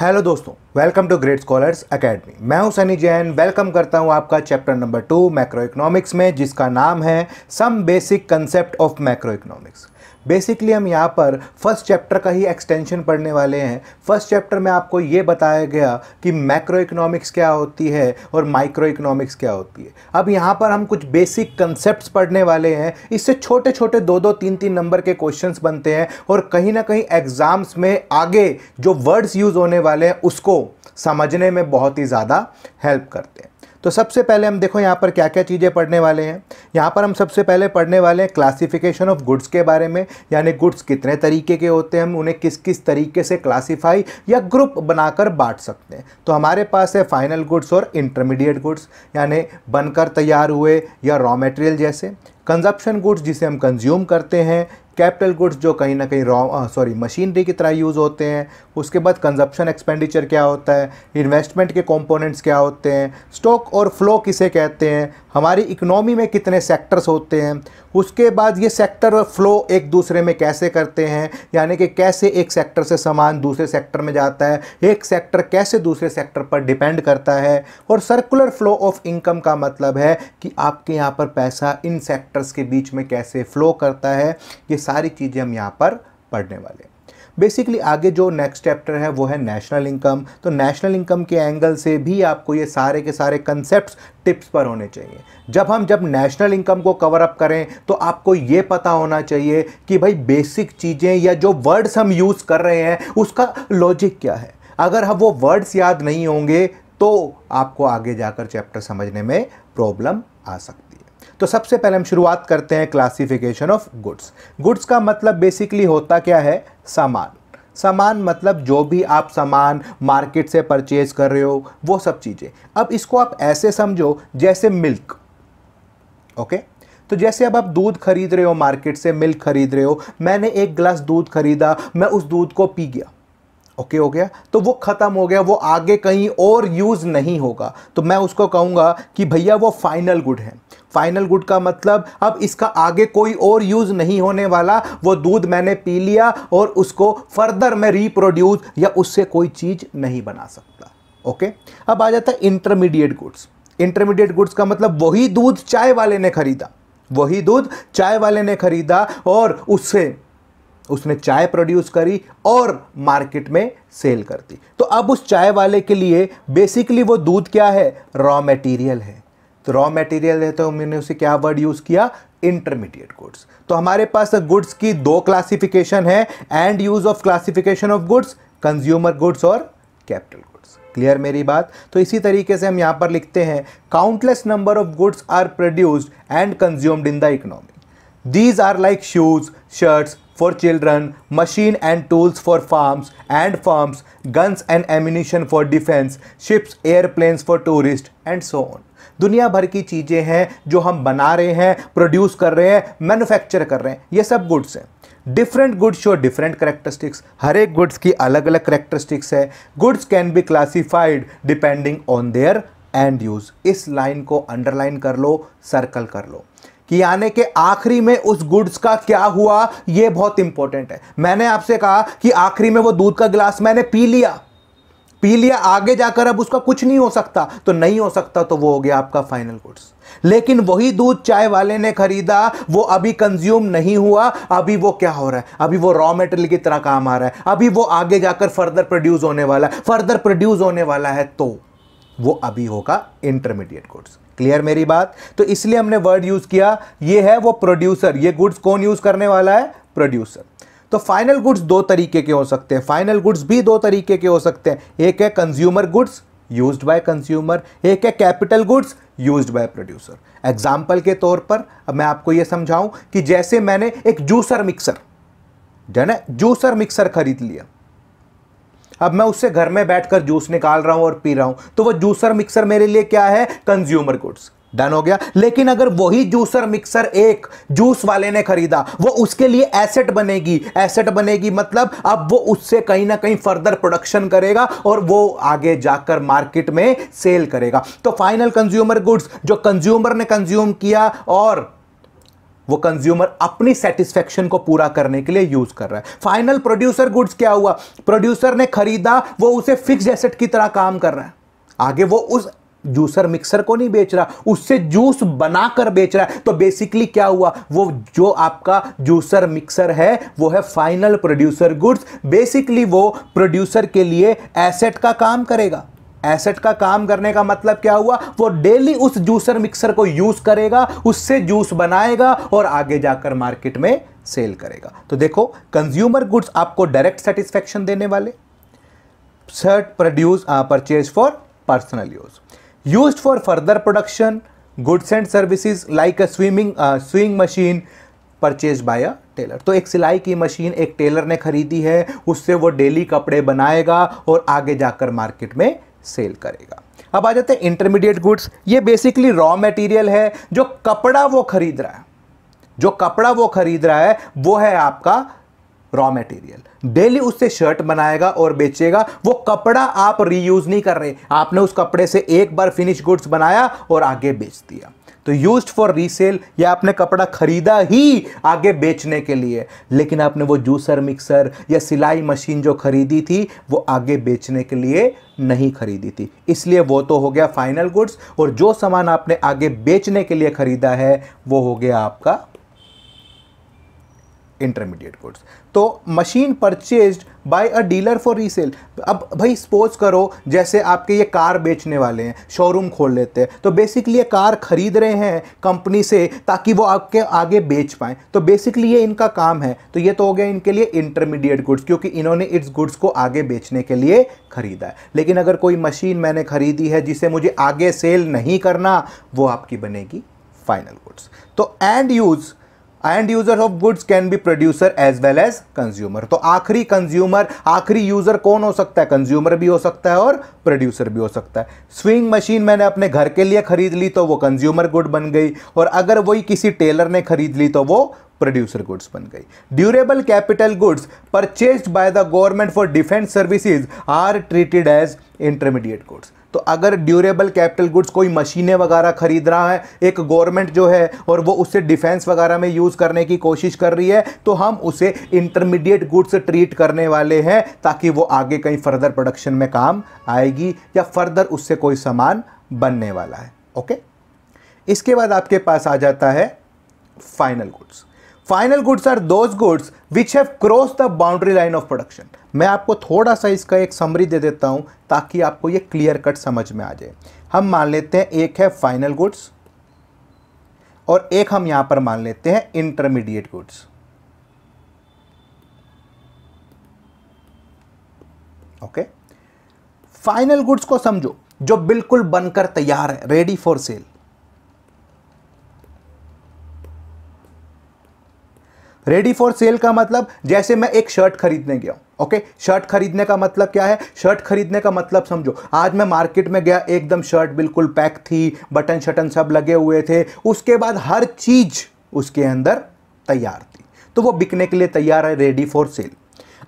Hello दोस्तों welcome to great scholars academy मैं हूं सनी जैन वेलकम करता हूं आपका chapter number two macro economics में जिसका नाम है some basic concept of macro economics basically हम यहाँ पर फर्स्ट चैप्टर का ही एक्सटेंशन पढ़ने वाले हैं फर्स्ट चैप्टर में आपको ये बताया गया कि मैक्रो इकोनॉमिक्स क्या होती है और माइक्रो इकोनॉमिक्स क्या होती है अब यहाँ पर हम कुछ बेसिक कंसेप्ट पढ़ने वाले हैं इससे छोटे छोटे दो दो तीन तीन नंबर के क्वेश्चन बनते हैं और कहीं ना कहीं एग्जाम्स में आगे जो वर्ड्स यूज़ होने वाले हैं उसको समझने में बहुत ही ज़्यादा हेल्प करते हैं तो सबसे पहले हम देखो यहाँ पर क्या क्या चीज़ें पढ़ने वाले हैं यहाँ पर हम सबसे पहले पढ़ने वाले हैं क्लासिफिकेशन ऑफ गुड्स के बारे में यानी गुड्स कितने तरीके के होते हैं हम उन्हें किस किस तरीके से क्लासीफाई या ग्रुप बनाकर बांट सकते हैं तो हमारे पास है फाइनल गुड्स और इंटरमीडिएट गुड्स यानि बनकर तैयार हुए या रॉ मटेरियल जैसे कंजप्शन गुड्स जिसे हम कंज्यूम करते हैं कैपिटल गुड्स जो कहीं ना कहीं रॉ सॉरी मशीनरी की तरह यूज़ होते हैं उसके बाद कंजप्शन एक्सपेंडिचर क्या होता है इन्वेस्टमेंट के कंपोनेंट्स क्या होते हैं स्टॉक और फ्लो किसे कहते हैं हमारी इकोनॉमी में कितने सेक्टर्स होते हैं उसके बाद ये सेक्टर और फ्लो एक दूसरे में कैसे करते हैं यानी कि कैसे एक सेक्टर से सामान दूसरे सेक्टर में जाता है एक सेक्टर कैसे दूसरे सेक्टर पर डिपेंड करता है और सर्कुलर फ्लो ऑफ इनकम का मतलब है कि आपके यहाँ पर पैसा इन सेक्टर्स के बीच में कैसे फ्लो करता है ये सारी चीज़ें हम यहाँ पर पढ़ने वाले हैं बेसिकली आगे जो नेक्स्ट चैप्टर है वो है नेशनल इनकम तो नेशनल इनकम के एंगल से भी आपको ये सारे के सारे कंसेप्ट टिप्स पर होने चाहिए जब हम जब नेशनल इनकम को कवर अप करें तो आपको ये पता होना चाहिए कि भाई बेसिक चीज़ें या जो वर्ड्स हम यूज़ कर रहे हैं उसका लॉजिक क्या है अगर हम वो वर्ड्स याद नहीं होंगे तो आपको आगे जाकर चैप्टर समझने में प्रॉब्लम आ सकती तो सबसे पहले हम शुरुआत करते हैं क्लासिफिकेशन ऑफ गुड्स गुड्स का मतलब बेसिकली होता क्या है सामान सामान मतलब जो भी आप सामान मार्केट से परचेज कर रहे हो वो सब चीज़ें अब इसको आप ऐसे समझो जैसे मिल्क ओके तो जैसे अब आप दूध खरीद रहे हो मार्केट से मिल्क खरीद रहे हो मैंने एक गिलास दूध खरीदा मैं उस दूध को पी गया ओके okay, हो गया तो वो ख़त्म हो गया वो आगे कहीं और यूज़ नहीं होगा तो मैं उसको कहूँगा कि भैया वो फाइनल गुड है फाइनल गुड का मतलब अब इसका आगे कोई और यूज़ नहीं होने वाला वो दूध मैंने पी लिया और उसको फर्दर मैं रिप्रोड्यूस या उससे कोई चीज़ नहीं बना सकता ओके अब आ जाता है इंटरमीडिएट गुड्स इंटरमीडिएट गुड्स का मतलब वही दूध चाय वाले ने खरीदा वही दूध चाय वाले ने खरीदा और उससे उसने चाय प्रोड्यूस करी और मार्केट में सेल कर दी तो अब उस चाय वाले के लिए बेसिकली वो दूध क्या है रॉ मटेरियल है तो रॉ मटेरियल है तो मैंने उसे क्या वर्ड यूज़ किया इंटरमीडिएट गुड्स तो हमारे पास गुड्स की दो क्लासिफिकेशन है end use of classification of goods consumer goods और कैपिटल गुड्स क्लियर मेरी बात तो इसी तरीके से हम यहां पर लिखते हैं countless number of goods are produced and consumed in the economy these are like shoes shirts for children machine and tools for farms and farms guns and ammunition for defence ships airplane for tourist and so on दुनिया भर की चीज़ें हैं जो हम बना रहे हैं प्रोड्यूस कर रहे हैं मैन्युफैक्चर कर रहे हैं ये सब गुड्स हैं different goods show different characteristics हर एक गुड्स की अलग अलग करेक्टरिस्टिक्स है goods can be classified depending on their end use इस लाइन को अंडरलाइन कर लो सर्कल कर लो कि यानी कि आखिरी में उस गुड्स का क्या हुआ ये बहुत इंपॉर्टेंट है मैंने आपसे कहा कि आखिरी में वो दूध का गिलास मैंने पी लिया पी लिया आगे जाकर अब उसका कुछ नहीं हो सकता तो नहीं हो सकता तो वो हो गया आपका फाइनल गुड्स लेकिन वही दूध चाय वाले ने खरीदा वो अभी कंज्यूम नहीं हुआ अभी वो क्या हो रहा है अभी वो रॉ मेटेरियल की तरह काम आ रहा है अभी वो आगे जाकर फर्दर प्रोड्यूस होने वाला है फर्दर प्रोड्यूस होने वाला है तो वो अभी होगा इंटरमीडिएट गुड्स क्लियर मेरी बात तो इसलिए हमने वर्ड यूज़ किया ये है वो प्रोड्यूसर ये गुड्स कौन यूज़ करने वाला है प्रोड्यूसर तो फाइनल गुड्स दो तरीके के हो सकते हैं फाइनल गुड्स भी दो तरीके के हो सकते हैं एक है consumer goods use by consumer एक है capital goods use by producer example के तौर पर अब मैं आपको यह समझाऊं कि जैसे मैंने एक जूसर मिक्सर जाना जूसर मिक्सर खरीद लिया अब मैं उससे घर में बैठकर जूस निकाल रहा हूं और पी रहा हूं तो वह जूसर मिक्सर मेरे लिए क्या है कंज्यूमर गुड्स डन हो गया लेकिन अगर वही जूसर मिक्सर एक जूस वाले ने खरीदा वो उसके लिए एसेट बनेगी एसेट बनेगी मतलब अब वो उससे कहीं ना कहीं फर्दर प्रोडक्शन करेगा और वो आगे जाकर मार्केट में सेल करेगा तो फाइनल कंज्यूमर गुड्स जो कंज्यूमर ने कंज्यूम किया और वो कंज्यूमर अपनी सेटिस्फेक्शन को पूरा करने के लिए यूज कर रहा है फाइनल प्रोड्यूसर गुड्स क्या हुआ प्रोड्यूसर ने खरीदा वो उसे फिक्स एसेट की तरह काम कर रहा है आगे वो उस जूसर मिक्सर को नहीं बेच रहा उससे जूस बनाकर बेच रहा है तो बेसिकली क्या हुआ वो जो आपका जूसर मिक्सर है वो है फाइनल प्रोड्यूसर गुड्स बेसिकली वो प्रोड्यूसर के लिए एसेट का काम करेगा एसेट का काम करने का मतलब क्या हुआ वो डेली उस जूसर मिक्सर को यूज़ करेगा उससे जूस बनाएगा और आगे जाकर मार्केट में सेल करेगा तो देखो कंज्यूमर गुड्स आपको डायरेक्ट सेटिस्फेक्शन देने वाले sort produce purchase for personal use used for further production goods and services like a swimming uh, machine machine purchase by a tailor तो एक सिलाई की मशीन एक टेलर ने खरीदी है उससे वो डेली कपड़े बनाएगा और आगे जाकर मार्केट में सेल करेगा अब आ जाते हैं इंटरमीडिएट गुड्स ये बेसिकली रॉ मटेरियल है जो कपड़ा वो खरीद रहा है जो कपड़ा वो खरीद रहा है वो है आपका रॉ मटेरियल डेली उससे शर्ट बनाएगा और बेचेगा वो कपड़ा आप रीयूज नहीं कर रहे आपने उस कपड़े से एक बार फिनिश गुड्स बनाया और आगे बेच दिया तो यूज फॉर रीसेल या आपने कपड़ा खरीदा ही आगे बेचने के लिए लेकिन आपने वो जूसर मिक्सर या सिलाई मशीन जो खरीदी थी वो आगे बेचने के लिए नहीं खरीदी थी इसलिए वो तो हो गया फाइनल गुड्स और जो सामान आपने आगे बेचने के लिए खरीदा है वो हो गया आपका इंटरमीडिएट गुड्स तो machine purchased by a dealer for resale अब भाई सपोज करो जैसे आपके ये कार बेचने वाले हैं शोरूम खोल लेते हैं तो बेसिकली ये कार खरीद रहे हैं कंपनी से ताकि वो आपके आगे बेच पाए तो बेसिकली ये इनका काम है तो ये तो हो गया इनके लिए इंटरमीडिएट गुड्स क्योंकि इन्होंने इट्स गुड्स को आगे बेचने के लिए खरीदा है लेकिन अगर कोई मशीन मैंने खरीदी है जिसे मुझे आगे सेल नहीं करना वो आपकी बनेगी फाइनल गुड्स तो end use end user of goods can be producer as well as consumer तो आखिरी कंज्यूमर आखिरी यूजर कौन हो सकता है कंज्यूमर भी हो सकता है और प्रोड्यूसर भी हो सकता है स्विंग मशीन मैंने अपने घर के लिए खरीद ली तो वो कंज्यूमर गुड बन गई और अगर वही किसी टेलर ने खरीद ली तो वो प्रोड्यूसर गुड्स बन गई durable capital goods purchase by the government for defence services are treated as intermediate goods तो अगर ड्यूरेबल कैपिटल गुड्स कोई मशीनें वगैरह खरीद रहा है एक गवर्नमेंट जो है और वो उससे डिफेंस वगैरह में यूज़ करने की कोशिश कर रही है तो हम उसे इंटरमीडिएट गुड्स ट्रीट करने वाले हैं ताकि वो आगे कहीं फर्दर प्रोडक्शन में काम आएगी या फर्दर उससे कोई सामान बनने वाला है ओके इसके बाद आपके पास आ जाता है final goods final goods are those goods which have cross the boundary line of production मैं आपको थोड़ा सा इसका एक समरी दे देता हूँ ताकि आपको ये क्लियर कट समझ में आ जाए हम मान लेते हैं एक है फाइनल गुड्स और एक हम यहाँ पर मान लेते हैं intermediate goods okay final goods को समझो जो बिल्कुल बनकर तैयार है ready for sale ready for sale का मतलब जैसे मैं एक शर्ट खरीदने गया ओके शर्ट खरीदने का मतलब क्या है शर्ट खरीदने का मतलब समझो आज मैं मार्केट में गया एकदम शर्ट बिल्कुल पैक थी बटन शटन सब लगे हुए थे उसके बाद हर चीज़ उसके अंदर तैयार थी तो वो बिकने के लिए तैयार है रेडी फॉर सेल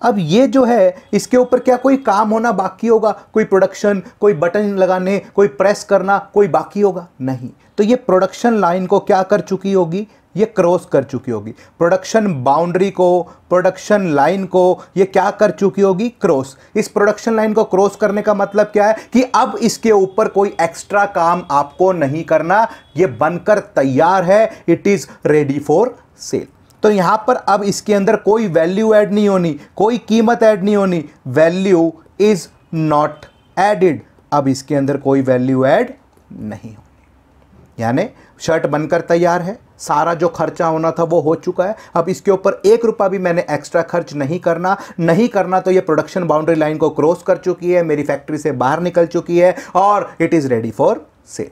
अब ये जो है इसके ऊपर क्या कोई काम होना बाकी होगा कोई प्रोडक्शन कोई बटन लगाने कोई प्रेस करना कोई बाकी होगा नहीं तो ये प्रोडक्शन लाइन को क्या कर चुकी होगी ये क्रॉस कर चुकी होगी प्रोडक्शन बाउंड्री को प्रोडक्शन लाइन को ये क्या कर चुकी होगी क्रॉस इस प्रोडक्शन लाइन को क्रॉस करने का मतलब क्या है कि अब इसके ऊपर कोई एक्स्ट्रा काम आपको नहीं करना ये बनकर तैयार है it is ready for sale तो यहां पर अब इसके अंदर कोई वैल्यू ऐड नहीं होनी कोई कीमत ऐड नहीं होनी वैल्यू इज़ नॉट एडिड अब इसके अंदर कोई वैल्यू ऐड नहीं होनी यानी शर्ट बनकर तैयार है सारा जो खर्चा होना था वो हो चुका है अब इसके ऊपर एक रुपया भी मैंने एक्स्ट्रा खर्च नहीं करना नहीं करना तो ये प्रोडक्शन बाउंड्री लाइन को क्रॉस कर चुकी है मेरी फैक्ट्री से बाहर निकल चुकी है और it is ready for sale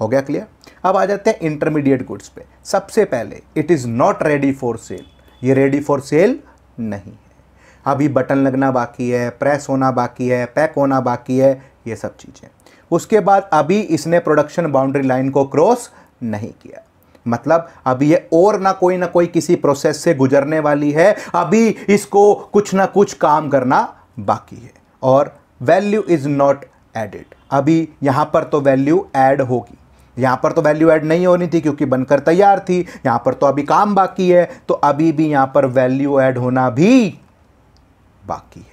हो गया क्लियर अब आ जाते हैं इंटरमीडिएट गुड्स पे सबसे पहले it is not ready for sale ये रेडी फॉर सेल नहीं है अभी बटन लगना बाकी है प्रेस होना बाकी है पैक होना बाकी है ये सब चीज़ें उसके बाद अभी इसने प्रोडक्शन बाउंड्री लाइन को क्रॉस नहीं किया मतलब अभी ये और ना कोई ना कोई किसी प्रोसेस से गुजरने वाली है अभी इसको कुछ ना कुछ काम करना बाकी है और वैल्यू इज़ नॉट एडिड अभी यहां पर तो वैल्यू एड होगी यहाँ पर तो वैल्यू ऐड नहीं होनी थी क्योंकि बनकर तैयार थी यहाँ पर तो अभी काम बाकी है तो अभी भी यहाँ पर वैल्यू ऐड होना भी बाकी है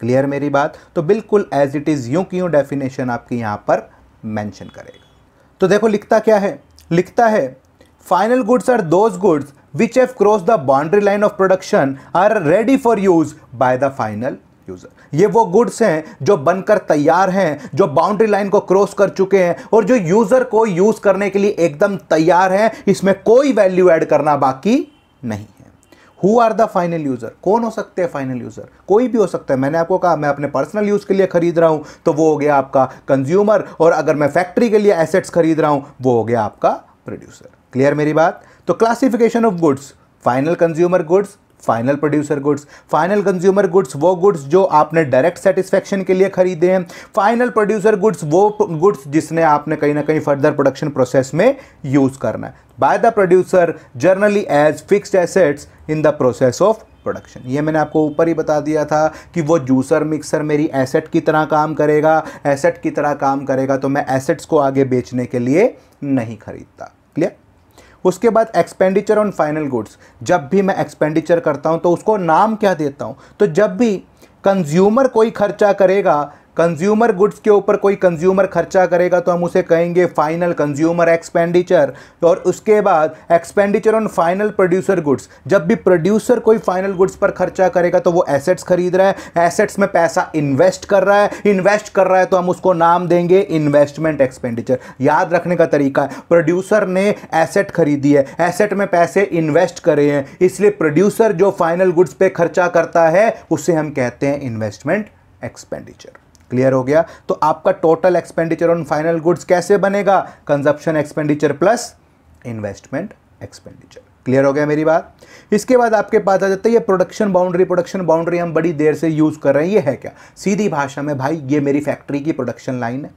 क्लियर मेरी बात तो बिल्कुल एज इट इज़ यू की यू डेफिनेशन आपकी यहाँ पर मेंशन करेगा तो देखो लिखता क्या है लिखता है Final goods are those goods which have crossed the boundary line of production are ready for use by the final user ये वो गुड्स हैं जो बनकर तैयार हैं जो बाउंड्री लाइन को क्रॉस कर चुके हैं और जो यूज़र को यूज़ करने के लिए एकदम तैयार हैं इसमें कोई वैल्यू एड करना बाकी नहीं है who are the final user कौन हो सकते हैं फाइनल यूज़र कोई भी हो सकता है मैंने आपको कहा मैं अपने पर्सनल यूज़ के लिए खरीद रहा हूँ तो वो हो गया आपका कंज्यूमर और अगर मैं फैक्ट्री के लिए एसेट्स खरीद रहा हूँ वो हो गया आपका प्रोड्यूसर क्लियर मेरी बात तो classification of goods final consumer goods final producer goods final consumer goods वो गुड्स जो आपने डायरेक्ट सेटिस्फेक्शन के लिए खरीदे हैं फाइनल प्रोड्यूसर गुड्स वो गुड्स जिसने आपने कहीं ना कहीं फर्दर प्रोडक्शन प्रोसेस में यूज़ करना है by the producer generally as fixed assets in the process of production ये मैंने आपको ऊपर ही बता दिया था कि वो जूसर मिक्सर मेरी एसेट की तरह काम करेगा एसेट की तरह काम करेगा तो मैं एसेट्स को आगे बेचने के लिए नहीं खरीदता उसके बाद एक्सपेंडिचर ऑन फाइनल गुड्स जब भी मैं एक्सपेंडिचर करता हूँ तो उसको नाम क्या देता हूँ तो जब भी कंज्यूमर कोई खर्चा करेगा कंज्यूमर गुड्स के ऊपर कोई कंज्यूमर खर्चा करेगा तो हम उसे कहेंगे फाइनल कंज्यूमर एक्सपेंडिचर और उसके बाद expenditure on final producer goods जब भी प्रोड्यूसर कोई फाइनल गुड्स पर खर्चा करेगा तो वो एसेट्स खरीद रहा है एसेट्स में पैसा इन्वेस्ट कर रहा है इन्वेस्ट कर रहा है तो हम उसको नाम देंगे इन्वेस्टमेंट एक्सपेंडिचर याद रखने का तरीका है प्रोड्यूसर ने एसेट खरीदी है एसेट में पैसे इन्वेस्ट करे हैं इसलिए प्रोड्यूसर जो फाइनल गुड्स पे खर्चा करता है उसे हम कहते हैं इन्वेस्टमेंट एक्सपेंडिचर क्लियर हो गया तो आपका total expenditure on final goods कैसे बनेगा consumption expenditure plus investment expenditure clear हो गया मेरी बात इसके बाद आपके पास आ जाता है ये प्रोडक्शन बाउंड्री प्रोडक्शन बाउंड्री हम बड़ी देर से यूज़ कर रहे हैं ये है क्या सीधी भाषा में भाई ये मेरी फैक्ट्री की प्रोडक्शन लाइन है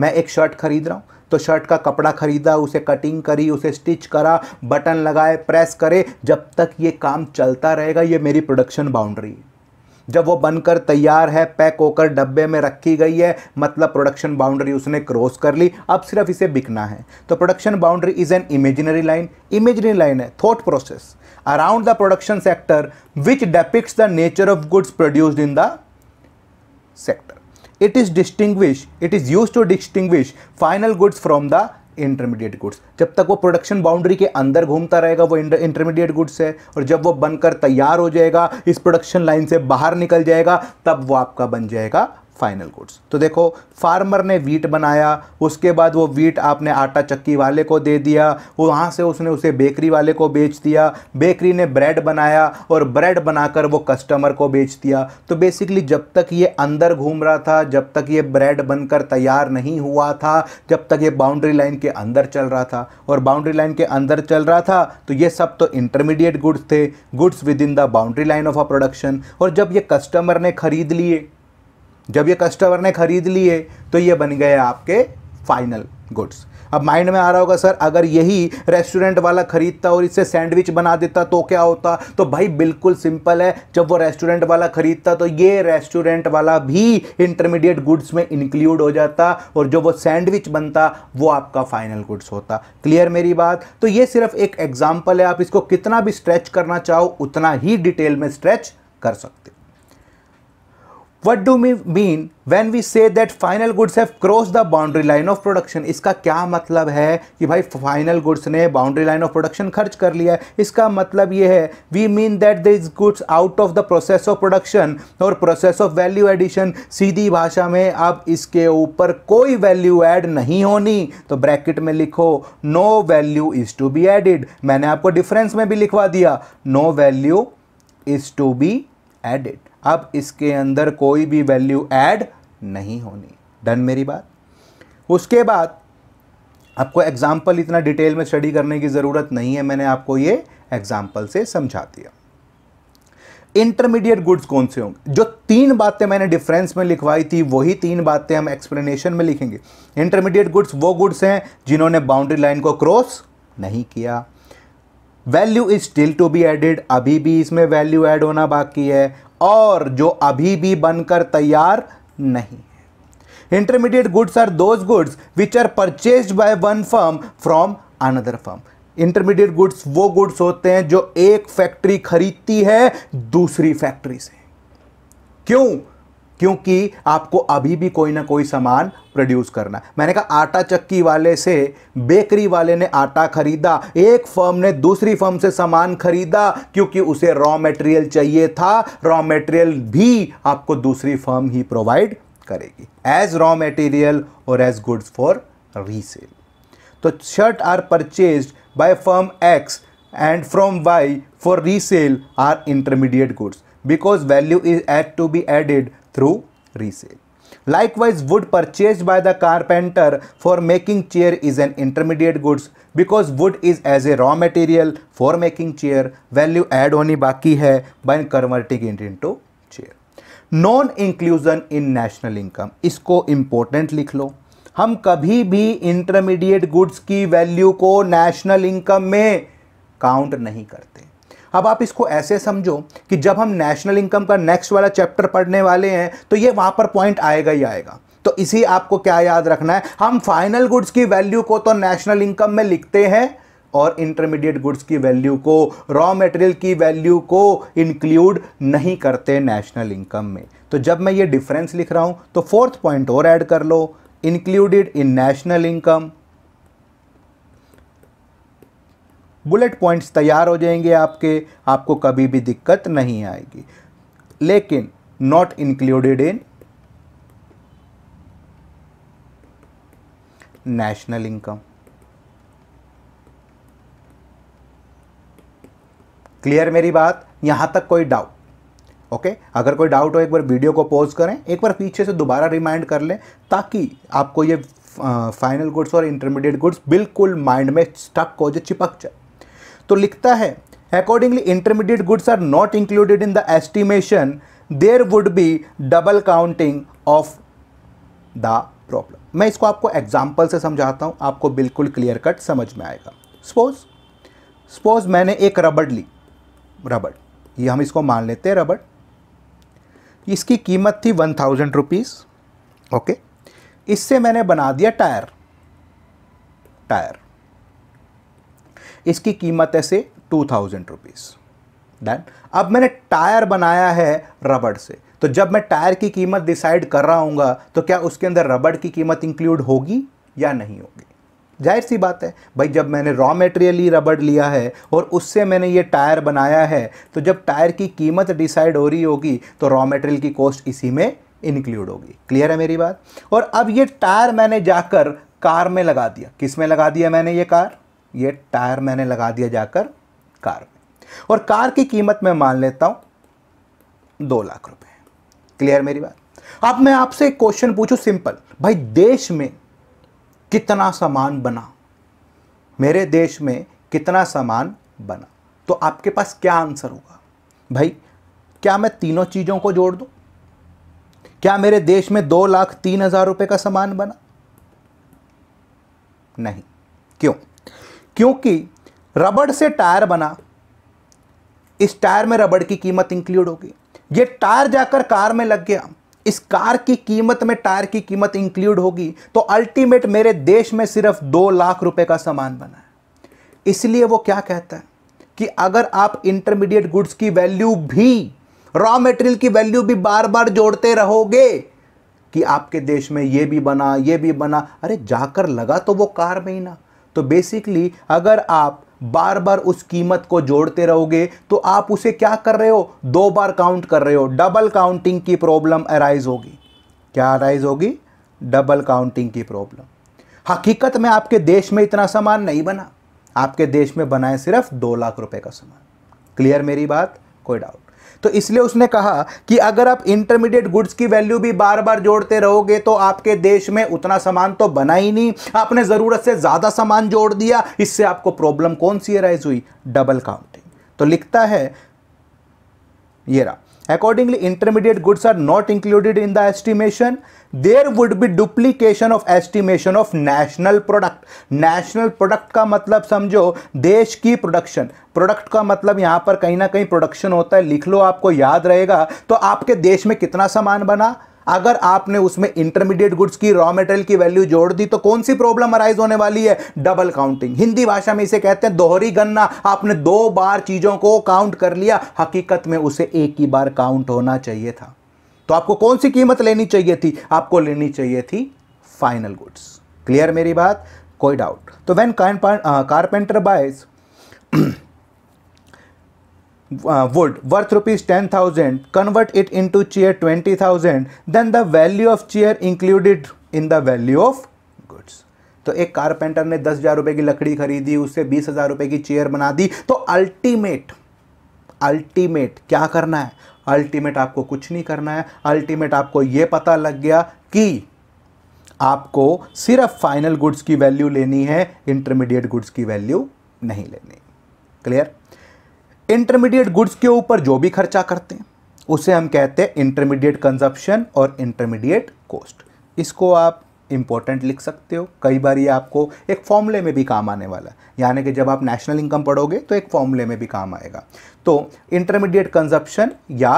मैं एक शर्ट खरीद रहा हूँ तो शर्ट का कपड़ा खरीदा उसे कटिंग करी उसे स्टिच करा बटन लगाए प्रेस करे जब तक ये काम चलता रहेगा ये मेरी प्रोडक्शन बाउंड्री है जब वो बनकर तैयार है पैक होकर डब्बे में रखी गई है मतलब प्रोडक्शन बाउंड्री उसने क्रॉस कर ली अब सिर्फ इसे बिकना है तो production boundary is an imaginary line imaginary line है thought process around the production sector which depicts the nature of goods produced in the sector it is distinguish it is use to distinguish final goods from the intermediate goods जब तक वो production boundary के अंदर घूमता रहेगा वो intermediate goods है और जब वो बनकर तैयार हो जाएगा इस प्रोडक्शन लाइन से बाहर निकल जाएगा तब वो आपका बन जाएगा फाइनल गुड्स तो देखो फार्मर ने वीट बनाया उसके बाद वो वीट आपने आटा चक्की वाले को दे दिया वहाँ से उसने उसे बेकरी वाले को बेच दिया बेकरी ने ब्रेड बनाया और ब्रेड बनाकर वो कस्टमर को बेच दिया तो बेसिकली जब तक ये अंदर घूम रहा था जब तक ये ब्रेड बनकर तैयार नहीं हुआ था जब तक ये बाउंड्री लाइन के अंदर चल रहा था और बाउंड्री लाइन के अंदर चल रहा था तो ये सब तो इंटरमीडिएट गुड्स थे goods within the boundary line of a production और जब ये कस्टमर ने खरीद लिए जब ये कस्टमर ने खरीद लिए तो ये बन गए आपके फाइनल गुड्स अब माइंड में आ रहा होगा सर अगर यही रेस्टोरेंट वाला खरीदता और इससे सैंडविच बना देता तो क्या होता तो भाई बिल्कुल सिंपल है जब वो रेस्टोरेंट वाला खरीदता तो ये रेस्टोरेंट वाला भी इंटरमीडिएट गुड्स में इंक्लूड हो जाता और जो वो सैंडविच बनता वो आपका फाइनल गुड्स होता क्लियर मेरी बात तो ये सिर्फ एक एग्जाम्पल है आप इसको कितना भी स्ट्रेच करना चाहो उतना ही डिटेल में स्ट्रेच कर सकते what do me mean when we say that final goods have cross the boundary line of production इसका क्या मतलब है कि भाई फाइनल गुड्स ने बाउंड्री लाइन ऑफ प्रोडक्शन खर्च कर लिया है इसका मतलब ये है we mean that these goods out of the process of production और प्रोसेस ऑफ वैल्यू एडिशन सीधी भाषा में अब इसके ऊपर कोई वैल्यू एड नहीं होनी तो ब्रैकेट में लिखो no value is to be added मैंने आपको डिफरेंस में भी लिखवा दिया no value is to be added अब इसके अंदर कोई भी वैल्यू ऐड नहीं होनी डन मेरी बात उसके बाद आपको एग्जाम्पल इतना डिटेल में स्टडी करने की ज़रूरत नहीं है मैंने आपको ये एग्जाम्पल से समझा दिया इंटरमीडिएट गुड्स कौन से होंगे जो तीन बातें मैंने डिफरेंस में लिखवाई थी वही तीन बातें हम एक्सप्लेनेशन में लिखेंगे इंटरमीडिएट गुड्स वो गुड्स हैं जिन्होंने बाउंड्री लाइन को क्रॉस नहीं किया value is still to be added अभी भी इसमें वैल्यू एड होना बाकी है और जो अभी भी बनकर तैयार नहीं है intermediate goods are those goods which are purchase by one firm from another firm intermediate goods वो गुड्स होते हैं जो एक फैक्ट्री खरीदती है दूसरी फैक्ट्री से क्यों क्योंकि आपको अभी भी कोई ना कोई सामान प्रोड्यूस करना मैंने कहा आटा चक्की वाले से बेकरी वाले ने आटा खरीदा एक फर्म ने दूसरी फर्म से सामान खरीदा क्योंकि उसे रॉ मटेरियल चाहिए था रॉ मटेरियल भी आपको दूसरी फर्म ही प्रोवाइड करेगी एज रॉ मटेरियल और एज गुड्स फॉर रीसेल तो shirt are purchase by firm X and from Y for resale are intermediate goods because value is add to be added through resale. Likewise, wood purchased by the carpenter for making chair is an intermediate goods because wood is as a raw material for making chair value add होनी बाकी है by converting it into chair. Non inclusion in national income इसको important लिख लो हम कभी भी intermediate goods की वैल्यू को नेशनल इनकम में काउंट नहीं करते अब आप इसको ऐसे समझो कि जब हम नेशनल इनकम का नेक्स्ट वाला चैप्टर पढ़ने वाले हैं तो ये वहाँ पर पॉइंट आएगा ही आएगा तो इसी आपको क्या याद रखना है हम फाइनल गुड्स की वैल्यू को तो नेशनल इनकम में लिखते हैं और इंटरमीडिएट गुड्स की वैल्यू को रॉ मटेरियल की वैल्यू को इंक्लूड नहीं करते नेशनल इनकम में तो जब मैं ये डिफरेंस लिख रहा हूँ तो फोर्थ पॉइंट और ऐड कर लो included in national income bullet points तैयार हो जाएंगे आपके आपको कभी भी दिक्कत नहीं आएगी लेकिन not included in national income clear मेरी बात यहां तक कोई डाउट ओके okay? अगर कोई डाउट हो एक बार वीडियो को पॉज करें एक बार पीछे से दोबारा रिमाइंड कर लें ताकि आपको ये फाइनल गुड्स और इंटरमीडिएट गुड्स बिल्कुल माइंड में स्टक हो जाए चिपक जाए तो लिखता है accordingly intermediate goods are not included in the estimation there would be double counting of the problem मैं इसको आपको एग्जाम्पल से समझाता हूँ आपको बिल्कुल क्लियर कट समझ में आएगा सपोज सपोज मैंने एक रबड़ ली रबड़ ये हम इसको मान लेते हैं रबड़ इसकी कीमत थी वन थाउजेंड रुपीज़ ओके इससे मैंने बना दिया टायर टायर इसकी कीमत है से टू थाउजेंड रुपीज़ डन अब मैंने टायर बनाया है रबड़ से तो जब मैं टायर की कीमत डिसाइड कर रहा हूँ तो क्या उसके अंदर रबड़ की कीमत इंक्लूड होगी या नहीं होगी जाहिर सी बात है भाई जब मैंने रॉ मटेरियल ही रबड़ लिया है और उससे मैंने ये टायर बनाया है तो जब टायर की कीमत डिसाइड हो रही होगी तो रॉ मटेरियल की कॉस्ट इसी में इंक्लूड होगी क्लियर है मेरी बात और अब ये टायर मैंने जाकर कार में लगा दिया किस में लगा दिया मैंने ये कार ये टायर मैंने लगा दिया जाकर कार में और कार की कीमत मैं मान लेता हूँ दो लाख रुपए क्लियर मेरी बात अब मैं आपसे एक क्वेश्चन पूछूं सिंपल भाई देश में कितना सामान बना मेरे देश में कितना सामान बना तो आपके पास क्या आंसर होगा भाई क्या मैं तीनों चीज़ों को जोड़ दू क्या मेरे देश में दो लाख तीन हज़ार रुपये का सामान बना नहीं क्यों क्योंकि रबड़ से टायर बना इस टायर में रबड़ की कीमत इंक्लूड होगी ये टायर जाकर कार में लग गया इस कार की कीमत में टायर की कीमत इंक्लूड होगी तो अल्टीमेट मेरे देश में सिर्फ दो लाख रुपए का सामान बना है इसलिए वो क्या कहता है कि अगर आप इंटरमीडिएट गुड्स की वैल्यू भी रॉ मटेरियल की वैल्यू भी बार बार जोड़ते रहोगे कि आपके देश में ये भी बना ये भी बना अरे जाकर लगा तो वो कार में ही ना तो बेसिकली अगर आप बार बार उस कीमत को जोड़ते रहोगे तो आप उसे क्या कर रहे हो दो बार काउंट कर रहे हो डबल काउंटिंग की प्रॉब्लम अराइज होगी क्या अराइज होगी डबल काउंटिंग की प्रॉब्लम हकीकत में आपके देश में इतना सामान नहीं बना आपके देश में बनाए सिर्फ दो लाख रुपए का सामान क्लियर मेरी बात कोई डाउट तो इसलिए उसने कहा कि अगर आप इंटरमीडिएट गुड्स की वैल्यू भी बार बार जोड़ते रहोगे तो आपके देश में उतना सामान तो बना ही नहीं आपने ज़रूरत से ज़्यादा सामान जोड़ दिया इससे आपको प्रॉब्लम कौन सी राइज हुई डबल काउंटिंग तो लिखता है ये रहा accordingly intermediate goods are not included in the estimation there would be duplication of estimation of national product national product का मतलब समझो देश की प्रोडक्शन प्रोडक्ट का मतलब यहां पर कहीं ना कहीं प्रोडक्शन होता है लिख लो आपको याद रहेगा तो आपके देश में कितना सामान बना अगर आपने उसमें इंटरमीडिएट गुड्स की रॉ मेटेरियल की वैल्यू जोड़ दी तो कौन सी प्रॉब्लम अराइज होने वाली है डबल काउंटिंग हिंदी भाषा में इसे कहते हैं दोहरी गन्ना आपने दो बार चीजों को काउंट कर लिया हकीकत में उसे एक ही बार काउंट होना चाहिए था तो आपको कौन सी कीमत लेनी चाहिए थी आपको लेनी चाहिए थी फाइनल गुड्स क्लियर मेरी बात कोई डाउट तो when carpenter buys wood ten thousand convert it into chair twenty thousand then the value of chair included in the value of goods तो एक कारपेंटर ने दस हजार रुपए की लकड़ी खरीदी उससे बीस हजार रुपए की चेयर बना दी तो अल्टीमेट अल्टीमेट क्या करना है अल्टीमेट आपको कुछ नहीं करना है अल्टीमेट आपको यह पता लग गया कि आपको सिर्फ फाइनल गुड्स की वैल्यू लेनी है इंटरमीडिएट गुड्स की वैल्यू नहीं लेनी क्लियर इंटरमीडिएट गुड्स के ऊपर जो भी खर्चा करते हैं उसे हम कहते हैं इंटरमीडिएट कंजप्शन और इंटरमीडिएट कॉस्ट इसको आप इंपॉर्टेंट लिख सकते हो कई बार ये आपको एक फॉर्मूले में भी काम आने वाला है यानी कि जब आप नेशनल इनकम पढ़ोगे तो एक फॉर्मूले में भी काम आएगा तो इंटरमीडिएट कंजप्शन या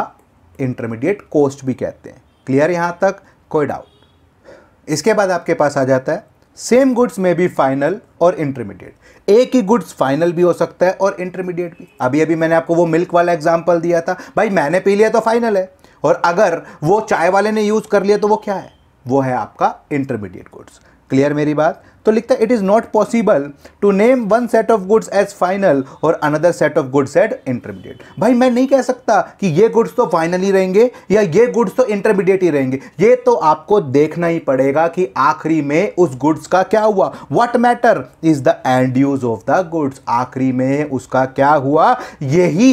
इंटरमीडिएट कॉस्ट भी कहते हैं क्लियर यहाँ तक कोई डाउट इसके बाद आपके पास आ जाता है सेम गुड्स में भी फाइनल और इंटरमीडिएट एक ही गुड्स फाइनल भी हो सकता है और इंटरमीडिएट भी अभी अभी मैंने आपको वो मिल्क वाला एग्जाम्पल दिया था भाई मैंने पी लिया तो फाइनल है और अगर वो चाय वाले ने यूज़ कर लिया तो वो क्या है वो है आपका इंटरमीडिएट गुड्स क्लियर मेरी बात तो लिखता है it is not possible to name one set of goods as final और another set of goods at intermediate भाई मैं नहीं कह सकता कि ये गुड्स तो फाइनल ही रहेंगे या ये गुड्स तो इंटरमीडिएट ही रहेंगे ये तो आपको देखना ही पड़ेगा कि आखिरी में उस गुड्स का क्या हुआ what matter is the end use of the goods आखिरी में उसका क्या हुआ यही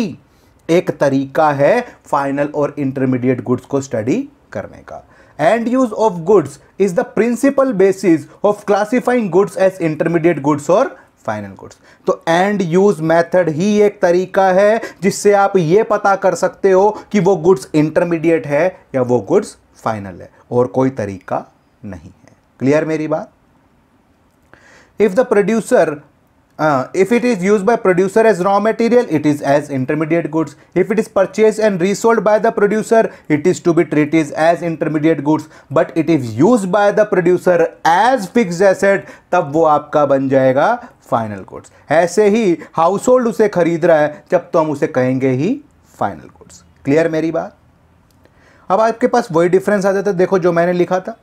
एक तरीका है फाइनल और इंटरमीडिएट गुड्स को स्टडी करने का end use of goods is the principal basis of classifying goods as intermediate goods और फाइनल गुड्स तो एंड यूज मेथड ही एक तरीका है जिससे आप ये पता कर सकते हो कि वो गुड्स इंटरमीडिएट है या वो गुड्स फाइनल है और कोई तरीका नहीं है क्लियर मेरी बात if the producer Uh, if it is used by producer as raw material, it is as intermediate goods. If it is purchased and resold by the producer, it is to be treated as intermediate goods. But it is used by the producer as fixed asset, तब वो आपका बन जाएगा final goods ऐसे ही house hold उसे खरीद रहा है जब तो हम उसे कहेंगे ही फाइनल गुड्स क्लियर मेरी बात अब आपके पास वही डिफरेंस आ जाता है देखो जो मैंने लिखा था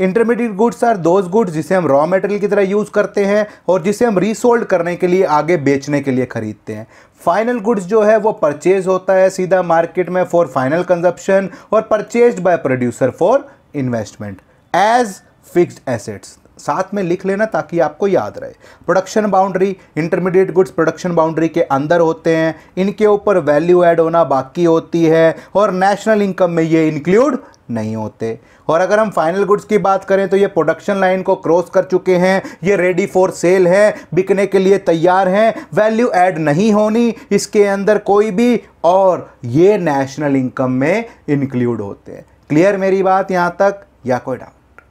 intermediate goods are those goods जिसे हम रॉ मटेरियल की तरह यूज़ करते हैं और जिसे हम रीसोल्ड करने के लिए आगे बेचने के लिए ख़रीदते हैं फाइनल गुड्स जो है वो परचेज होता है सीधा मार्केट में फॉर फाइनल कंजप्शन और purchase by producer for investment as fixed assets साथ में लिख लेना ताकि आपको याद रहे production boundary intermediate goods production boundary के अंदर होते हैं इनके ऊपर वैल्यू ऐड होना बाकी होती है और नेशनल इनकम में ये इंक्लूड नहीं होते और अगर हम फाइनल गुड्स की बात करें तो ये प्रोडक्शन लाइन को क्रॉस कर चुके हैं ये रेडी फॉर सेल है बिकने के लिए तैयार हैं वैल्यू ऐड नहीं होनी इसके अंदर कोई भी और ये नेशनल इनकम में इंक्लूड होते हैं क्लियर मेरी बात यहाँ तक या कोई डाउट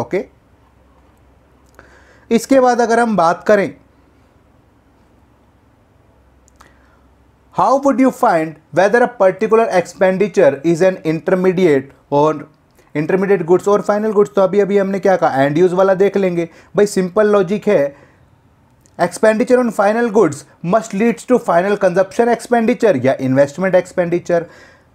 ओके इसके बाद अगर हम बात करें how would you find whether a particular expenditure is an intermediate और इंटरमीडिएट गुड्स और फाइनल गुड्स तो अभी अभी हमने क्या कहा एंड यूज़ वाला देख लेंगे भाई सिंपल लॉजिक है expenditure on final goods must leads to final consumption expenditure या investment expenditure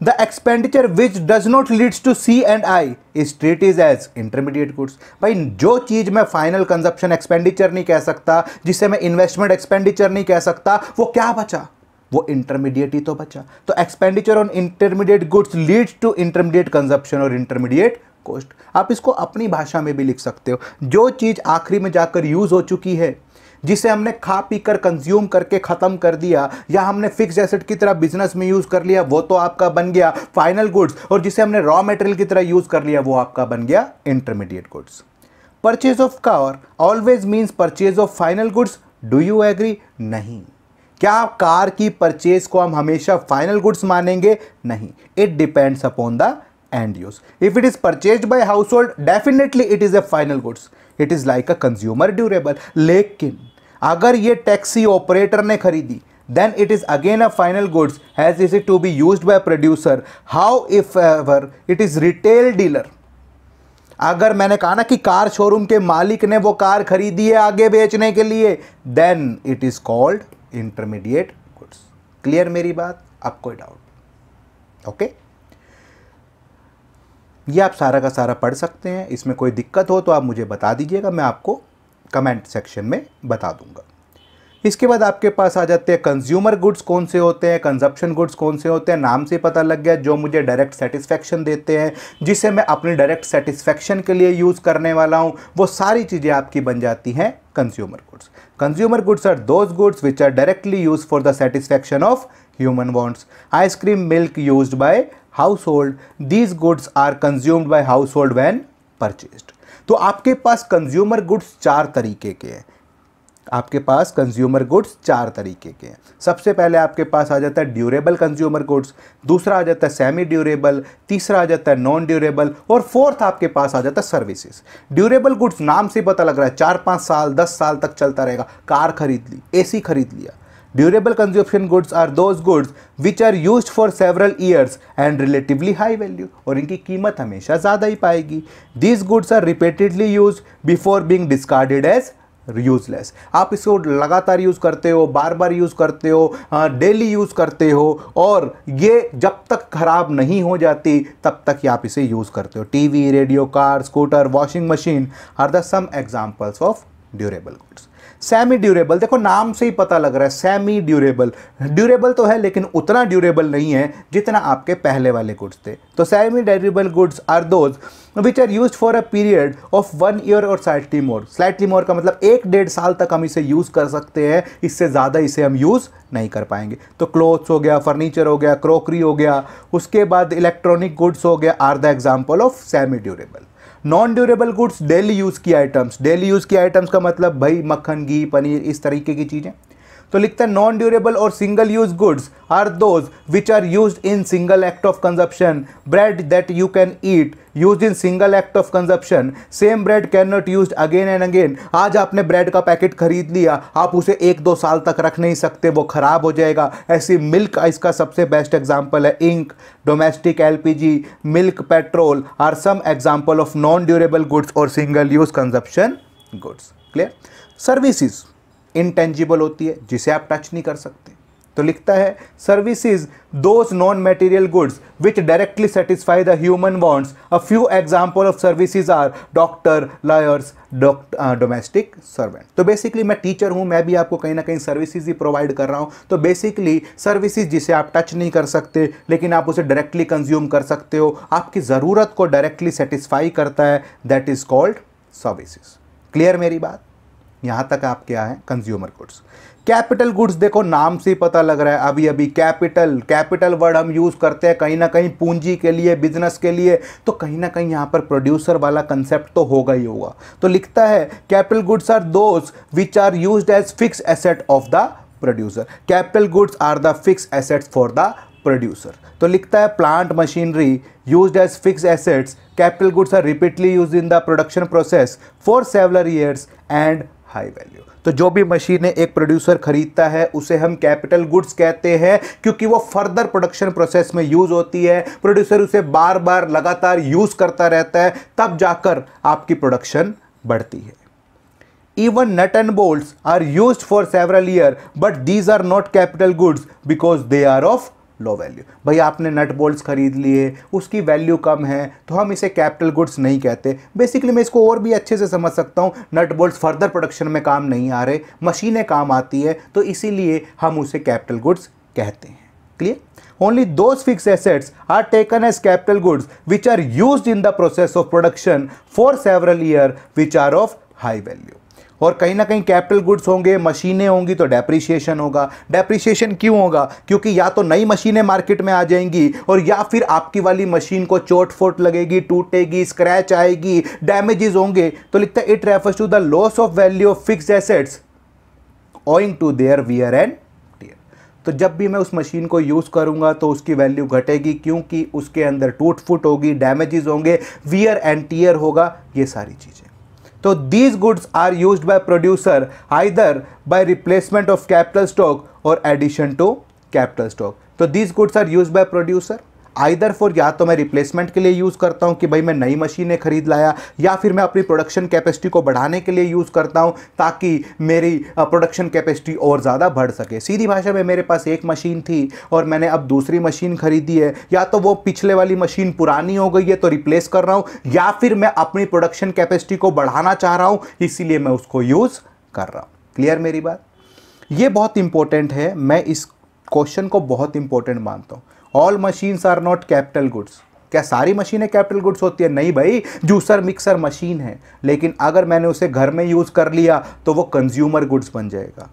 The expenditure which does not leads to C and I is treated as intermediate goods. भाई जो चीज़ मैं final consumption expenditure नहीं कह सकता जिसे मैं इन्वेस्टमेंट एक्सपेंडिचर नहीं कह सकता वो क्या बचा वो इंटरमीडिएट ही तो बचा तो expenditure on intermediate goods leads to intermediate consumption और इंटरमीडिएट कॉस्ट आप इसको अपनी भाषा में भी लिख सकते हो जो चीज़ आखिरी में जाकर यूज़ हो चुकी है जिसे हमने खा पी कर कंज्यूम करके ख़त्म कर दिया या हमने फिक्स एसेट की तरह बिजनेस में यूज़ कर लिया वो तो आपका बन गया फाइनल गुड्स और जिसे हमने रॉ मटेरियल की तरह यूज़ कर लिया वो आपका बन गया intermediate goods purchase of car always means purchase of final goods do you agree नहीं क्या कार की परचेज को हम हमेशा फाइनल गुड्स मानेंगे नहीं it depends upon the end use if it is purchase by household definitely it is a final goods it is like a consumer durable लेकिन अगर ये टैक्सी ऑपरेटर ने खरीदी then it is again a final goods has is it to be use by producer how if ever it is retail dealer अगर मैंने कहा ना कि कार शोरूम के मालिक ने वो कार खरीदी है आगे बेचने के लिए then it is called intermediate goods clear मेरी बात अब कोई डाउट ओके ये आप सारा का सारा पढ़ सकते हैं इसमें कोई दिक्कत हो तो आप मुझे बता दीजिएगा मैं आपको कमेंट सेक्शन में बता दूंगा इसके बाद आपके पास आ जाते हैं कंज्यूमर गुड्स कौन से होते हैं कंजप्शन गुड्स कौन से होते हैं नाम से पता लग गया जो मुझे डायरेक्ट सेटिस्फेक्शन देते हैं जिसे मैं अपने डायरेक्ट सेटिस्फेक्शन के लिए यूज़ करने वाला हूँ वो सारी चीज़ें आपकी बन जाती हैं consumer goods consumer goods are those goods which are directly use for the satisfaction of human wants ice cream milk use by household these goods are consumed by household when purchased तो आपके पास consumer goods चार तरीके के हैं आपके पास consumer goods चार तरीके के हैं सबसे पहले आपके पास आ जाता है ड्यूरेबल कंज्यूमर गुड्स दूसरा आ जाता है सेमी ड्यूरेबल तीसरा आ जाता है नॉन ड्यूरेबल और फोर्थ आपके पास आ जाता है सर्विसेज ड्यूरेबल गुड्स नाम से पता लग रहा है चार पाँच साल दस साल तक चलता रहेगा कार खरीद ली ए खरीद लिया Durable consumption goods are those goods which are used for several years and relatively high value और इनकी कीमत हमेशा ज़्यादा ही पाएगी These goods are repeatedly used before being discarded as useless आप इसको लगातार यूज़ करते हो बार बार यूज़ करते हो डेली यूज़ करते हो और ये जब तक ख़राब नहीं हो जाती तब तक आप इसे यूज़ करते हो TV radio car scooter washing machine are the some examples of durable goods semi durable देखो नाम से ही पता लग रहा है सेमी ड्यूरेबल ड्यूरेबल तो है लेकिन उतना ड्यूरेबल नहीं है जितना आपके पहले वाले गुड्स थे तो semi durable goods are those which are use for a period of one year और स्लाइटली मोर स्लाइटली मोर का मतलब एक डेढ़ साल तक हम इसे यूज़ कर सकते हैं इससे ज़्यादा इसे हम यूज़ नहीं कर पाएंगे तो क्लोथ्स हो गया फर्नीचर हो गया क्रोकरी हो गया उसके बाद इलेक्ट्रॉनिक गुड्स हो गया are the example of semi durable non durable goods daily use की आइटम्स डेली यूज़ की आइटम्स का मतलब भाई मक्खन घी पनीर इस तरीके की चीज़ें तो लिखता है नॉन ड्यूरेबल और single use goods are those which are use in single act of consumption bread that you can eat use in single act of consumption same bread can not use again and again आज आपने bread का packet खरीद लिया आप उसे एक दो साल तक रख नहीं सकते वो खराब हो जाएगा ऐसी मिल्क इसका सबसे बेस्ट एग्जाम्पल है ink domestic L P G milk petrol are some example of non durable goods और single use consumption goods clear services intangible होती है जिसे आप टच नहीं कर सकते तो लिखता है services those non material goods which directly satisfy the human wants a few example of services are doctor lawyers domestic servant तो बेसिकली मैं टीचर हूँ मैं भी आपको कहीं ना कहीं सर्विसेज ही प्रोवाइड कर रहा हूँ तो बेसिकली सर्विसेज जिसे आप टच नहीं कर सकते लेकिन आप उसे डायरेक्टली कंज्यूम कर सकते हो आपकी ज़रूरत को डायरेक्टली सेटिस्फाई करता है that is called services clear मेरी बात यहाँ तक आप क्या है कंज्यूमर गुड्स कैपिटल गुड्स देखो नाम से पता लग रहा है अभी अभी कैपिटल कैपिटल वर्ड हम यूज़ करते हैं कहीं ना कहीं पूंजी के लिए बिजनेस के लिए तो कहीं ना कहीं यहाँ पर प्रोड्यूसर वाला कंसेप्ट तो होगा ही होगा तो लिखता है capital goods are those which are use as fix asset of the producer capital goods are the fix assets for the producer तो लिखता है plant machinery use as fix assets capital goods are repeatedly use in the production process for several years and high value तो जो भी मशीनें एक producer खरीदता है उसे हम कैपिटल गुड्स कहते हैं क्योंकि वो फर्दर प्रोडक्शन प्रोसेस में यूज़ होती है प्रोड्यूसर उसे बार बार लगातार यूज़ करता रहता है तब जाकर आपकी प्रोडक्शन बढ़ती है even nut and bolt are use for several year but these are not capital goods because they are of low value भाई आपने नट बोल्ट खरीद लिए उसकी वैल्यू कम है तो हम इसे कैपिटल गुड्स नहीं कहते बेसिकली मैं इसको और भी अच्छे से समझ सकता हूँ नट बोल्ट फर्दर प्रोडक्शन में काम नहीं आ रहे मशीनें काम आती है तो इसीलिए हम उसे कैपिटल गुड्स कहते हैं clear only those fix assets are taken as capital goods which are use in the process of production for several year which are of high value और कहीं ना कहीं कैपिटल गुड्स होंगे मशीनें होंगी तो डेप्रिसिएशन होगा डेप्रिसिएशन क्यों होगा क्योंकि या तो नई मशीनें मार्केट में आ जाएंगी और या फिर आपकी वाली मशीन को चोट फोट लगेगी टूटेगी स्क्रैच आएगी डैमेजेस होंगे तो लिखता है it refers to the loss of value of fix assets owing to their wear and तो जब भी मैं उस मशीन को यूज़ करूंगा तो उसकी वैल्यू घटेगी क्योंकि उसके अंदर टूट फूट होगी डैमेजेस होंगे वियर एंड टीयर होगा ये सारी चीज़ें So these goods are used by producer either by replacement of capital stock or addition to capital stock. So these goods are used by producer. Either for या तो मैं replacement के लिए use करता हूँ कि भाई मैं नई मशीनें खरीद लाया या फिर मैं अपनी प्रोडक्शन कैपेसिटी को बढ़ाने के लिए यूज़ करता हूँ ताकि मेरी प्रोडक्शन कैपेसिटी और ज़्यादा बढ़ सके सीधी भाषा में मेरे पास एक मशीन थी और मैंने अब दूसरी मशीन खरीदी है या तो वो पिछले वाली मशीन पुरानी हो गई है तो रिप्लेस कर रहा हूँ या फिर मैं अपनी प्रोडक्शन कैपेसिटी को बढ़ाना चाह रहा हूँ इसीलिए मैं उसको यूज़ कर रहा हूँ क्लियर मेरी बात ये बहुत इंपॉर्टेंट है मैं इस क्वेश्चन को बहुत इंपॉर्टेंट मानता हूँ all machines are not capital goods क्या सारी मशीनें कैपिटल गुड्स होती है नहीं भाई जूसर मिक्सर मशीन है लेकिन अगर मैंने उसे घर में यूज़ कर लिया तो वो कंज्यूमर गुड्स बन जाएगा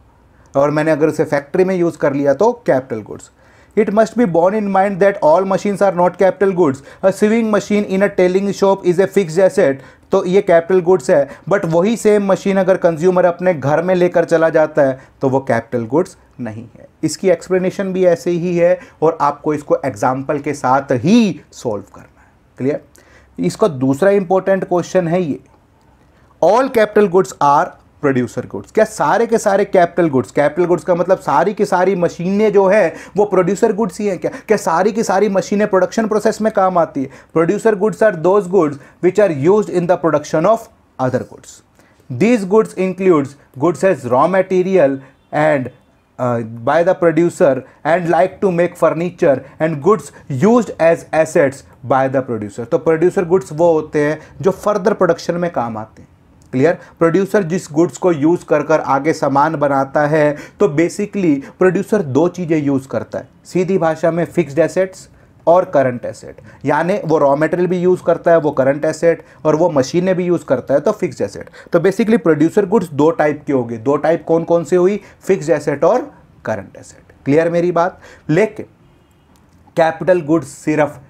और मैंने अगर उसे फैक्ट्री में यूज़ कर लिया तो capital goods it must be borne in mind that all machines are not capital goods a sewing machine in a tailoring shop is a fix asset तो ये कैपिटल गुड्स है बट वही same machine अगर consumer अपने घर में लेकर चला जाता है तो वो कैपिटल गुड्स नहीं है इसकी एक्सप्लेनेशन भी ऐसे ही है और आपको इसको एग्जाम्पल के साथ ही सॉल्व करना है क्लियर इसका दूसरा इंपॉर्टेंट क्वेश्चन है ये all capital goods are producer goods क्या सारे के सारे कैपिटल गुड्स कैपिटल गुड्स का मतलब सारी की सारी मशीनें जो है वो प्रोड्यूसर गुड्स ही हैं क्या क्या सारी की सारी मशीनें प्रोडक्शन प्रोसेस में काम आती है producer goods are those goods which are use in the production of other goods these goods includes goods as raw material and uh, by the producer and like to make furniture and goods use as assets by the producer तो producer goods वो होते हैं जो further production में काम आते हैं clear producer जिस गुड्स को यूज़ कर कर आगे सामान बनाता है तो बेसिकली प्रोड्यूसर दो चीज़ें यूज़ करता है सीधी भाषा में फिक्स्ड एसेट्स और करंट एसेट यानी वो रॉ मटेरियल भी यूज़ करता है वो करंट एसेट और वो मशीनें भी यूज़ करता है तो फिक्स एसेट तो बेसिकली प्रोड्यूसर गुड्स दो टाइप के होंगे दो टाइप कौन कौन से हुई फिक्स एसेट और करंट एसेट क्लियर मेरी बात लेकिन कैपिटल गुड्स सिर्फ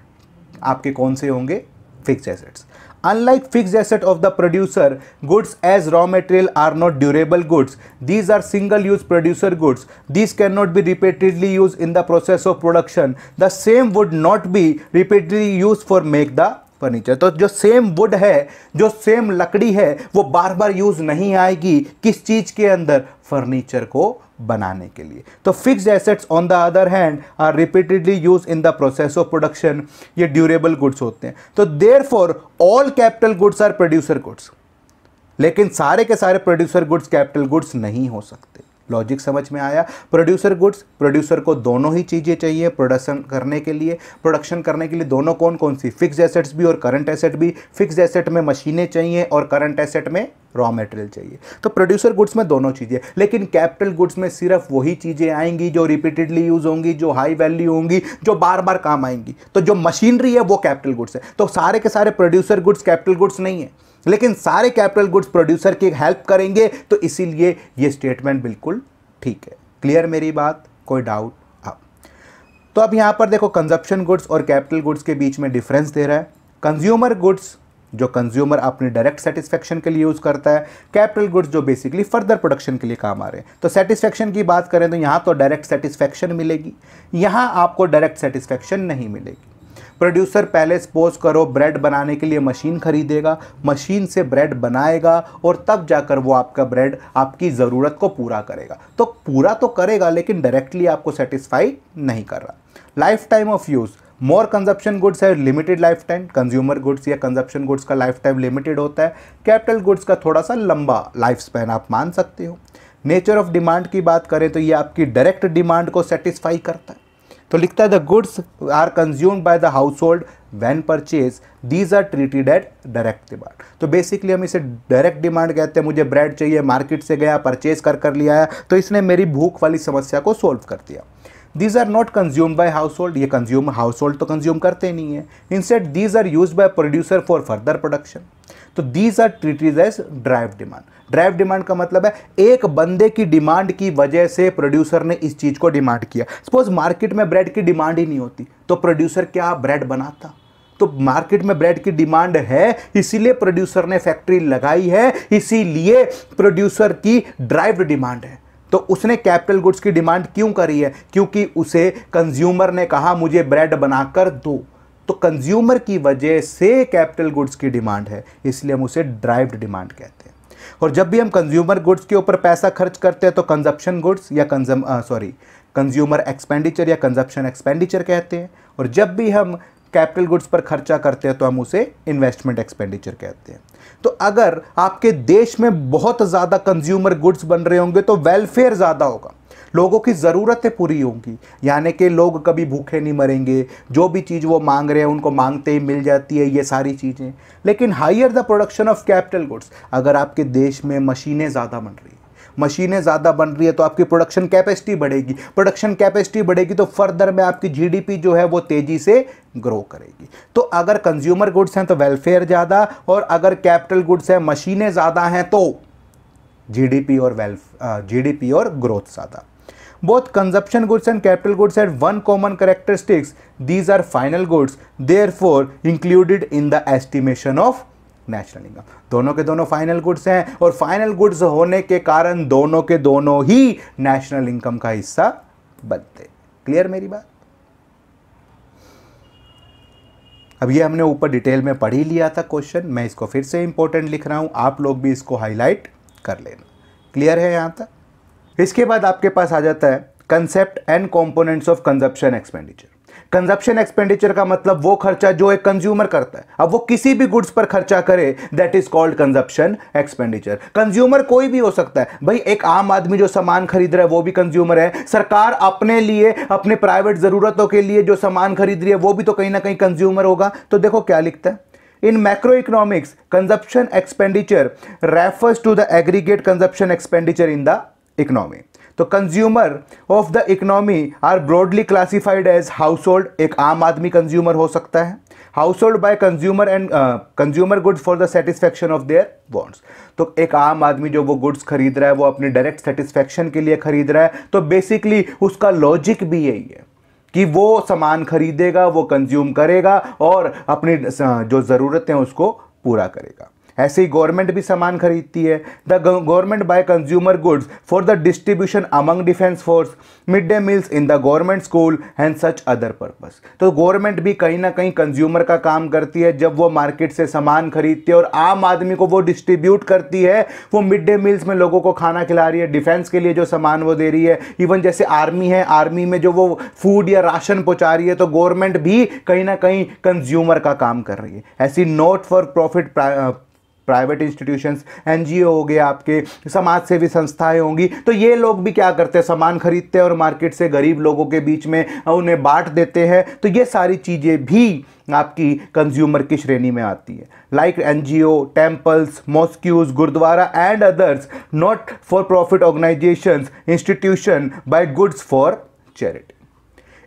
आपके कौन से होंगे fix assets Unlike fixed asset of the producer, goods as raw material are not durable goods. These are single-use producer goods. These cannot be repeatedly used in the process of production. The same would not be repeatedly used for make the furniture तो जो same would है जो same लकड़ी है वो बार बार use नहीं आएगी किस चीज़ के अंदर फर्नीचर को बनाने के लिए तो fixed assets on the other hand are repeatedly use in the process of production ये ड्यूरेबल गुड्स होते हैं तो therefore all capital goods are producer goods लेकिन सारे के सारे प्रोड्यूसर गुड्स कैपिटल गुड्स नहीं हो सकते लॉजिक समझ में आया प्रोड्यूसर गुड्स प्रोड्यूसर को दोनों ही चीज़ें चाहिए प्रोडक्शन करने के लिए प्रोडक्शन करने के लिए दोनों कौन कौन सी फिक्स एसेट्स भी और करंट एसेट भी फिक्स एसेट में मशीनें चाहिए और करंट एसेट में रॉ मटेरियल चाहिए तो प्रोड्यूसर गुड्स में दोनों चीज़ें लेकिन कैपिटल गुड्स में सिर्फ वही चीज़ें आएंगी जो रिपीटेडली यूज होंगी जो हाई वैल्यू होंगी जो बार बार काम आएंगी तो जो मशीनरी है वो कैपिटल गुड्स है तो सारे के सारे प्रोड्यूसर गुड्स कैपिटल गुड्स नहीं है लेकिन सारे कैपिटल गुड्स प्रोड्यूसर की हेल्प करेंगे तो इसीलिए ये स्टेटमेंट बिल्कुल ठीक है क्लियर मेरी बात कोई डाउट हाँ। अब तो अब यहाँ पर देखो कंजप्शन गुड्स और कैपिटल गुड्स के बीच में डिफरेंस दे रहा है कंज्यूमर गुड्स जो कंज्यूमर अपने डायरेक्ट सेटिस्फेक्शन के लिए यूज़ करता है कैपिटल गुड्स जो बेसिकली फर्दर प्रोडक्शन के लिए काम आ रहे हैं तो सेटिस्फेक्शन की बात करें तो यहाँ तो डायरेक्ट सेटिस्फेक्शन मिलेगी यहाँ आपको डायरेक्ट सेटिस्फेक्शन नहीं मिलेगी प्रोड्यूसर पहले सपोज करो ब्रेड बनाने के लिए मशीन खरीदेगा मशीन से ब्रेड बनाएगा और तब जाकर वो आपका ब्रेड आपकी ज़रूरत को पूरा करेगा तो पूरा तो करेगा लेकिन डायरेक्टली आपको सेटिस्फाई नहीं कर रहा life time of use more consumption goods है limited life time consumer goods या कंजप्शन गुड्स का लाइफ टाइम लिमिटेड होता है कैपिटल गुड्स का थोड़ा सा लंबा लाइफ स्पैन आप मान सकते हो नेचर ऑफ डिमांड की बात करें तो ये आपकी डायरेक्ट डिमांड को सेटिस्फाई करता है तो लिखता है the goods are consumed by the household when purchase these are treated at direct demand तो बेसिकली हम इसे डायरेक्ट डिमांड कहते हैं मुझे ब्रेड चाहिए मार्केट से गया परचेज कर कर लिया है तो इसने मेरी भूख वाली समस्या को सोल्व कर दिया these are not consume by household ये कंज्यूम हाउस होल्ड तो कंज्यूम करते नहीं है instead these are use by producer for further production तो these are treated as derived demand derived demand का मतलब है एक बंदे की डिमांड की वजह से प्रोड्यूसर ने इस चीज़ को डिमांड किया सपोज मार्केट में ब्रेड की डिमांड ही नहीं होती तो प्रोड्यूसर क्या ब्रेड बनाता तो मार्केट में ब्रेड की डिमांड है इसीलिए प्रोड्यूसर ने फैक्ट्री लगाई है इसीलिए प्रोड्यूसर की ड्राइव डिमांड है तो उसने कैपिटल गुड्स की डिमांड क्यों करी है क्योंकि उसे कंज्यूमर ने कहा मुझे ब्रेड बनाकर दो तो कंज्यूमर की वजह से कैपिटल गुड्स की डिमांड है इसलिए हम उसे ड्राइव्ड डिमांड कहते हैं और जब भी हम कंज्यूमर गुड्स के ऊपर पैसा खर्च करते हैं तो कंजप्शन गुड्स या कंजम सॉरी कंज्यूमर एक्सपेंडिचर या कंजप्शन एक्सपेंडिचर कहते हैं और जब भी हम कैपिटल गुड्स पर खर्चा करते हैं तो हम उसे इन्वेस्टमेंट एक्सपेंडिचर कहते हैं तो अगर आपके देश में बहुत ज़्यादा कंज्यूमर गुड्स बन रहे होंगे तो वेलफेयर ज़्यादा होगा लोगों की ज़रूरतें पूरी होंगी यानी कि लोग कभी भूखे नहीं मरेंगे जो भी चीज़ वो मांग रहे हैं उनको मांगते ही मिल जाती है ये सारी चीज़ें लेकिन higher the production of capital goods अगर आपके देश में मशीनें ज़्यादा बन रही हैं मशीनें ज़्यादा बन रही है तो आपकी प्रोडक्शन कैपेसिटी बढ़ेगी प्रोडक्शन कैपेसिटी बढ़ेगी तो फर्दर में आपकी जीडीपी जो है वो तेज़ी से ग्रो करेगी तो अगर कंज्यूमर गुड्स हैं तो वेलफेयर ज़्यादा और अगर कैपिटल गुड्स हैं मशीनें ज़्यादा हैं तो जीडीपी और वेल्फ जी और ग्रोथ ज़्यादा Both consumption goods and capital goods had one common characteristics. These are final goods, therefore included in the estimation of national income दोनों के दोनों फाइनल गुड्स हैं और फाइनल गुड्स होने के कारण दोनों के दोनों ही नेशनल इनकम का हिस्सा बनते क्लियर मेरी बात अब ये हमने ऊपर डिटेल में पढ़ ही लिया था क्वेश्चन मैं इसको फिर से इंपॉर्टेंट लिख रहा हूं आप लोग भी इसको हाईलाइट कर लेना क्लियर है यहां तक इसके बाद आपके पास आ जाता है concept and components of consumption expenditure consumption expenditure का मतलब वो खर्चा जो एक कंज्यूमर करता है अब वो किसी भी गुड्स पर खर्चा करे that is called consumption expenditure consumer कोई भी हो सकता है भाई एक आम आदमी जो सामान खरीद रहा है वो भी कंज्यूमर है सरकार अपने लिए अपने प्राइवेट जरूरतों के लिए जो सामान खरीद रही है वो भी तो कहीं ना कहीं कंज्यूमर होगा तो देखो क्या लिखता है in macro economics consumption expenditure refers to the aggregate consumption expenditure in the economy तो consumer of the economy are broadly classified as household एक आम आदमी कंज्यूमर हो सकता है household buy consumer and consumer goods for the satisfaction of their wants तो एक आम आदमी जो वो गुड्स खरीद रहा है वो अपने डायरेक्ट सेटिस्फेक्शन के लिए खरीद रहा है तो बेसिकली उसका लॉजिक भी यही है कि वो सामान खरीदेगा वो कंज्यूम करेगा और अपनी uh, जो ज़रूरतें उसको पूरा करेगा ऐसे ही गवर्नमेंट भी सामान खरीदती है the government buy consumer goods for the distribution among defence force mid day meals in the government school and such other purpose तो गवर्नमेंट भी कहीं ना कहीं कंज्यूमर का काम करती है जब वो मार्केट से सामान खरीदती है और आम आदमी को वो डिस्ट्रीब्यूट करती है वो मिड डे मील्स में लोगों को खाना खिला रही है डिफेंस के लिए जो सामान वो दे रही है इवन जैसे आर्मी है आर्मी में जो वो फूड या राशन पहुंचा रही है तो गवर्नमेंट भी कहीं ना कहीं कंज्यूमर का काम कर रही है ऐसी not for profit private institutions NGO हो गए आपके समाज सेवी संस्थाएं होंगी तो ये लोग भी क्या करते हैं सामान खरीदते हैं और मार्केट से गरीब लोगों के बीच में उन्हें बांट देते हैं तो ये सारी चीज़ें भी आपकी कंज्यूमर की श्रेणी में आती है like N G O temples mosques gurdwara and others not for profit organisation institution buy goods for charity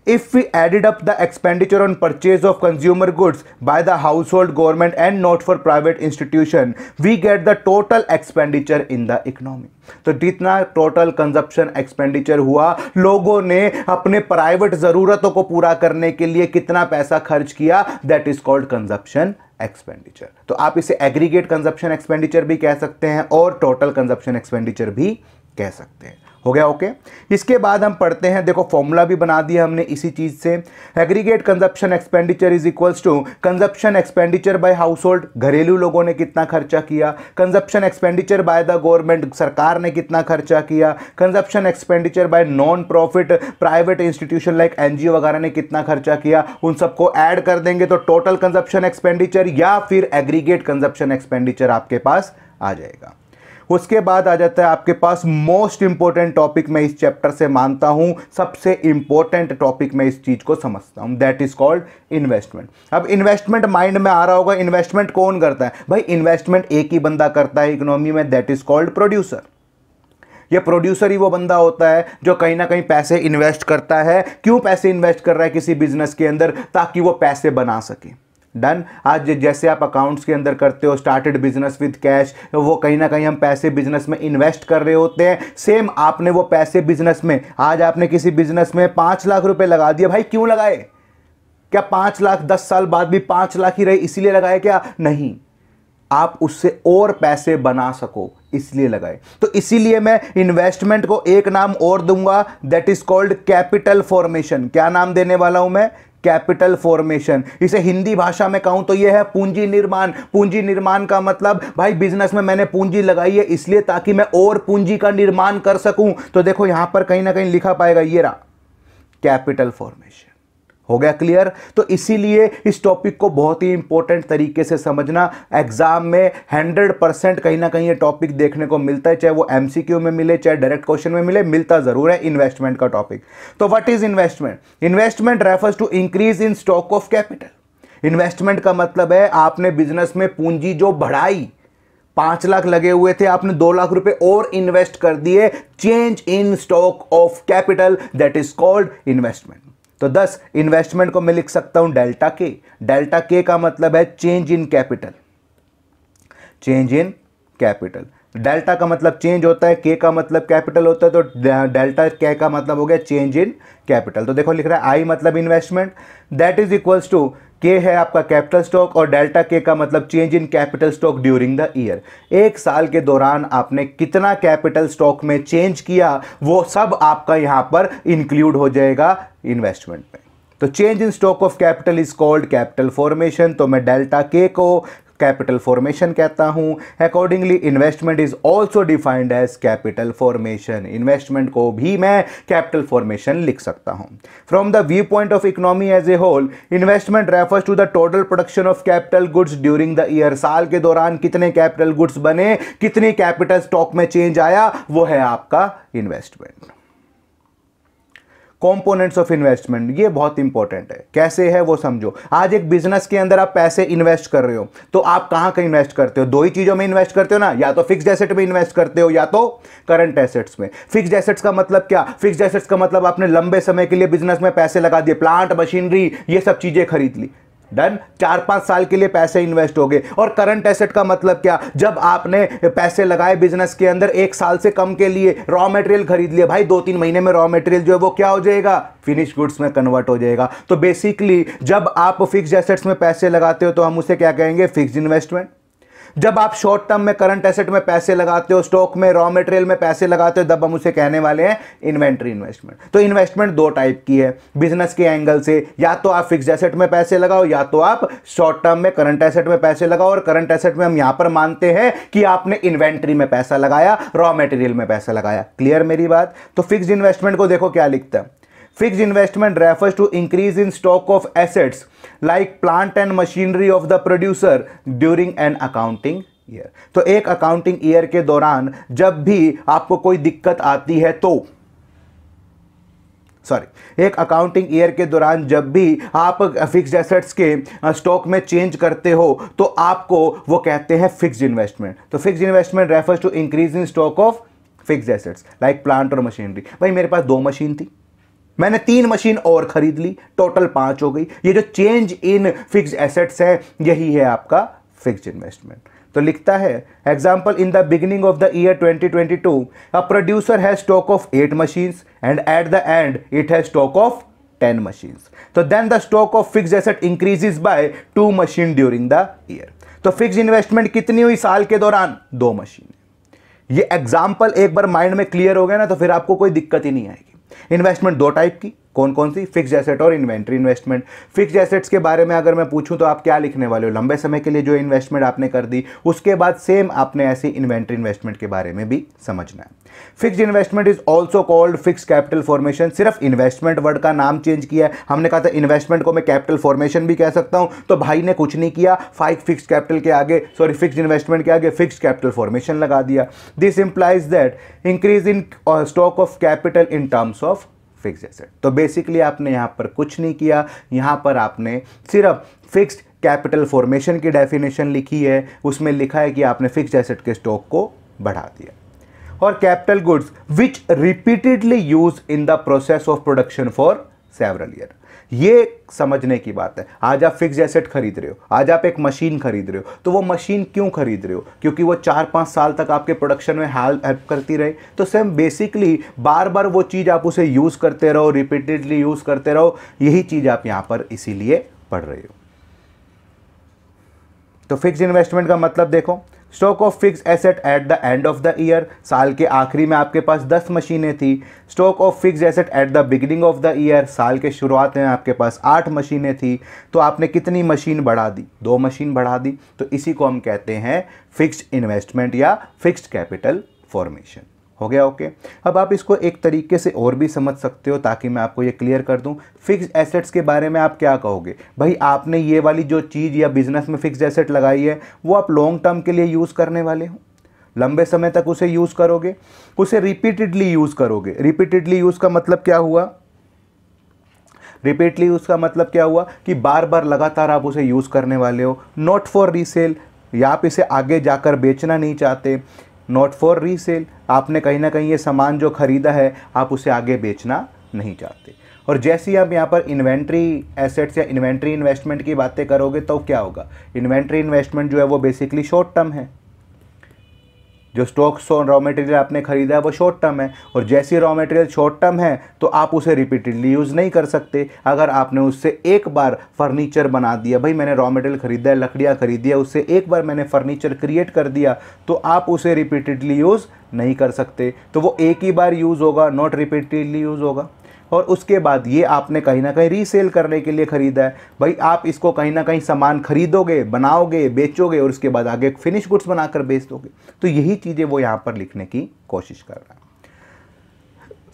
if we added up the expenditure on purchase of consumer goods by the household government and not for private institution we get the total expenditure in the economy तो जितना total consumption expenditure हुआ लोगों ने अपने private ज़रूरतों को पूरा करने के लिए कितना पैसा खर्च किया that is called consumption expenditure तो आप इसे एग्रीगेट कंजप्शन एक्सपेंडिचर भी कह सकते हैं और टोटल कंजप्शन एक्सपेंडिचर भी कह सकते हैं हो गया ओके इसके बाद हम पढ़ते हैं देखो फॉर्मूला भी बना दिया हमने इसी चीज़ से aggregate consumption expenditure is equals to consumption expenditure by household घरेलू लोगों ने कितना खर्चा किया consumption expenditure by the government सरकार ने कितना खर्चा किया consumption expenditure by non profit private institution like N वगैरह ने कितना खर्चा किया उन सबको एड कर देंगे तो टोटल कंजप्शन एक्सपेंडिचर या फिर एग्रीगेट कंजप्शन एक्सपेंडिचर आपके पास आ जाएगा उसके बाद आ जाता है आपके पास मोस्ट इंपॉर्टेंट टॉपिक मैं इस चैप्टर से मानता हूँ सबसे इंपॉर्टेंट टॉपिक मैं इस चीज़ को समझता हूँ दैट इज कॉल्ड इन्वेस्टमेंट अब इन्वेस्टमेंट माइंड में आ रहा होगा इन्वेस्टमेंट कौन करता है भाई इन्वेस्टमेंट एक ही बंदा करता है इकोनॉमी में दैट इज कॉल्ड प्रोड्यूसर ये प्रोड्यूसर ही वो बंदा होता है जो कहीं ना कहीं पैसे इन्वेस्ट करता है क्यों पैसे इन्वेस्ट कर रहा है किसी बिजनेस के अंदर ताकि वो पैसे बना सके डन आज जैसे आप अकाउंट्स के अंदर करते हो स्टार्टेड बिजनेस विद कैश वो कहीं ना कहीं हम पैसे बिजनेस में इन्वेस्ट कर रहे होते हैं सेम आपने वो पैसे बिजनेस में आज आपने किसी बिजनेस में पांच लाख रुपए लगा दिए भाई क्यों लगाए क्या पांच लाख दस साल बाद भी पांच लाख ही रहे इसीलिए लगाए क्या नहीं आप उससे और पैसे बना सको इसलिए लगाए तो इसीलिए मैं इन्वेस्टमेंट को एक नाम और दूंगा that is called capital formation क्या नाम देने वाला हूं मैं कैपिटल फॉर्मेशन इसे हिंदी भाषा में कहूं तो यह है पूंजी निर्माण पूंजी निर्माण का मतलब भाई बिजनेस में मैंने पूंजी लगाई है इसलिए ताकि मैं और पूंजी का निर्माण कर सकूं तो देखो यहां पर कहीं ना कहीं लिखा पाएगा ये रहा कैपिटल फॉर्मेशन हो गया क्लियर तो इसीलिए इस टॉपिक को बहुत ही इंपॉर्टेंट तरीके से समझना एग्जाम में हंड्रेड परसेंट कहीं ना कहीं ये टॉपिक देखने को मिलता है चाहे वो एमसीक्यू में मिले चाहे डायरेक्ट क्वेश्चन में मिले मिलता जरूर है इन्वेस्टमेंट का टॉपिक तो what is investment investment refers to increase in stock of capital investment का मतलब है आपने बिजनेस में पूंजी जो बढ़ाई पांच लाख लगे हुए थे आपने दो लाख रुपए और इन्वेस्ट कर दिए change in stock of capital that is called investment तो दस इन्वेस्टमेंट को मैं लिख सकता हूं डेल्टा के डेल्टा के का मतलब है change in capital change in capital delta का मतलब चेंज होता है के का मतलब कैपिटल होता है तो डेल्टा के का मतलब हो गया चेंज इन कैपिटल तो देखो लिख रहा है आई मतलब investment that is equals to K है आपका कैपिटल स्टॉक और डेल्टा के का मतलब change in capital stock during the year एक साल के दौरान आपने कितना कैपिटल स्टॉक में चेंज किया वो सब आपका यहां पर इंक्लूड हो जाएगा इन्वेस्टमेंट में तो change in stock of capital is called capital formation तो मैं डेल्टा के को कैपिटल फॉर्मेशन कहता हूं accordingly investment is also defined as capital formation investment को भी मैं कैपिटल फॉर्मेशन लिख सकता हूँ from the viewpoint of economy as a whole investment refers to the total production of capital goods during the year साल के दौरान कितने कैपिटल गुड्स बने कितनी कैपिटल स्टॉक में चेंज आया वो है आपका इन्वेस्टमेंट कॉम्पोनेंट्स ऑफ इन्वेस्टमेंट ये बहुत इंपॉर्टेंट है कैसे है वो समझो आज एक बिजनेस के अंदर आप पैसे इन्वेस्ट कर रहे हो तो आप कहाँ का इन्वेस्ट करते हो दो ही चीज़ों में इन्वेस्ट करते हो ना या तो फिक्स्ड एसेट में इन्वेस्ट करते हो या तो करंट एसेट्स में फिक्स्ड एसेट्स का मतलब क्या फिक्स्ड एसेट्स का मतलब आपने लंबे समय के लिए बिजनेस में पैसे लगा दिए प्लांट मशीनरी ये सब चीज़ें खरीद ली डन चार पाँच साल के लिए पैसे इन्वेस्ट हो गए और करंट एसेट का मतलब क्या जब आपने पैसे लगाए बिजनेस के अंदर एक साल से कम के लिए रॉ मटेरियल खरीद लिए भाई दो तीन महीने में रॉ मटेरियल जो है वो क्या हो जाएगा फिनिश गुड्स में कन्वर्ट हो जाएगा तो बेसिकली जब आप फिक्स एसेट्स में पैसे लगाते हो तो हम उसे क्या कहेंगे फिक्स इन्वेस्टमेंट जब आप शॉर्ट टर्म में करंट एसेट में पैसे लगाते हो स्टॉक में रॉ मटेरियल में पैसे लगाते हो तब हम उसे कहने वाले हैं इन्वेंट्री इन्वेस्टमेंट तो इन्वेस्टमेंट दो टाइप की है बिजनेस के एंगल से या तो आप फिक्स एसेट में पैसे लगाओ या तो आप शॉर्ट टर्म में करंट एसेट में पैसे लगाओ और करंट एसेट में हम यहां पर मानते हैं कि आपने इन्वेंट्री में पैसा लगाया रॉ मटेरियल में पैसा लगाया क्लियर मेरी बात तो फिक्स इन्वेस्टमेंट को देखो क्या लिखता है fix investment refers to increase in stock of assets like plant and machinery of the producer during an accounting year तो एक अकाउंटिंग ईयर के दौरान जब भी आपको कोई दिक्कत आती है तो सॉरी एक अकाउंटिंग ईयर के दौरान जब भी आप फिक्स्ड एसेट्स के स्टॉक में चेंज करते हो तो आपको वो कहते हैं फिक्स्ड इन्वेस्टमेंट तो fixed investment refers to increase in stock of fixed assets like plant और मशीनरी भाई मेरे पास दो मशीन थी मैंने तीन मशीन और खरीद ली टोटल पांच हो गई ये जो चेंज इन फिक्स एसेट्स है यही है आपका फिक्स इन्वेस्टमेंट तो लिखता है example in the beginning of the year 2022 a producer has stock of eight machines and at the end it has stock of ten machine तो then the stock of fix asset increases by two machine during the year तो fix investment कितनी हुई साल के दौरान दो machine ये example एक बार माइंड में क्लियर हो गया ना तो फिर आपको कोई दिक्कत ही नहीं आएगी इन्वेस्टमेंट दो टाइप की कौन कौन सी फिक्स एसेट और इन्वेंट्री इन्वेस्टमेंट फिक्स एसेट्स के बारे में अगर मैं पूछूं तो आप क्या लिखने वाले हो लंबे समय के लिए जो इन्वेस्टमेंट आपने कर दी उसके बाद सेम आपने ऐसी इन्वेंट्री इन्वेस्टमेंट के बारे में भी समझना है fixed investment is also called fix capital formation सिर्फ इन्वेस्टमेंट वर्ड का नाम चेंज किया है हमने कहा था इन्वेस्टमेंट को मैं कैपिटल फॉर्मेशन भी कह सकता हूँ तो भाई ने कुछ नहीं किया फाइव फिक्स कैपिटल के आगे सॉरी फिक्स इन्वेस्टमेंट के आगे फिक्स कैपिटल फॉर्मेशन लगा दिया this implies that increase in stock of capital in terms of fix asset तो बेसिकली आपने यहाँ पर कुछ नहीं किया यहाँ पर आपने सिर्फ फिक्स्ड कैपिटल फॉर्मेशन की डेफिनेशन लिखी है उसमें लिखा है कि आपने फिक्स्ड एसेट के स्टॉक को बढ़ा दिया और capital goods which repeatedly use in the process of production for several year ये समझने की बात है आज आप फिक्स एसेट खरीद रहे हो आज आप एक मशीन खरीद रहे हो तो वो मशीन क्यों खरीद रहे हो क्योंकि वो चार पाँच साल तक आपके प्रोडक्शन में हेल्प करती रहे तो सेम बेसिकली बार बार वो चीज़ आप उसे यूज़ करते रहो रिपीटेडली यूज़ करते रहो यही चीज़ आप यहाँ पर इसीलिए पढ़ रहे हो तो फिक्स इन्वेस्टमेंट का मतलब देखो stock of fix asset at the end of the year साल के आखिरी में आपके पास 10 मशीनें थी stock of fix asset at the beginning of the year साल के शुरुआत में आपके पास 8 मशीनें थी तो आपने कितनी मशीन बढ़ा दी दो मशीन बढ़ा दी तो इसी को हम कहते हैं फिक्स्ड इन्वेस्टमेंट या फिक्स्ड कैपिटल फॉर्मेशन हो गया ओके अब आप इसको एक तरीके से और भी समझ सकते हो ताकि मैं आपको ये क्लियर कर दूं फिक्स एसेट्स के बारे में आप क्या कहोगे भाई आपने ये वाली जो चीज़ या बिजनेस में फिक्स एसेट लगाई है वो आप लॉन्ग टर्म के लिए यूज़ करने वाले हो लंबे समय तक उसे यूज़ करोगे उसे रिपीटेडली यूज़ करोगे रिपीटेडली यूज़ का मतलब क्या हुआ रिपीटली उसका मतलब क्या हुआ कि बार बार लगातार आप उसे यूज़ करने वाले हो नॉट फॉर रीसेल या आप इसे आगे जाकर बेचना नहीं चाहते नॉट फॉर रीसेल आपने कहीं ना कहीं ये सामान जो ख़रीदा है आप उसे आगे बेचना नहीं चाहते और जैसे ही आप यहाँ पर इन्वेंट्री एसेट्स या इन्वेंट्री इन्वेस्टमेंट की बातें करोगे तो क्या होगा इन्वेंट्री इन्वेस्टमेंट जो है वो बेसिकली शॉर्ट टर्म है जो स्टॉक्स और रॉ मटेरियल आपने ख़रीदा है वो शॉर्ट टर्म है और जैसी रॉ मटेरियल शॉर्ट टर्म है तो आप उसे रिपीटेडली यूज़ नहीं कर सकते अगर आपने उससे एक बार फर्नीचर बना दिया भाई मैंने रॉ मटेरियल ख़रीदा है लकड़ियाँ खरीदी है उससे एक बार मैंने फर्नीचर क्रिएट कर दिया तो आप उसे रिपीटेडली यूज़ नहीं कर सकते तो वो एक ही बार यूज़ होगा नॉट रिपीटेडली यूज़ होगा और उसके बाद ये आपने कहीं ना कहीं रीसेल करने के लिए ख़रीदा है भाई आप इसको कहीं ना कहीं सामान खरीदोगे बनाओगे बेचोगे और उसके बाद आगे फिनिश गुड्स बनाकर बेच दोगे तो यही चीज़ें वो यहाँ पर लिखने की कोशिश कर रहा है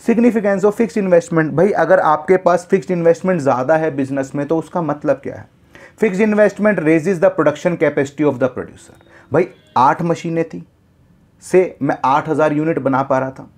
सिग्निफिकेंस ऑफ फिक्स इन्वेस्टमेंट भाई अगर आपके पास फिक्स इन्वेस्टमेंट ज़्यादा है बिजनेस में तो उसका मतलब क्या है fix investment raises the production capacity of the producer भाई आठ मशीनें थी से मैं आठ हज़ार यूनिट बना पा रहा था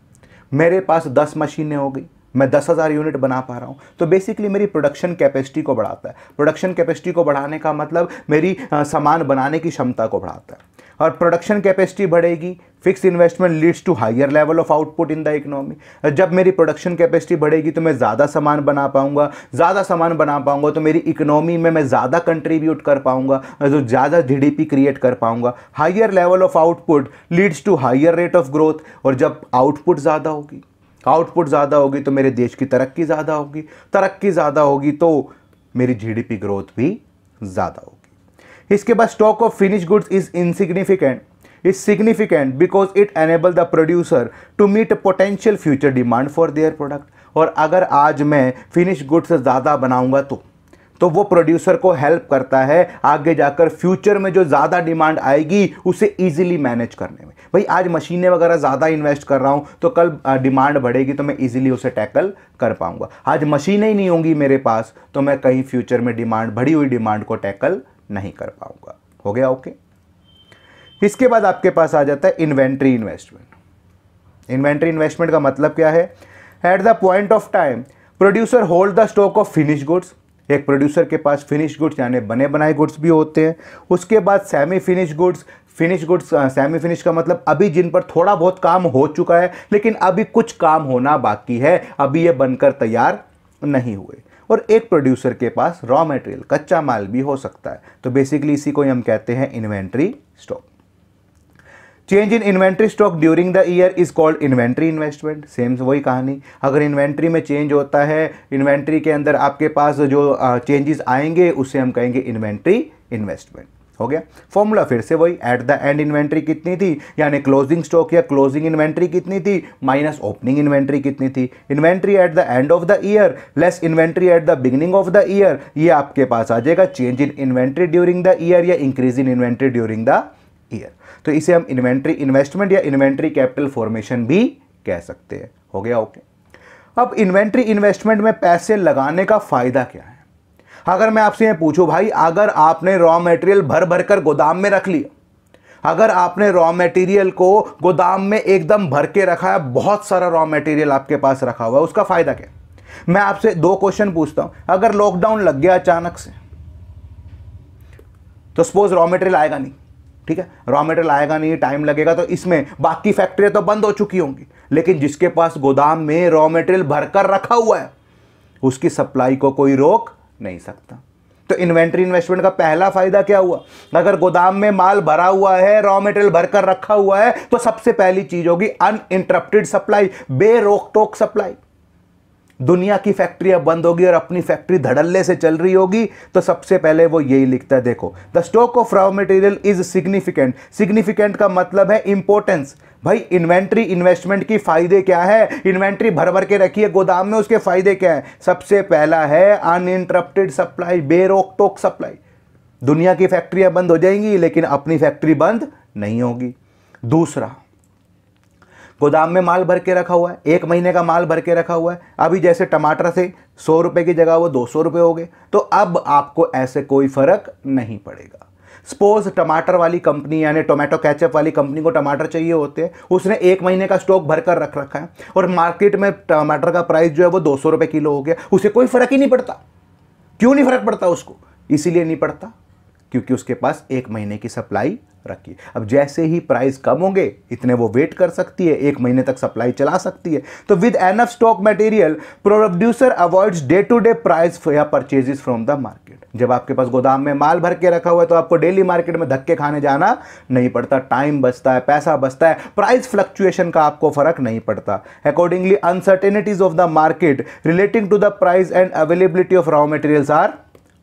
मेरे पास दस मशीनें हो गई मैं दस हज़ार यूनिट बना पा रहा हूँ तो बेसिकली मेरी प्रोडक्शन कैपेसिटी को बढ़ाता है प्रोडक्शन कैपेसिटी को बढ़ाने का मतलब मेरी सामान बनाने की क्षमता को बढ़ाता है और प्रोडक्शन कैपेसिटी बढ़ेगी fix investment leads to higher level of output in the economy जब मेरी प्रोडक्शन कैपेसिटी बढ़ेगी तो मैं ज़्यादा सामान बना पाऊंगा ज़्यादा सामान बना पाऊंगा तो मेरी इकोनॉमी में मैं ज़्यादा कंट्रीब्यूट कर पाऊंगा जो तो ज़्यादा जी क्रिएट कर पाऊंगा higher level of output leads to higher rate of growth और जब आउटपुट ज़्यादा होगी आउटपुट ज़्यादा होगी तो मेरे देश की तरक्की ज़्यादा होगी तरक्की ज़्यादा होगी तो मेरी जीडीपी ग्रोथ भी ज़्यादा होगी इसके बाद stock of finish goods is insignificant is significant because it enable the producer to meet potential future demand for their product और अगर आज मैं फिनिश गुड्स ज़्यादा बनाऊंगा तो तो वो प्रोड्यूसर को हेल्प करता है आगे जाकर फ्यूचर में जो ज़्यादा डिमांड आएगी उसे ईजिली मैनेज करने में भाई आज मशीनें वगैरह ज़्यादा इन्वेस्ट कर रहा हूँ तो कल डिमांड बढ़ेगी तो मैं ईजिली उसे टैकल कर पाऊँगा आज मशीनें ही नहीं होंगी मेरे पास तो मैं कहीं फ्यूचर में डिमांड बढ़ी हुई डिमांड को टैकल नहीं कर पाऊँगा हो गया ओके इसके बाद आपके पास आ जाता है इन्वेंट्री इन्वेस्टमेंट इन्वेंट्री इन्वेस्टमेंट का मतलब क्या है at the point of time producer hold the stock of finish goods एक प्रोड्यूसर के पास फिनिश गुड्स यानी बने बनाए गुड्स भी होते हैं उसके बाद semi finish goods finish goods semi finish का मतलब अभी जिन पर थोड़ा बहुत काम हो चुका है लेकिन अभी कुछ काम होना बाकी है अभी ये बनकर तैयार नहीं हुए और एक प्रोड्यूसर के पास रॉ मटेरियल कच्चा माल भी हो सकता है तो बेसिकली इसी को हम कहते हैं inventory stock change in inventory stock during the year is called inventory investment same वही कहानी अगर इन्वेंट्री में चेंज होता है इन्वेंट्री के अंदर आपके पास जो चेंजेस आएंगे उससे हम कहेंगे इन्वेंट्री इन्वेस्टमेंट हो गया फॉर्मूला फिर से वही एट द एंड इन्वेंट्री कितनी थी यानी क्लोजिंग स्टॉक या क्लोजिंग इन्वेंट्री कितनी थी माइनस ओपनिंग इन्वेंट्री कितनी थी inventory at the end of the year less inventory at the beginning of the year ये आपके पास आ जाएगा change in inventory during the year या increase in inventory during the year तो इसे हम इन्वेंट्री इन्वेस्टमेंट या इन्वेंट्री कैपिटल फॉर्मेशन भी कह सकते हैं हो गया ओके अब इन्वेंट्री इन्वेस्टमेंट में पैसे लगाने का फ़ायदा क्या है अगर मैं आपसे ये पूछूं भाई अगर आपने रॉ मटेरियल भर भर कर गोदाम में रख लिया अगर आपने रॉ मटेरियल को गोदाम में एकदम भर के रखा है बहुत सारा रॉ मटेरियल आपके पास रखा हुआ है उसका फ़ायदा क्या मैं आपसे दो क्वेश्चन पूछता हूं अगर लॉकडाउन लग गया अचानक से तो सपोज रॉ मटेरियल आएगा नहीं ठीक है रॉ मेटेरियल आएगा नहीं टाइम लगेगा तो इसमें बाकी फैक्ट्रियाँ तो बंद हो चुकी होंगी लेकिन जिसके पास गोदाम में रॉ मेटेरियल भरकर रखा हुआ है उसकी सप्लाई को कोई रोक नहीं सकता तो इन्वेंट्री इन्वेस्टमेंट का पहला फायदा क्या हुआ अगर गोदाम में माल भरा हुआ है रॉ मेटेरियल भरकर रखा हुआ है तो सबसे पहली चीज होगी इंटरप्टेड सप्लाई बेरोक टोक सप्लाई दुनिया की फैक्ट्रियां बंद होगी और अपनी फैक्ट्री धड़ल्ले से चल रही होगी तो सबसे पहले वो यही लिखता है देखो the stock of raw material is significant significant का मतलब है इंपॉर्टेंस भाई इन्वेंट्री इन्वेस्टमेंट की फायदे क्या है इन्वेंट्री भर भर के रखी है गोदाम में उसके फायदे क्या है सबसे पहला है अनइंटरप्टेड सप्लाई बेरोक टोक सप्लाई दुनिया की फैक्ट्रियां बंद हो जाएंगी लेकिन अपनी फैक्ट्री बंद नहीं होगी दूसरा गोदाम में माल भर के रखा हुआ है एक महीने का माल भर के रखा हुआ है अभी जैसे टमाटर से सौ रुपये की जगह वो दो सौ रुपये हो गए तो अब आपको ऐसे कोई फ़र्क नहीं पड़ेगा सपोज टमाटर वाली कंपनी यानी टोमेटो कैचअप वाली कंपनी को टमाटर चाहिए होते हैं उसने एक महीने का स्टॉक भरकर रख रखा है और मार्केट में टमाटर का प्राइस जो है वो दो सौ रुपये किलो हो गया उसे कोई फ़र्क ही नहीं पड़ता क्यों नहीं फ़र्क पड़ता उसको इसीलिए नहीं पड़ता क्योंकि उसके पास एक महीने की सप्लाई रखिए अब जैसे ही प्राइस कम होंगे इतने वो वेट कर सकती है एक महीने तक सप्लाई चला सकती है तो with enough stock material producer avoids day to day price या परचेजेस फ्रॉम द मार्केट जब आपके पास गोदाम में माल भर के रखा हुआ है तो आपको डेली मार्केट में धक्के खाने जाना नहीं पड़ता टाइम बचता है पैसा बचता है प्राइस फ्लक्चुएशन का आपको फर्क नहीं पड़ता accordingly uncertainties of the market relating to the price and availability of raw materials are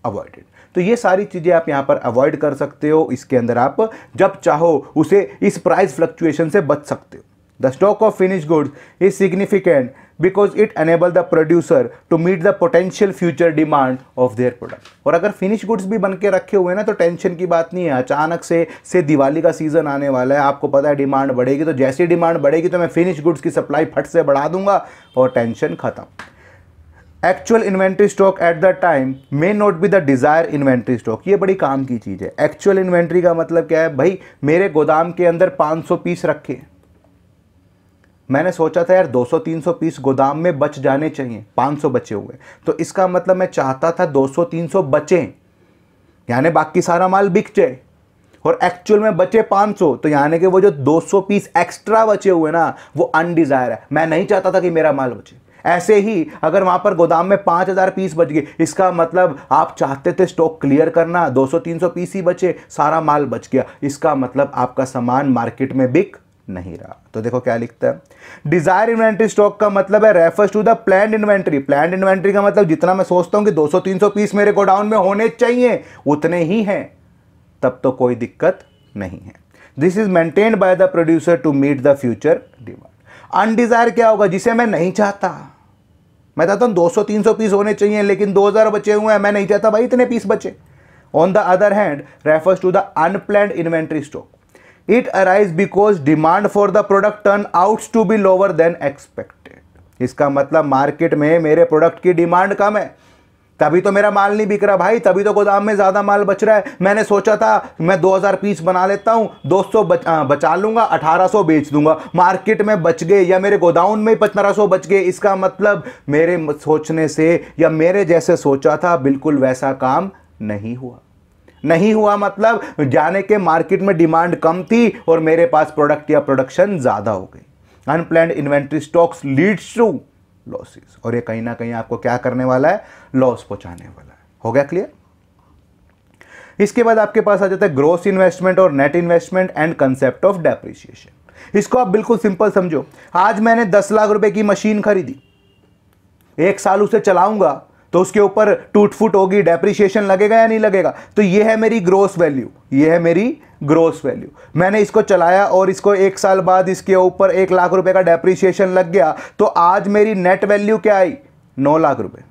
avoided तो ये सारी चीज़ें आप यहाँ पर अवॉइड कर सकते हो इसके अंदर आप जब चाहो उसे इस प्राइस फ्लक्चुएशन से बच सकते हो the stock of finish goods is significant because it enable the producer to meet the potential future demand of their product और अगर फिनिश गुड्स भी बन के रखे हुए हैं ना तो टेंशन की बात नहीं है अचानक से से दिवाली का सीज़न आने वाला है आपको पता है डिमांड बढ़ेगी तो जैसी डिमांड बढ़ेगी तो मैं फिनिश गुड्स की सप्लाई फट से बढ़ा दूंगा और टेंशन खत्म actual inventory stock at the time may not be the desire inventory stock ये बड़ी काम की चीज़ है एक्चुअल इन्वेंट्री का मतलब क्या है भाई मेरे गोदाम के अंदर 500 पीस रखे मैंने सोचा था यार 200-300 पीस गोदाम में बच जाने चाहिए 500 बचे हुए तो इसका मतलब मैं चाहता था 200-300 बचें यानी बाकी सारा माल बिक जाए और एक्चुअल में बचे 500 तो यानी कि वो जो 200 पीस एक्स्ट्रा बचे हुए ना वो अनडिज़ायर है मैं नहीं चाहता था कि मेरा माल बचे ऐसे ही अगर वहां पर गोदाम में पांच हज़ार पीस बच गए इसका मतलब आप चाहते थे स्टॉक क्लियर करना दो सौ तीन सौ पीस ही बचे सारा माल बच गया इसका मतलब आपका सामान मार्केट में बिक नहीं रहा तो देखो क्या लिखता है डिजायर इन्वेंट्री स्टॉक का मतलब है refers to the plan inventory plan inventory का मतलब जितना मैं सोचता हूँ कि 200-300 पीस मेरे गोडाउन में होने चाहिए उतने ही हैं तब तो कोई दिक्कत नहीं है this is maintained by the producer to meet the future demand undesire क्या होगा जिसे मैं नहीं चाहता मैं चाहता हूँ तो तीन सौ पीस होने चाहिए लेकिन दो हजार बचे हुए हैं मैं नहीं चाहता भाई इतने पीस बचे on the other hand refers to the unplanned inventory stock it arise because demand for the product turn outs to be lower than expected इसका मतलब मार्केट में मेरे प्रोडक्ट की डिमांड कम है तभी तो मेरा माल नहीं बिक रहा भाई तभी तो गोदाम में ज़्यादा माल बच रहा है मैंने सोचा था मैं 2000 पीस बना लेता हूँ 200 बच, बचा लूँगा 1800 बेच दूंगा मार्केट में बच गए या मेरे गोदाउन में पंद्रह सौ बच गए इसका मतलब मेरे सोचने से या मेरे जैसे सोचा था बिल्कुल वैसा काम नहीं हुआ नहीं हुआ मतलब जाने के मार्केट में डिमांड कम थी और मेरे पास प्रोडक्ट या प्रोडक्शन ज़्यादा हो गई unplanned inventory stocks leads to losses और ये कहीं ना कहीं आपको क्या करने वाला है लॉस पहुंचाने वाला है हो गया क्लियर इसके बाद आपके पास आ जाता है ग्रोस इन्वेस्टमेंट और net investment and concept of depreciation इसको आप बिल्कुल सिंपल समझो आज मैंने दस लाख रुपए की मशीन खरीदी एक साल उसे चलाऊंगा तो उसके ऊपर टूट फूट होगी डेप्रिशिएशन लगेगा या नहीं लगेगा तो ये है मेरी ग्रोस वैल्यू ये है मेरी ग्रोस वैल्यू मैंने इसको चलाया और इसको एक साल बाद इसके ऊपर एक लाख रुपए का डेप्रिसिएशन लग गया तो आज मेरी नेट वैल्यू क्या आई नौ लाख रुपए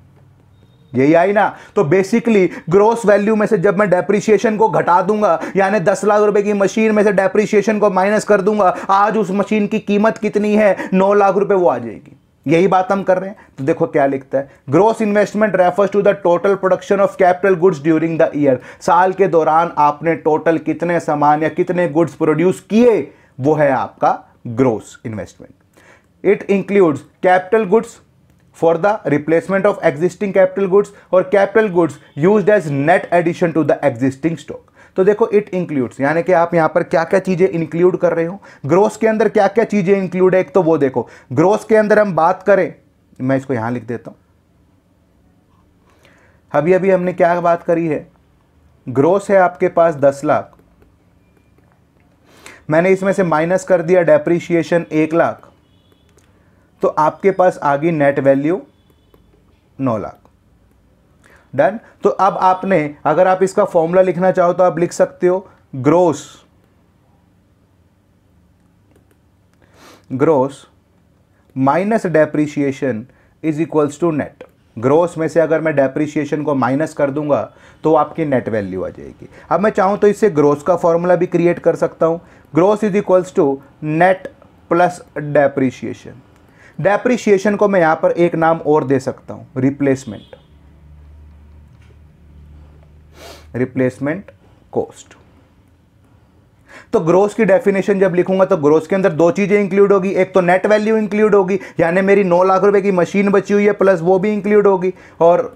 यही आई ना तो बेसिकली ग्रोस वैल्यू में से जब मैं डेप्रिसिएशन को घटा दूंगा यानी दस लाख रुपए की मशीन में से डेप्रिसिएशन को माइनस कर दूंगा आज उस मशीन की कीमत कितनी है नौ लाख रुपए वो आ जाएगी यही बात हम कर रहे हैं तो देखो क्या लिखता है gross investment refers to the total production of capital goods during the year साल के दौरान आपने टोटल कितने सामान या कितने गुड्स प्रोड्यूस किए वो है आपका gross investment it includes capital goods for the replacement of existing capital goods और capital goods use as net addition to the existing stock तो देखो इट इंक्लूड्स यानी कि आप यहां पर क्या क्या चीज़ें इंक्लूड कर रहे हो ग्रोस के अंदर क्या क्या चीज़ें इंक्लूड है एक तो वो देखो ग्रोस के अंदर हम बात करें मैं इसको यहां लिख देता हूं अभी अभी हमने क्या बात करी है ग्रोस है आपके पास दस लाख मैंने इसमें से माइनस कर दिया डेप्रीशिएशन एक लाख तो आपके पास आ गई नेट वैल्यू नौ लाख डन तो अब आपने अगर आप इसका फॉर्मूला लिखना चाहो तो आप लिख सकते हो gross gross minus depreciation is equals to net gross में से अगर मैं डेप्रिशिएशन को माइनस कर दूंगा तो आपकी नेट वैल्यू आ जाएगी अब मैं चाहूं तो इससे ग्रोस का फॉर्मूला भी क्रिएट कर सकता हूं gross is equals to net plus depreciation depreciation को मैं यहां पर एक नाम और दे सकता हूं रिप्लेसमेंट रिप्लेसमेंट कॉस्ट तो ग्रोस की डेफिनेशन जब लिखूंगा तो ग्रोस के अंदर दो चीज़ें इंक्लूड होगी एक तो नेट वैल्यू इंक्लूड होगी यानी मेरी नौ लाख रुपए की मशीन बची हुई है प्लस वो भी इंक्लूड होगी और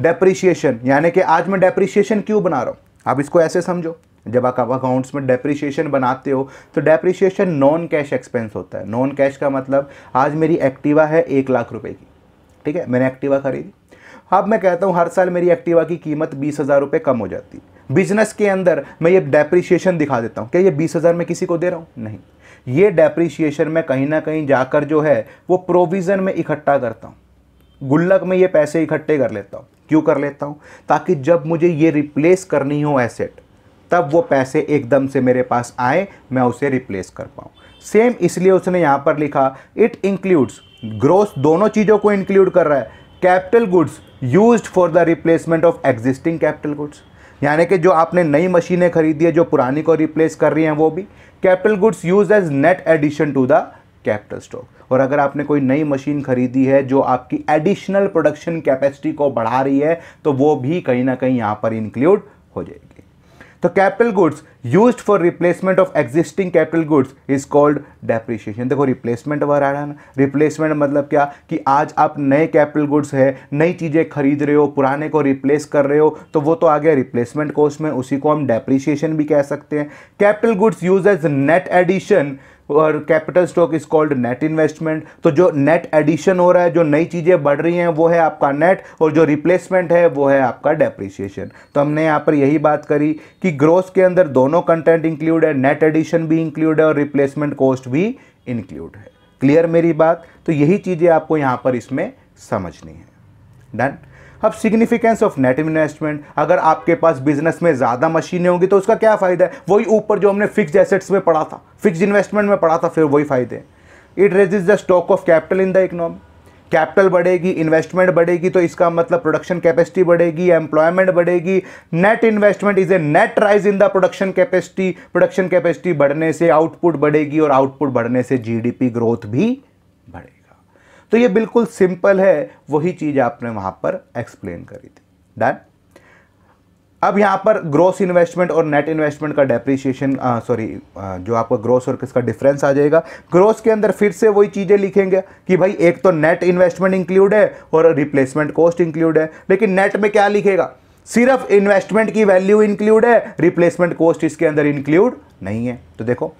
डेप्रिशिएशन यानी कि आज मैं डेप्रिशिएशन क्यों बना रहा हूं आप इसको ऐसे समझो जब आप अकाउंट्स में डेप्रिशिएशन बनाते हो तो डेप्रिशिएशन नॉन कैश एक्सपेंस होता है नॉन कैश का मतलब आज मेरी एक्टिवा है एक लाख रुपए की ठीक है मैंने एक्टिवा खरीदी अब मैं कहता हूँ हर साल मेरी एक्टिवा की कीमत बीस हज़ार रुपये कम हो जाती है बिजनेस के अंदर मैं ये डेप्रिशिएशन दिखा देता हूँ क्या ये बीस हज़ार मैं किसी को दे रहा हूँ नहीं ये डेप्रिशिएशन मैं कहीं ना कहीं जाकर जो है वो प्रोविज़न में इकट्ठा करता हूँ गुल्लक में ये पैसे इकट्ठे कर लेता हूँ क्यों कर लेता हूँ ताकि जब मुझे ये रिप्लेस करनी हो एसेट तब वो पैसे एकदम से मेरे पास आए मैं उसे रिप्लेस कर पाऊँ सेम इसलिए उसने यहाँ पर लिखा इट इंक्लूड्स ग्रोस दोनों चीज़ों को इंक्लूड कर रहा है capital goods use for the replacement of existing capital goods यानी कि जो आपने नई मशीनें खरीदी है जो पुरानी को रिप्लेस कर रही हैं वो भी capital goods use as net addition to the capital stock और अगर आपने कोई नई मशीन खरीदी है जो आपकी एडिशनल प्रोडक्शन कैपेसिटी को बढ़ा रही है तो वो भी कहीं ना कहीं यहाँ पर इंक्लूड हो जाएगी तो capital goods use for replacement of existing capital goods is called depreciation देखो रिप्लेसमेंट वह रहा है ना रिप्लेसमेंट मतलब क्या कि आज आप नए कैपिटल गुड्स है नई चीज़ें खरीद रहे हो पुराने को रिप्लेस कर रहे हो तो वो तो आ गया रिप्लेसमेंट कोस्ट में उसी को हम डेप्रिशिएशन भी कह सकते हैं capital goods use as net addition और capital stock is called net investment तो जो नेट एडिशन हो रहा है जो नई चीज़ें बढ़ रही हैं वो है आपका नेट और जो रिप्लेसमेंट है वो है आपका डेप्रिसिएशन तो हमने यहाँ पर यही बात करी कि ग्रोथ के अंदर दोनों कंटेंट इंक्लूड है नेट एडिशन भी इंक्लूड है और रिप्लेसमेंट कॉस्ट भी इंक्लूड है क्लियर मेरी बात तो यही चीज़ें आपको यहाँ पर इसमें समझनी है डन अब सिग्निफिकेंस ऑफ नेट इन्वेस्टमेंट अगर आपके पास बिजनेस में ज़्यादा मशीनें होंगी तो उसका क्या फ़ायदा है वही ऊपर जो हमने फिक्स एसेट्स में पढ़ा था फिक्स इन्वेस्टमेंट में पढ़ा था फिर वही फ़ायदे it raises the stock of capital in the economy capital बढ़ेगी इन्वेस्टमेंट बढ़ेगी तो इसका मतलब प्रोडक्शन कैपेसिटी बढ़ेगी एम्प्लॉयमेंट बढ़ेगी net investment is a net rise in the production capacity production capacity बढ़ने से आउटपुट बढ़ेगी और आउटपुट बढ़ने से जीडीपी ग्रोथ भी तो ये बिल्कुल सिंपल है वही चीज़ आपने वहां पर एक्सप्लेन करी थी डन अब यहां पर ग्रोस इन्वेस्टमेंट और नेट इन्वेस्टमेंट का डेप्रीशिएशन सॉरी जो आपका ग्रोस और किसका डिफरेंस आ जाएगा ग्रोस के अंदर फिर से वही चीज़ें लिखेंगे कि भाई एक तो नेट इन्वेस्टमेंट इंक्लूड है और रिप्लेसमेंट कॉस्ट इंक्लूड है लेकिन नेट में क्या लिखेगा सिर्फ इन्वेस्टमेंट की वैल्यू इंक्लूड है रिप्लेसमेंट कॉस्ट इसके अंदर इंक्लूड नहीं है तो देखो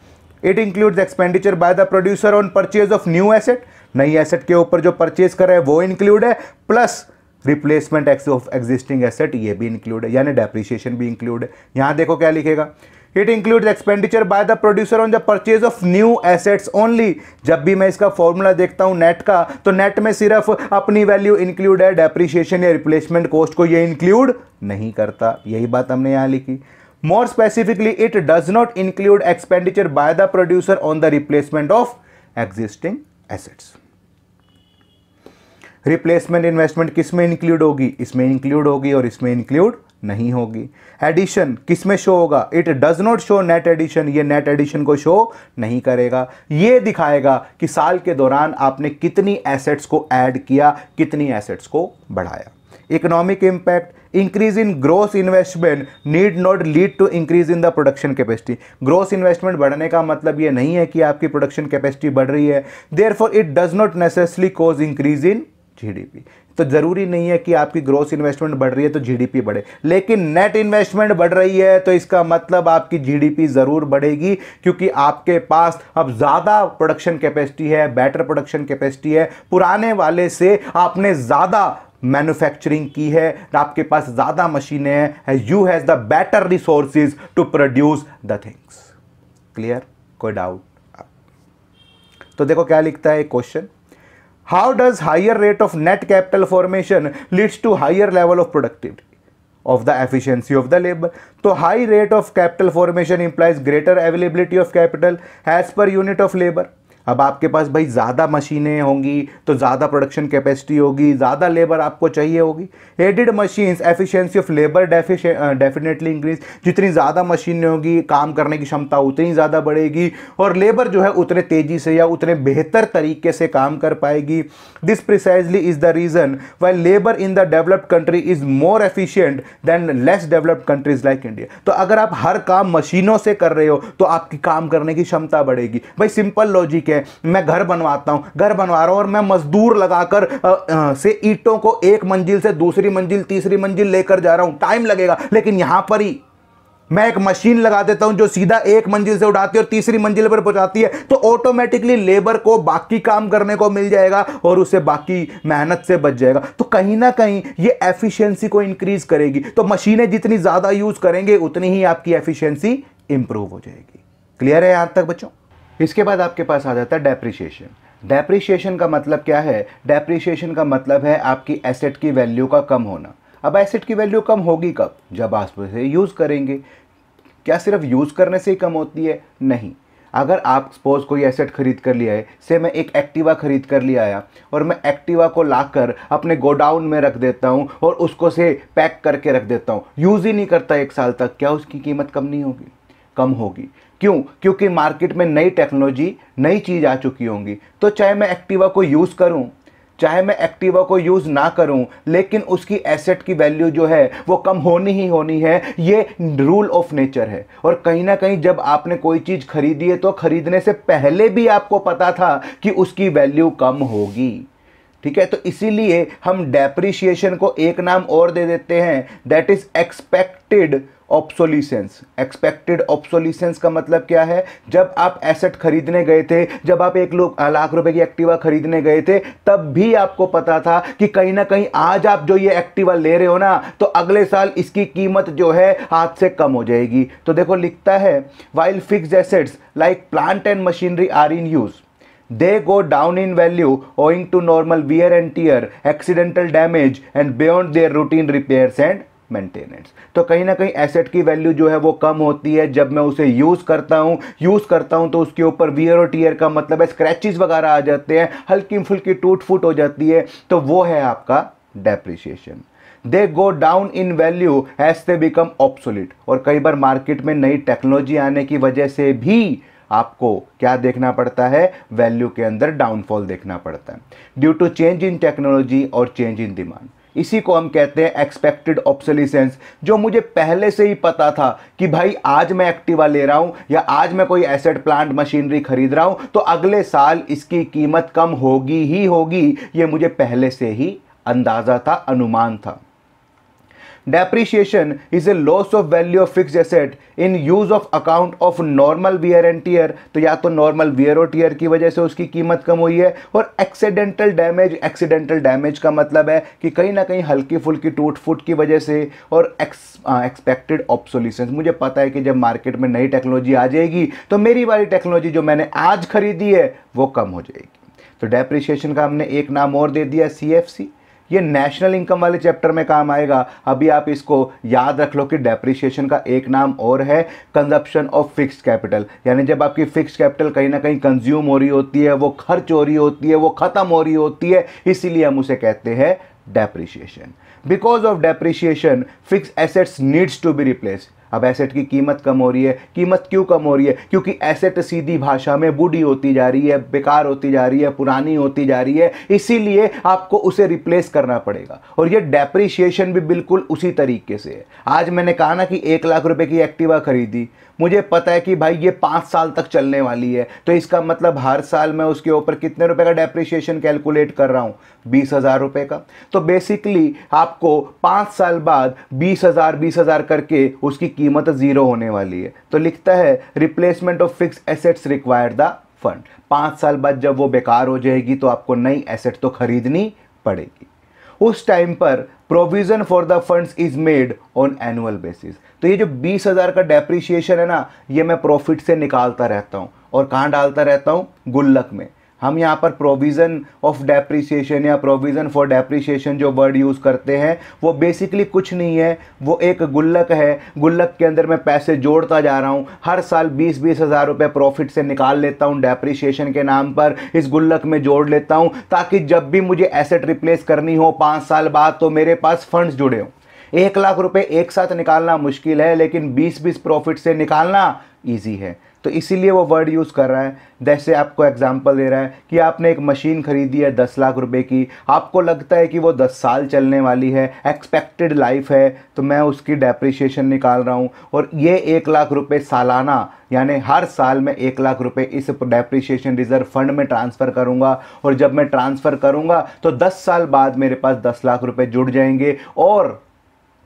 it includes expenditure by the producer on purchase of new asset नई एसेट के ऊपर जो परचेज कर रहे हैं वो इंक्लूड है plus replacement ex of existing asset ये भी इंक्लूड है यानी डेप्रिशिएशन भी इंक्लूड है यहाँ देखो क्या लिखेगा it include expenditure by the producer on the purchase of new assets only जब भी मैं इसका फॉर्मूला देखता हूँ नेट का तो नेट में सिर्फ अपनी वैल्यू इंक्लूड है डेप्रिशिएशन या रिप्लेसमेंट कॉस्ट को ये इंक्लूड नहीं करता यही बात हमने यहाँ लिखी more specifically it does not include expenditure by the producer on the replacement of existing assets replacement investment किस में इंक्लूड होगी इसमें इंक्लूड होगी और इसमें इंक्लूड नहीं होगी एडिशन किस में शो होगा it does not show net addition ये नेट एडिशन को शो नहीं करेगा ये दिखाएगा कि साल के दौरान आपने कितनी एसेट्स को ऐड किया कितनी एसेट्स को बढ़ाया economic impact increase in gross investment need not lead to increase in the production capacity gross investment बढ़ने का मतलब ये नहीं है कि आपकी प्रोडक्शन कैपेसिटी बढ़ रही है therefore it does not necessarily cause increase in GDP तो ज़रूरी नहीं है कि आपकी ग्रोस इन्वेस्टमेंट बढ़ रही है तो जीडीपी बढ़े लेकिन नेट इन्वेस्टमेंट बढ़ रही है तो इसका मतलब आपकी जीडीपी ज़रूर बढ़ेगी क्योंकि आपके पास अब ज़्यादा प्रोडक्शन कैपेसिटी है बेटर प्रोडक्शन कैपेसिटी है पुराने वाले से आपने ज़्यादा मैन्युफैक्चरिंग की है आपके पास ज़्यादा मशीनें हैं you has the better resources to produce the things clear कोई डाउट तो देखो क्या लिखता है question How does higher rate of net capital formation leads to higher level of productivity? of the efficiency of the labor. So high rate of capital formation implies greater availability of capital as per unit of labor. अब आपके पास भाई ज़्यादा मशीनें होंगी तो ज़्यादा production capacity होगी ज़्यादा लेबर आपको चाहिए होगी added machines efficiency of labour definitely increase जितनी ज़्यादा मशीनें होगी काम करने की क्षमता उतनी ज़्यादा बढ़ेगी और लेबर जो है उतने तेज़ी से या उतने बेहतर तरीके से काम कर पाएगी this precisely is the reason why labour in the developed country is more efficient than less developed countries like India तो अगर आप हर काम मशीनों से कर रहे हो तो आपकी काम करने की क्षमता बढ़ेगी भाई सिंपल लॉजिक है हैं मैं घर बनवाता हूँ घर बनवा रहा हूँ और मैं मजदूर लगाकर से ईंटों को एक मंजिल से दूसरी मंजिल तीसरी मंजिल लेकर जा रहा हूँ टाइम लगेगा लेकिन यहाँ पर ही मैं एक मशीन लगा देता हूं जो सीधा एक मंजिल से उठाती है और तीसरी मंजिल पर पहुंचाती है तो ऑटोमेटिकली लेबर को बाकी काम करने को मिल जाएगा और उसे बाकी मेहनत से बच जाएगा तो कहीं ना कहीं ये एफिशिएंसी को इंक्रीज करेगी तो मशीनें जितनी ज़्यादा यूज़ करेंगे उतनी ही आपकी एफिशिएंसी इंप्रूव हो जाएगी क्लियर है यहाँ तक बच्चों इसके बाद आपके पास आ जाता है डेप्रिशिएशन डेप्रिशिएशन का मतलब क्या है डेप्रिशिएशन का मतलब है आपकी एसेट की वैल्यू का कम होना अब एसेट की वैल्यू कम होगी कब जब आप उसे यूज़ करेंगे क्या सिर्फ यूज़ करने से ही कम होती है नहीं अगर आप सपोज कोई एसेट खरीद कर लिया है से मैं एक एक्टिवा खरीद कर लिया आया और मैं एक्टिवा को लाकर अपने गोडाउन में रख देता हूँ और उसको से पैक करके रख देता हूँ यूज़ ही नहीं करता एक साल तक क्या उसकी कीमत कम नहीं होगी कम होगी क्यों क्योंकि मार्केट में नई टेक्नोलॉजी नई चीज़ आ चुकी होंगी तो चाहे मैं एक्टिवा को यूज़ करूँ चाहे मैं एक्टिवा को यूज़ ना करूं लेकिन उसकी एसेट की वैल्यू जो है वो कम होनी ही होनी है ये रूल ऑफ नेचर है और कहीं ना कहीं जब आपने कोई चीज़ खरीदी है तो खरीदने से पहले भी आपको पता था कि उसकी वैल्यू कम होगी ठीक है तो इसीलिए हम डेप्रिशिएशन को एक नाम और दे देते हैं that is expected obsolescence expected obsolescence का मतलब क्या है जब आप एसेट खरीदने गए थे जब आप एक लोग लाख रुपए की एक्टिवा खरीदने गए थे तब भी आपको पता था कि कहीं ना कहीं आज आप जो ये एक्टिवा ले रहे हो ना तो अगले साल इसकी कीमत जो है हाथ से कम हो जाएगी तो देखो लिखता है while fix assets like plant and machinery are in use they go down in value owing to normal wear and tear accidental damage and beyond their routine repairs and maintenance तो कहीं ना कहीं एसेट की value जो है वो कम होती है जब मैं उसे यूज़ करता हूँ यूज़ करता हूँ तो उसके ऊपर वियर और टीयर का मतलब है स्क्रैचेस वगैरह आ जाते हैं हल्की फुल्की टूट फूट हो जाती है तो वो है आपका depreciation they go down in value as they become obsolete और कई बार मार्केट में नई टेक्नोलॉजी आने की वजह से भी आपको क्या देखना पड़ता है वैल्यू के अंदर डाउनफॉल देखना पड़ता है due to change in technology और चेंज इन डिमांड इसी को हम कहते हैं एक्सपेक्टेड ऑप्सोलिसेंस जो मुझे पहले से ही पता था कि भाई आज मैं एक्टिवा ले रहा हूँ या आज मैं कोई एसेट प्लांट मशीनरी खरीद रहा हूँ तो अगले साल इसकी कीमत कम होगी ही होगी ये मुझे पहले से ही अंदाज़ा था अनुमान था depreciation is a loss of value of fix asset in use of account of normal wear and tear तो या तो नॉर्मल वियर और टीयर की वजह से उसकी कीमत कम हुई है और एक्सीडेंटल डैमेज एक्सीडेंटल डैमेज का मतलब है कि कहीं ना कहीं हल्की फुल्की टूट फूट की वजह से और एक्सपेक्टेड ऑप्सोल्यूशन मुझे पता है कि जब मार्केट में नई टेक्नोलॉजी आ जाएगी तो मेरी वाली टेक्नोलॉजी जो मैंने आज खरीदी है वो कम हो जाएगी तो डेप्रिशिएशन का हमने एक नाम और दे दिया सी एफ सी ये नेशनल इनकम वाले चैप्टर में काम आएगा अभी आप इसको याद रख लो कि डेप्रीशिएशन का एक नाम और है कंजप्शन ऑफ फिक्स्ड कैपिटल यानी जब आपकी फिक्स्ड कैपिटल कहीं ना कहीं कंज्यूम हो रही होती है वो खर्च हो रही होती है वो ख़त्म हो रही होती है इसीलिए हम उसे कहते हैं depreciation because of depreciation fix assets needs to be replace अब एसेट की कीमत कम हो रही है कीमत क्यों कम हो रही है क्योंकि एसेट सीधी भाषा में बूढ़ी होती जा रही है बेकार होती जा रही है पुरानी होती जा रही है इसीलिए आपको उसे रिप्लेस करना पड़ेगा और ये डेप्रिशिएशन भी बिल्कुल उसी तरीके से है आज मैंने कहा ना कि एक लाख रुपए की एक्टिवा खरीदी मुझे पता है कि भाई ये पाँच साल तक चलने वाली है तो इसका मतलब हर साल मैं उसके ऊपर कितने रुपए का डेप्रिशिएशन कैलकुलेट कर रहा हूँ बीस हज़ार रुपये का तो बेसिकली आपको पाँच साल बाद बीस हज़ार बीस हज़ार करके उसकी कीमत ज़ीरो होने वाली है तो लिखता है replacement of fix assets require the fund पाँच साल बाद जब वो बेकार हो जाएगी तो आपको नई एसेट तो खरीदनी पड़ेगी उस टाइम पर provision for the funds is made on annual basis तो ये जो बीस हज़ार का डेप्रिशिएशन है ना ये मैं प्रॉफिट से निकालता रहता हूँ और कहाँ डालता रहता हूँ गुल्लक में हम यहाँ पर प्रोविज़न ऑफ डेप्रिसिएशन या प्रोविज़न फॉर डेप्रीशिएशन जो वर्ड यूज़ करते हैं वो बेसिकली कुछ नहीं है वो एक गुल्लक है गुल्लक के अंदर मैं पैसे जोड़ता जा रहा हूँ हर साल बीस बीस हज़ार रुपये प्रॉफिट से निकाल लेता हूँ डेप्रिशिएशन के नाम पर इस गुल्लक में जोड़ लेता हूँ ताकि जब भी मुझे एसेट रिप्लेस करनी हो पाँच साल बाद तो मेरे पास फंड्स जुड़े हों एक लाख रुपए एक साथ निकालना मुश्किल है लेकिन बीस बीस प्रॉफिट से निकालना ईजी है तो इसीलिए वो वर्ड यूज़ कर रहा है जैसे आपको एग्जाम्पल दे रहा है कि आपने एक मशीन खरीदी है दस लाख रुपए की आपको लगता है कि वो दस साल चलने वाली है एक्सपेक्टेड लाइफ है तो मैं उसकी डेप्रिशिएशन निकाल रहा हूँ और ये एक लाख रुपए सालाना यानी हर साल में एक लाख रुपए इस डेप्रिशिएशन रिजर्व फंड में ट्रांसफ़र करूँगा और जब मैं ट्रांसफ़र करूँगा तो दस साल बाद मेरे पास दस लाख रुपये जुड़ जाएंगे और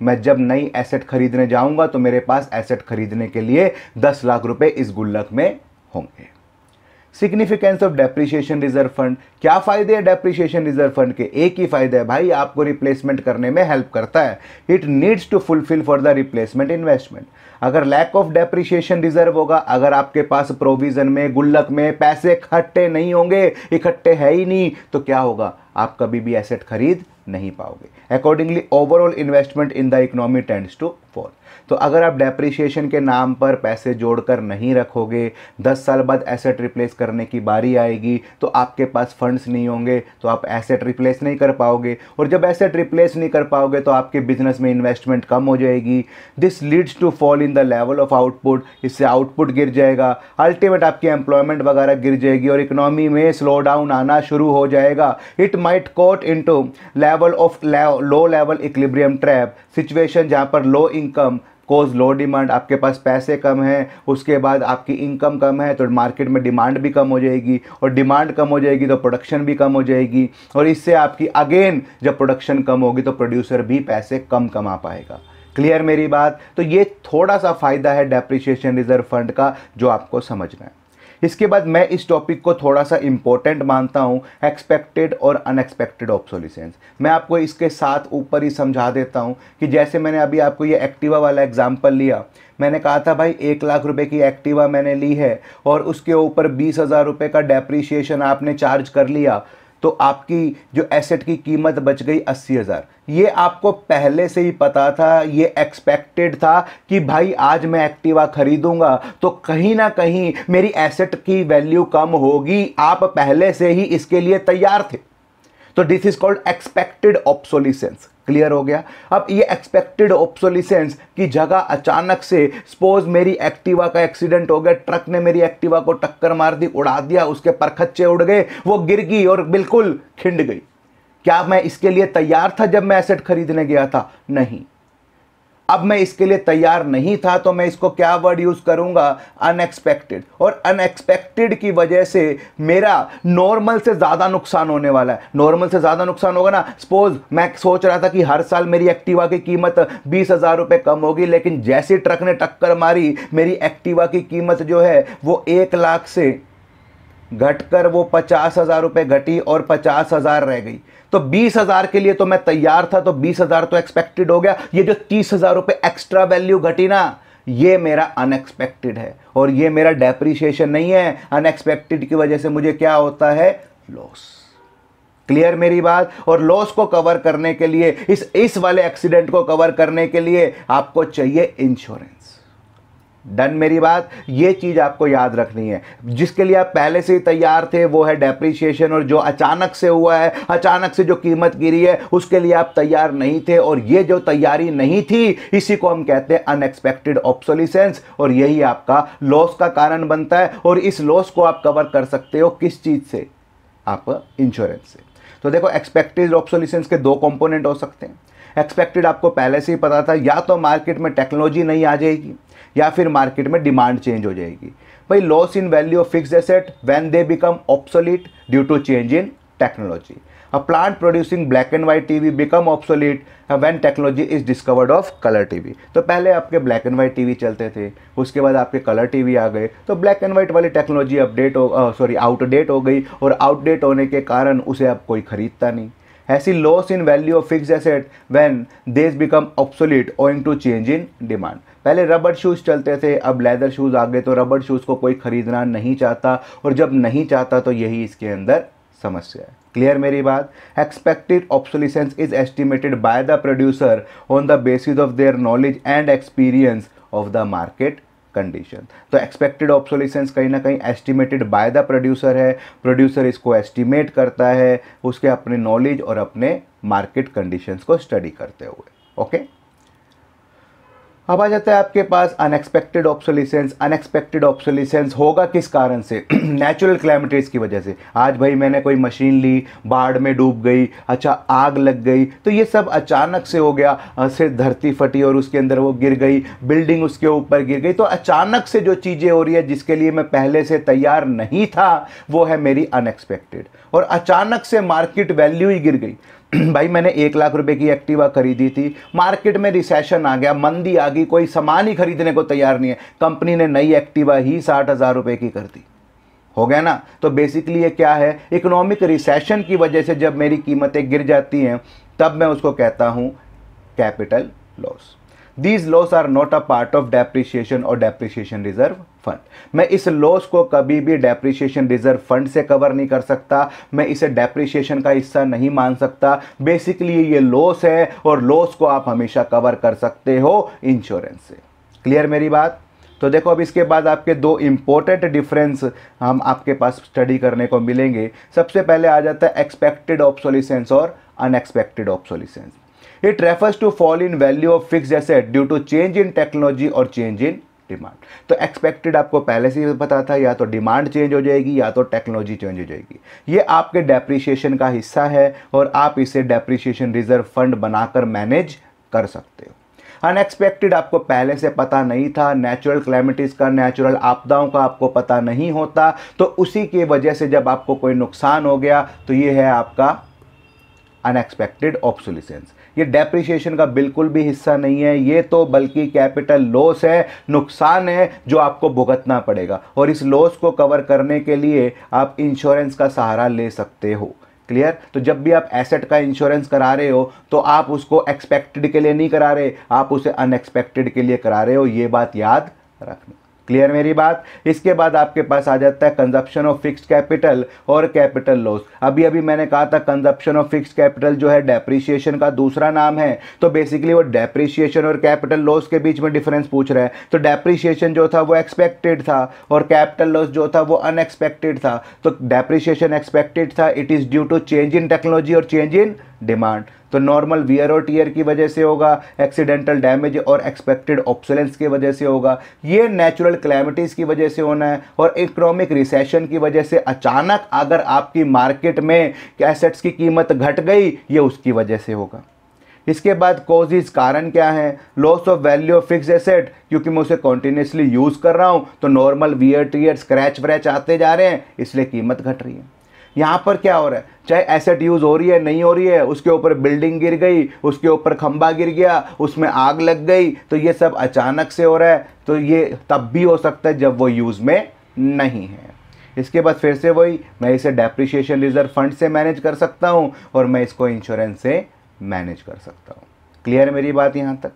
मैं जब नई एसेट खरीदने जाऊंगा तो मेरे पास एसेट खरीदने के लिए दस लाख रुपए इस गुल्लक में होंगे significance of depreciation reserve fund क्या फायदे है डेप्रिशिएशन रिजर्व फंड के एक ही फायदा है भाई आपको रिप्लेसमेंट करने में हेल्प करता है it needs to fulfil for the replacement investment अगर लैक ऑफ डेप्रिशिएशन रिजर्व होगा अगर आपके पास प्रोविजन में गुल्लक में पैसे इकट्ठे नहीं होंगे इकट्ठे है ही नहीं तो क्या होगा आप कभी भी एसेट खरीद नहीं पाओगे accordingly overall investment in the economy tends to fall तो अगर आप डेप्रिशिएशन के नाम पर पैसे जोड़कर नहीं रखोगे दस साल बाद एसेट रिप्लेस करने की बारी आएगी तो आपके पास फंड्स नहीं होंगे तो आप एसेट रिप्लेस नहीं कर पाओगे और जब एसेट रिप्लेस नहीं कर पाओगे तो आपके बिजनेस में इन्वेस्टमेंट कम हो जाएगी this leads to fall in the level of output इससे आउटपुट गिर जाएगा अल्टीमेट आपकी एम्प्लॉयमेंट वगैरह गिर जाएगी और इकोनॉमी में स्लो डाउन आना शुरू हो जाएगा it might caught in to level of low level equilibrium trap situation जहाँ पर लो इनकम कोज लो डिमांड आपके पास पैसे कम है उसके बाद आपकी इनकम कम है तो मार्केट में डिमांड भी कम हो जाएगी और डिमांड कम हो जाएगी तो प्रोडक्शन भी कम हो जाएगी और इससे आपकी अगेन जब प्रोडक्शन कम होगी तो प्रोड्यूसर भी पैसे कम कमा पाएगा क्लियर मेरी बात तो ये थोड़ा सा फ़ायदा है डेप्रिशिएशन रिजर्व फंड का जो आपको समझना है इसके बाद मैं इस टॉपिक को थोड़ा सा इम्पोर्टेंट मानता हूँ एक्सपेक्टेड और अनएक्सपेक्टेड ऑब्सोलिसेंस मैं आपको इसके साथ ऊपर ही समझा देता हूँ कि जैसे मैंने अभी आपको ये एक्टिवा वाला एग्जाम्पल लिया मैंने कहा था भाई एक लाख रुपए की एक्टिवा मैंने ली है और उसके ऊपर बीस हज़ार रुपये का डेप्रीशिएशन आपने चार्ज कर लिया तो आपकी जो एसेट की कीमत बच गई अस्सी हज़ार ये आपको पहले से ही पता था ये एक्सपेक्टेड था कि भाई आज मैं एक्टिवा ख़रीदूंगा तो कहीं ना कहीं मेरी एसेट की वैल्यू कम होगी आप पहले से ही इसके लिए तैयार थे तो this is called expected obsolescence clear हो गया अब ये एक्सपेक्टेड ऑप्सोलिसेंस की जगह अचानक से सपोज मेरी एक्टिवा का एक्सीडेंट हो गया ट्रक ने मेरी एक्टिवा को टक्कर मार दी उड़ा दिया उसके परखच्चे उड़ गए वो गिर गई और बिल्कुल खिंड गई क्या मैं इसके लिए तैयार था जब मैं एसेट खरीदने गया था नहीं अब मैं इसके लिए तैयार नहीं था तो मैं इसको क्या वर्ड यूज़ करूंगा अनएक्सपेक्टेड और अनएक्सपेक्टेड की वजह से मेरा नॉर्मल से ज़्यादा नुकसान होने वाला है नॉर्मल से ज़्यादा नुकसान होगा ना सपोज मैं सोच रहा था कि हर साल मेरी एक्टिवा की कीमत बीस हज़ार रुपये कम होगी लेकिन जैसी ट्रक ने टक्कर मारी मेरी एक्टिवा की कीमत जो है वो एक लाख से घटकर वो पचास हज़ार रुपये घटी और पचास हज़ार रह गई तो बीस हजार के लिए तो मैं तैयार था तो बीस हजार तो एक्सपेक्टेड हो गया ये जो तीस हजार रुपए एक्स्ट्रा वैल्यू घटी ना ये मेरा अनएक्सपेक्टेड है और ये मेरा डेप्रिशिएशन नहीं है अनएक्सपेक्टेड की वजह से मुझे क्या होता है लॉस क्लियर मेरी बात और लॉस को कवर करने के लिए इस इस वाले एक्सीडेंट को कवर करने के लिए आपको चाहिए इंश्योरेंस डन मेरी बात ये चीज़ आपको याद रखनी है जिसके लिए आप पहले से ही तैयार थे वो है डेप्रीशिएशन और जो अचानक से हुआ है अचानक से जो कीमत गिरी है उसके लिए आप तैयार नहीं थे और ये जो तैयारी नहीं थी इसी को हम कहते हैं अनएक्सपेक्टेड ऑप्सोलिसेंस और यही आपका लॉस का कारण बनता है और इस लॉस को आप कवर कर सकते हो किस चीज़ से आप इंश्योरेंस से तो देखो एक्सपेक्टेड ऑप्सोलिसेंस के दो कॉम्पोनेंट हो सकते हैं एक्सपेक्टेड आपको पहले से ही पता था या तो मार्केट में टेक्नोलॉजी नहीं आ जाएगी या फिर मार्केट में डिमांड चेंज हो जाएगी भाई loss in value of fix asset when they become obsolete due to change in technology. A plant producing black and white TV become when technology is discovered of colour T V तो पहले आपके and and T V चलते थे उसके बाद आपके T V आ गए तो ब्लैक एंड व्हाइट वाली टेक्नोलॉजी अपडेट हो सॉरी आउटडेट हो गई और आउटडेट होने के कारण उसे अब कोई ख़रीदता नहीं ऐसी loss in value of fix asset when these become obsolete owing to change in demand पहले रबड़ शूज़ चलते थे अब लेदर शूज़ आ गए तो रबड़ शूज़ को कोई ख़रीदना नहीं चाहता और जब नहीं चाहता तो यही इसके अंदर समस्या है क्लियर मेरी बात expected obsolescence is estimated by the producer on the basis of their knowledge and experience of the market condition तो एक्सपेक्टेड ऑब्सोलिसेंस कहीं ना कहीं एस्टिमेटेड बाय द प्रोड्यूसर है प्रोड्यूसर इसको एस्टिमेट करता है उसके अपने नॉलेज और अपने मार्केट कंडीशंस को स्टडी करते हुए ओके okay? अब आ जाता है आपके पास अनएक्सपेक्टेड ऑप्सोलिसेंस अनएक्सपेक्टेड ऑप्सोलिसेंस होगा किस कारण से नेचुरल क्लैमिटीज़ की वजह से आज भाई मैंने कोई मशीन ली बाढ़ में डूब गई अच्छा आग लग गई तो ये सब अचानक से हो गया सिर्फ धरती फटी और उसके अंदर वो गिर गई बिल्डिंग उसके ऊपर गिर गई तो अचानक से जो चीज़ें हो रही है जिसके लिए मैं पहले से तैयार नहीं था वो है मेरी अनएक्सपेक्टेड और अचानक से मार्केट वैल्यू ही गिर गई भाई मैंने एक लाख रुपए की एक्टिवा खरीदी थी मार्केट में रिसेशन आ गया मंदी आ गई कोई सामान ही खरीदने को तैयार नहीं है कंपनी ने नई एक्टिवा ही साठ हज़ार रुपये की कर दी हो गया ना तो बेसिकली ये क्या है इकोनॉमिक रिसेशन की वजह से जब मेरी कीमतें गिर जाती हैं तब मैं उसको कहता हूँ capital loss these loss are not a part of depreciation और डेप्रिशिएशन रिजर्व फंड मैं इस लॉस को कभी भी डेप्रिशिएशन रिजर्व फंड से कवर नहीं कर सकता मैं इसे डेप्रिशिएशन का हिस्सा नहीं मान सकता बेसिकली ये लॉस है और लॉस को आप हमेशा कवर कर सकते हो इंश्योरेंस से क्लियर मेरी बात तो देखो अब इसके बाद आपके दो इम्पोर्टेंट डिफरेंस हम आपके पास स्टडी करने को मिलेंगे सबसे पहले आ जाता है एक्सपेक्टेड ऑप्सोलिसेंस और unexpected obsolescence it refers to fall in value of fix asset due to change in technology और चेंज इन डिमांड तो एक्सपेक्टेड आपको पहले से ही पता था या तो डिमांड चेंज हो जाएगी या तो टेक्नोलॉजी चेंज हो जाएगी ये आपके डेप्रिशिएशन का हिस्सा है और आप इसे डेप्रिशिएशन रिजर्व फंड बनाकर मैनेज कर सकते हो अनएक्सपेक्टेड आपको पहले से पता नहीं था नेचुरल क्लाइमेटिस का नेचुरल आपदाओं का आपको पता नहीं होता तो उसी के वजह से जब आपको कोई नुकसान हो गया तो ये है आपका अनएक्सपेक्टेड ऑप्सोलिसेंस ये डेप्रिशिएशन का बिल्कुल भी हिस्सा नहीं है ये तो बल्कि कैपिटल लॉस है नुकसान है जो आपको भुगतना पड़ेगा और इस लॉस को कवर करने के लिए आप इंश्योरेंस का सहारा ले सकते हो क्लियर तो जब भी आप एसेट का इंश्योरेंस करा रहे हो तो आप उसको एक्सपेक्टेड के लिए नहीं करा रहे आप उसे अनएक्सपेक्टेड के लिए करा रहे हो ये बात याद रखना क्लियर मेरी बात इसके बाद आपके पास आ जाता है कंजप्शन ऑफ फिक्स्ड कैपिटल और कैपिटल लॉस अभी अभी मैंने कहा था कंजप्शन ऑफ फिक्स्ड कैपिटल जो है डेप्रिसिएशन का दूसरा नाम है तो बेसिकली वो डेप्रिसिएशन और कैपिटल लॉस के बीच में डिफरेंस पूछ रहा है तो डेप्रिसिएशन जो था वो एक्सपेक्टेड था और कैपिटल लॉस जो था वो अनएक्सपेक्टेड था तो डेप्रिसिएशन एक्सपेक्टेड था it is due to change in technology और चेंज इन डिमांड तो नॉर्मल वियर और टीयर की वजह से होगा एक्सीडेंटल डैमेज और एक्सपेक्टेड ऑप्सलेंस की वजह से होगा ये नेचुरल क्लैमिटीज़ की वजह से होना है और इकोनॉमिक रिसेशन की वजह से अचानक अगर आपकी मार्केट में एसेट्स की कीमत घट गई ये उसकी वजह से होगा इसके बाद कोजिज कारण क्या है loss of value of fix asset क्योंकि मैं उसे कॉन्टीन्यूसली यूज़ कर रहा हूँ तो नॉर्मल वियर टीयर स्क्रैच व्रैच आते जा रहे हैं इसलिए कीमत घट रही है यहाँ पर क्या हो रहा है चाहे एसेट यूज़ हो रही है नहीं हो रही है उसके ऊपर बिल्डिंग गिर गई उसके ऊपर खंबा गिर गया उसमें आग लग गई तो ये सब अचानक से हो रहा है तो ये तब भी हो सकता है जब वो यूज़ में नहीं है इसके बाद फिर से वही मैं इसे डेप्रिशिएशन रिजर्व फंड से मैनेज कर सकता हूँ और मैं इसको इंश्योरेंस से मैनेज कर सकता हूँ क्लियर है मेरी बात यहाँ तक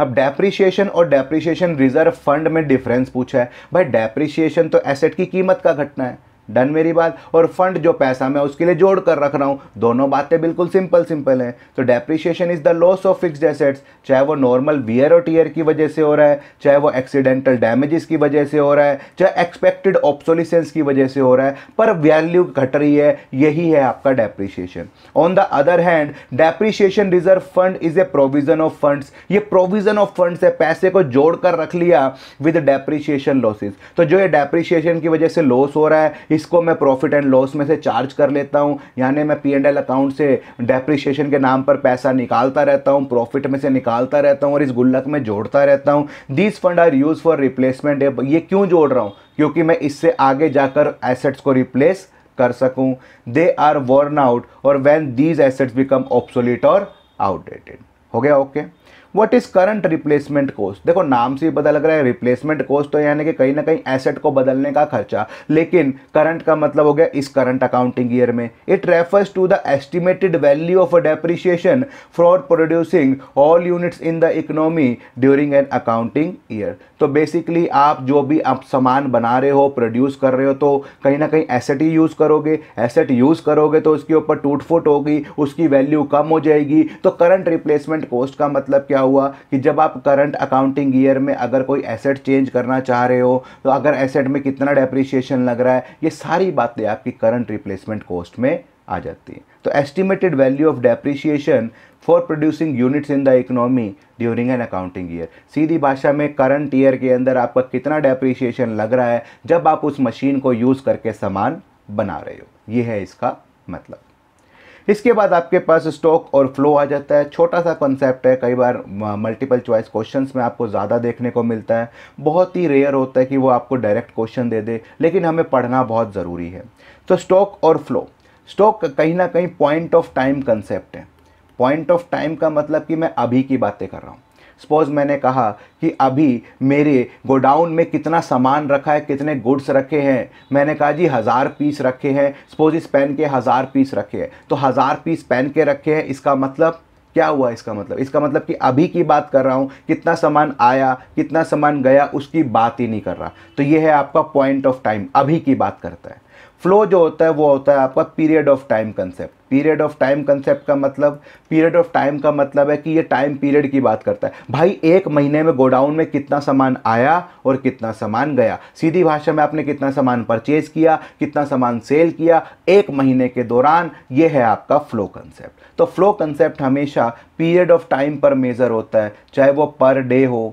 अब डेप्रिशिएशन और डेप्रिशिएशन रिजर्व फंड में डिफरेंस पूछा है भाई डेप्रिशिएशन तो एसेट की कीमत का घटना है डन मेरी बात और फंड जो पैसा मैं उसके लिए जोड़ कर रख रहा हूँ दोनों बातें बिल्कुल सिंपल सिंपल हैं तो depreciation is the loss of fixed assets चाहे वो नॉर्मल वियर और टीयर की वजह से हो रहा है चाहे वो एक्सीडेंटल डैमेजेस की वजह से हो रहा है चाहे एक्सपेक्टेड ऑप्सोलिसेंस की वजह से हो रहा है पर वैल्यू घट रही है यही है आपका depreciation on the other hand depreciation reserve fund is a provision of funds ये प्रोविजन ऑफ फंड्स है पैसे को जोड़कर रख लिया विद डेप्रिशिएशन लॉसेज तो जो ये डेप्रिशिएशन की वजह से लॉस हो रहा है इसको मैं प्रॉफिट एंड लॉस में से चार्ज कर लेता हूँ यानी मैं पी एंड एल अकाउंट से डेप्रिशिएशन के नाम पर पैसा निकालता रहता हूँ प्रॉफिट में से निकालता रहता हूँ और इस गुल्लक में जोड़ता रहता हूँ these fund are use for replacement ये क्यों जोड़ रहा हूँ क्योंकि मैं इससे आगे जाकर एसेट्स को रिप्लेस कर सकूं दे आर वर्न आउट और when these assets become obsolete और आउटडेटेड हो गया okay okay? What is current replacement cost देखो नाम से ही पता लग रहा है रिप्लेसमेंट कॉस्ट तो यानी कि कहीं ना कहीं एसेट को बदलने का खर्चा लेकिन करंट का मतलब हो गया इस करंट अकाउंटिंग ईयर में it refers to the estimated value of depreciation fraud producing all units in the economy during an accounting year तो बेसिकली आप जो भी आप सामान बना रहे हो प्रोड्यूस कर रहे हो तो कहीं ना कहीं एसेट ही यूज़ करोगे एसेट यूज़ करोगे तो उसके ऊपर टूट फूट होगी उसकी वैल्यू कम हो जाएगी तो करंट रिप्लेसमेंट कॉस्ट का मतलब क्या हुआ कि जब आप करंट अकाउंटिंग ईयर में अगर कोई एसेट चेंज करना चाह रहे हो तो अगर एसेट में कितना डेप्रिशिएशन लग रहा है ये सारी बातें आपकी करंट रिप्लेसमेंट कॉस्ट में आ जाती हैं तो estimated value of depreciation for producing units in the economy during an accounting year सीधी भाषा में करंट ईयर के अंदर आपका कितना डेप्रिशिएशन लग रहा है जब आप उस मशीन को यूज़ करके सामान बना रहे हो ये है इसका मतलब इसके बाद आपके पास स्टॉक और फ्लो आ जाता है छोटा सा कॉन्सेप्ट है कई बार मल्टीपल चॉइस क्वेश्चन में आपको ज़्यादा देखने को मिलता है बहुत ही रेयर होता है कि वो आपको डायरेक्ट क्वेश्चन दे दे लेकिन हमें पढ़ना बहुत ज़रूरी है तो स्टॉक और फ्लो स्टॉक कहीं ना कहीं पॉइंट ऑफ टाइम कंसेप्ट है पॉइंट ऑफ टाइम का मतलब कि मैं अभी की बातें कर रहा हूँ सपोज मैंने कहा कि अभी मेरे गोडाउन में कितना सामान रखा है कितने गुड्स रखे हैं मैंने कहा जी हज़ार पीस रखे हैं सपोज इस पेन के हज़ार पीस रखे हैं तो हज़ार पीस पेन के रखे हैं इसका मतलब क्या हुआ इसका मतलब इसका मतलब कि अभी की बात कर रहा हूँ कितना सामान आया कितना सामान गया उसकी बात ही नहीं कर रहा तो ये है आपका पॉइंट ऑफ टाइम अभी की बात करता है फ्लो जो होता है वो होता है आपका period of time concept period of time concept का मतलब पीरियड ऑफ टाइम का मतलब है कि ये टाइम पीरियड की बात करता है भाई एक महीने में गोडाउन में कितना सामान आया और कितना सामान गया सीधी भाषा में आपने कितना सामान परचेज किया कितना सामान सेल किया एक महीने के दौरान ये है आपका फ्लो कंसेप्ट तो फ्लो कंसेप्ट हमेशा पीरियड ऑफ टाइम पर मेज़र होता है चाहे वो पर डे हो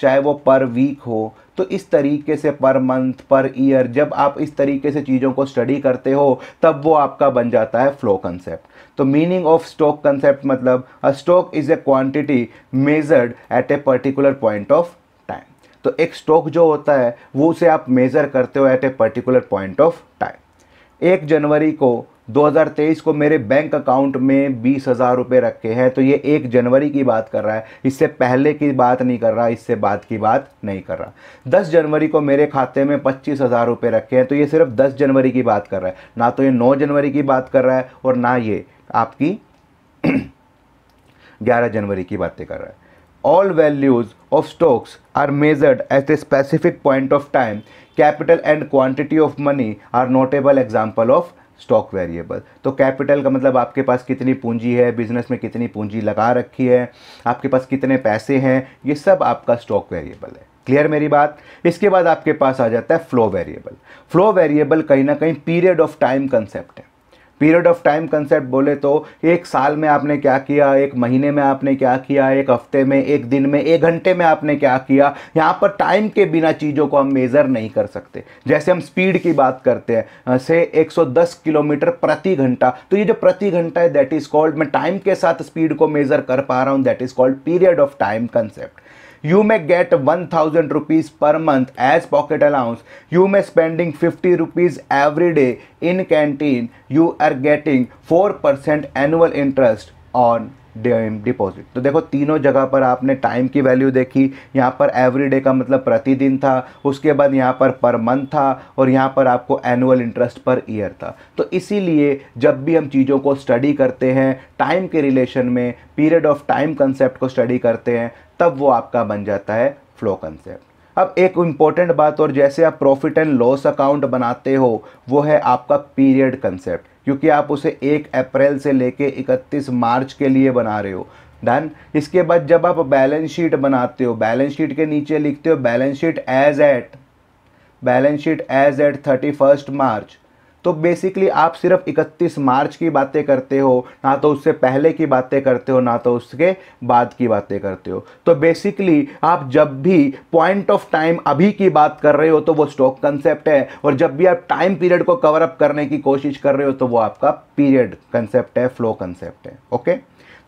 चाहे वो पर वीक हो तो इस तरीके से पर मंथ पर ईयर जब आप इस तरीके से चीज़ों को स्टडी करते हो तब वो आपका बन जाता है फ्लो कंसेप्ट तो मीनिंग ऑफ स्टॉक कंसेप्ट मतलब a stock is a quantity measured at a particular point of time तो एक स्टॉक जो होता है वो उसे आप मेज़र करते हो at a particular point of time एक जनवरी को 2023 को मेरे बैंक अकाउंट में बीस हज़ार रुपये रखे हैं तो ये एक जनवरी की बात कर रहा है इससे पहले की बात नहीं कर रहा इससे बाद की बात नहीं कर रहा 10 जनवरी को मेरे खाते में पच्चीस हज़ार रुपये रखे हैं तो ये सिर्फ 10 जनवरी की बात कर रहा है ना तो ये 9 जनवरी की बात कर रहा है और ना ये आपकी 11 जनवरी की बातें कर रहा है all values of stocks are measured at a specific point of time capital and quantity of money are notable example of stock variable तो कैपिटल का मतलब आपके पास कितनी पूंजी है बिजनेस में कितनी पूंजी लगा रखी है आपके पास कितने पैसे हैं ये सब आपका स्टॉक वेरिएबल है क्लियर मेरी बात इसके बाद आपके पास आ जाता है फ्लो वेरिएबल फ्लो वेरिएबल कहीं ना कहीं पीरियड ऑफ टाइम कंसेप्ट है पीरियड ऑफ टाइम कंसेप्ट बोले तो एक साल में आपने क्या किया एक महीने में आपने क्या किया एक हफ्ते में एक दिन में एक घंटे में आपने क्या किया यहाँ पर टाइम के बिना चीज़ों को हम मेज़र नहीं कर सकते जैसे हम स्पीड की बात करते हैं से 110 किलोमीटर प्रति घंटा तो ये जो प्रति घंटा है दैट इज़ कॉल्ड मैं टाइम के साथ स्पीड को मेज़र कर पा रहा हूँ that is called period of time concept you may get 1000 rupees per month as pocket allowance you may spending 50 rupees every day in canteen you are getting 4% annual interest on deposit तो देखो तीनों जगह पर आपने time की value देखी यहाँ पर एवरीडे का मतलब प्रतिदिन था उसके बाद यहाँ पर पर मंथ था और यहाँ पर आपको एनुअल इंटरेस्ट पर ईयर था तो इसीलिए जब भी हम चीज़ों को स्टडी करते हैं टाइम के रिलेशन में पीरियड ऑफ टाइम कंसेप्ट को स्टडी करते हैं तब वो आपका बन जाता है फ्लो कंसेप्ट अब एक इम्पॉर्टेंट बात और जैसे आप प्रॉफिट एंड लॉस अकाउंट बनाते हो वो है आपका पीरियड कंसेप्ट क्योंकि आप उसे एक अप्रैल से लेके 31 मार्च के लिए बना रहे हो डन इसके बाद जब आप बैलेंस शीट बनाते हो बैलेंस शीट के नीचे लिखते हो balance sheet as at balance sheet as at thirty first March तो बेसिकली आप सिर्फ 31 मार्च की बातें करते हो ना तो उससे पहले की बातें करते हो ना तो उसके बाद की बातें करते हो तो बेसिकली आप जब भी पॉइंट ऑफ टाइम अभी की बात कर रहे हो तो वो स्टॉक कंसेप्ट है और जब भी आप टाइम पीरियड को कवर अप करने की कोशिश कर रहे हो तो वो आपका पीरियड कंसेप्ट है फ्लो कंसेप्ट है ओके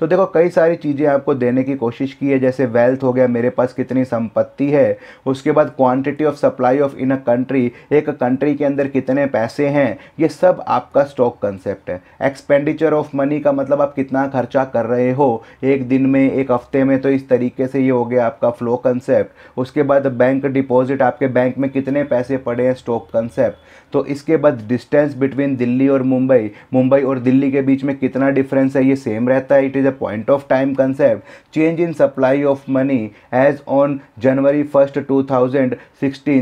तो देखो कई सारी चीज़ें आपको देने की कोशिश की है जैसे वेल्थ हो गया मेरे पास कितनी संपत्ति है उसके बाद quantity of supply of in a country एक कंट्री के अंदर कितने पैसे हैं ये सब आपका स्टॉक कंसेप्ट है एक्सपेंडिचर ऑफ मनी का मतलब आप कितना खर्चा कर रहे हो एक दिन में एक हफ्ते में तो इस तरीके से ये हो गया आपका फ्लो कंसेप्ट उसके बाद बैंक डिपॉजिट आपके बैंक में कितने पैसे पड़े हैं स्टॉक कंसेप्ट तो इसके बाद डिस्टेंस बिटवीन दिल्ली और मुंबई मुंबई और दिल्ली के बीच में कितना डिफरेंस है ये सेम रहता है it is a point of time concept change in supply of money as on January first to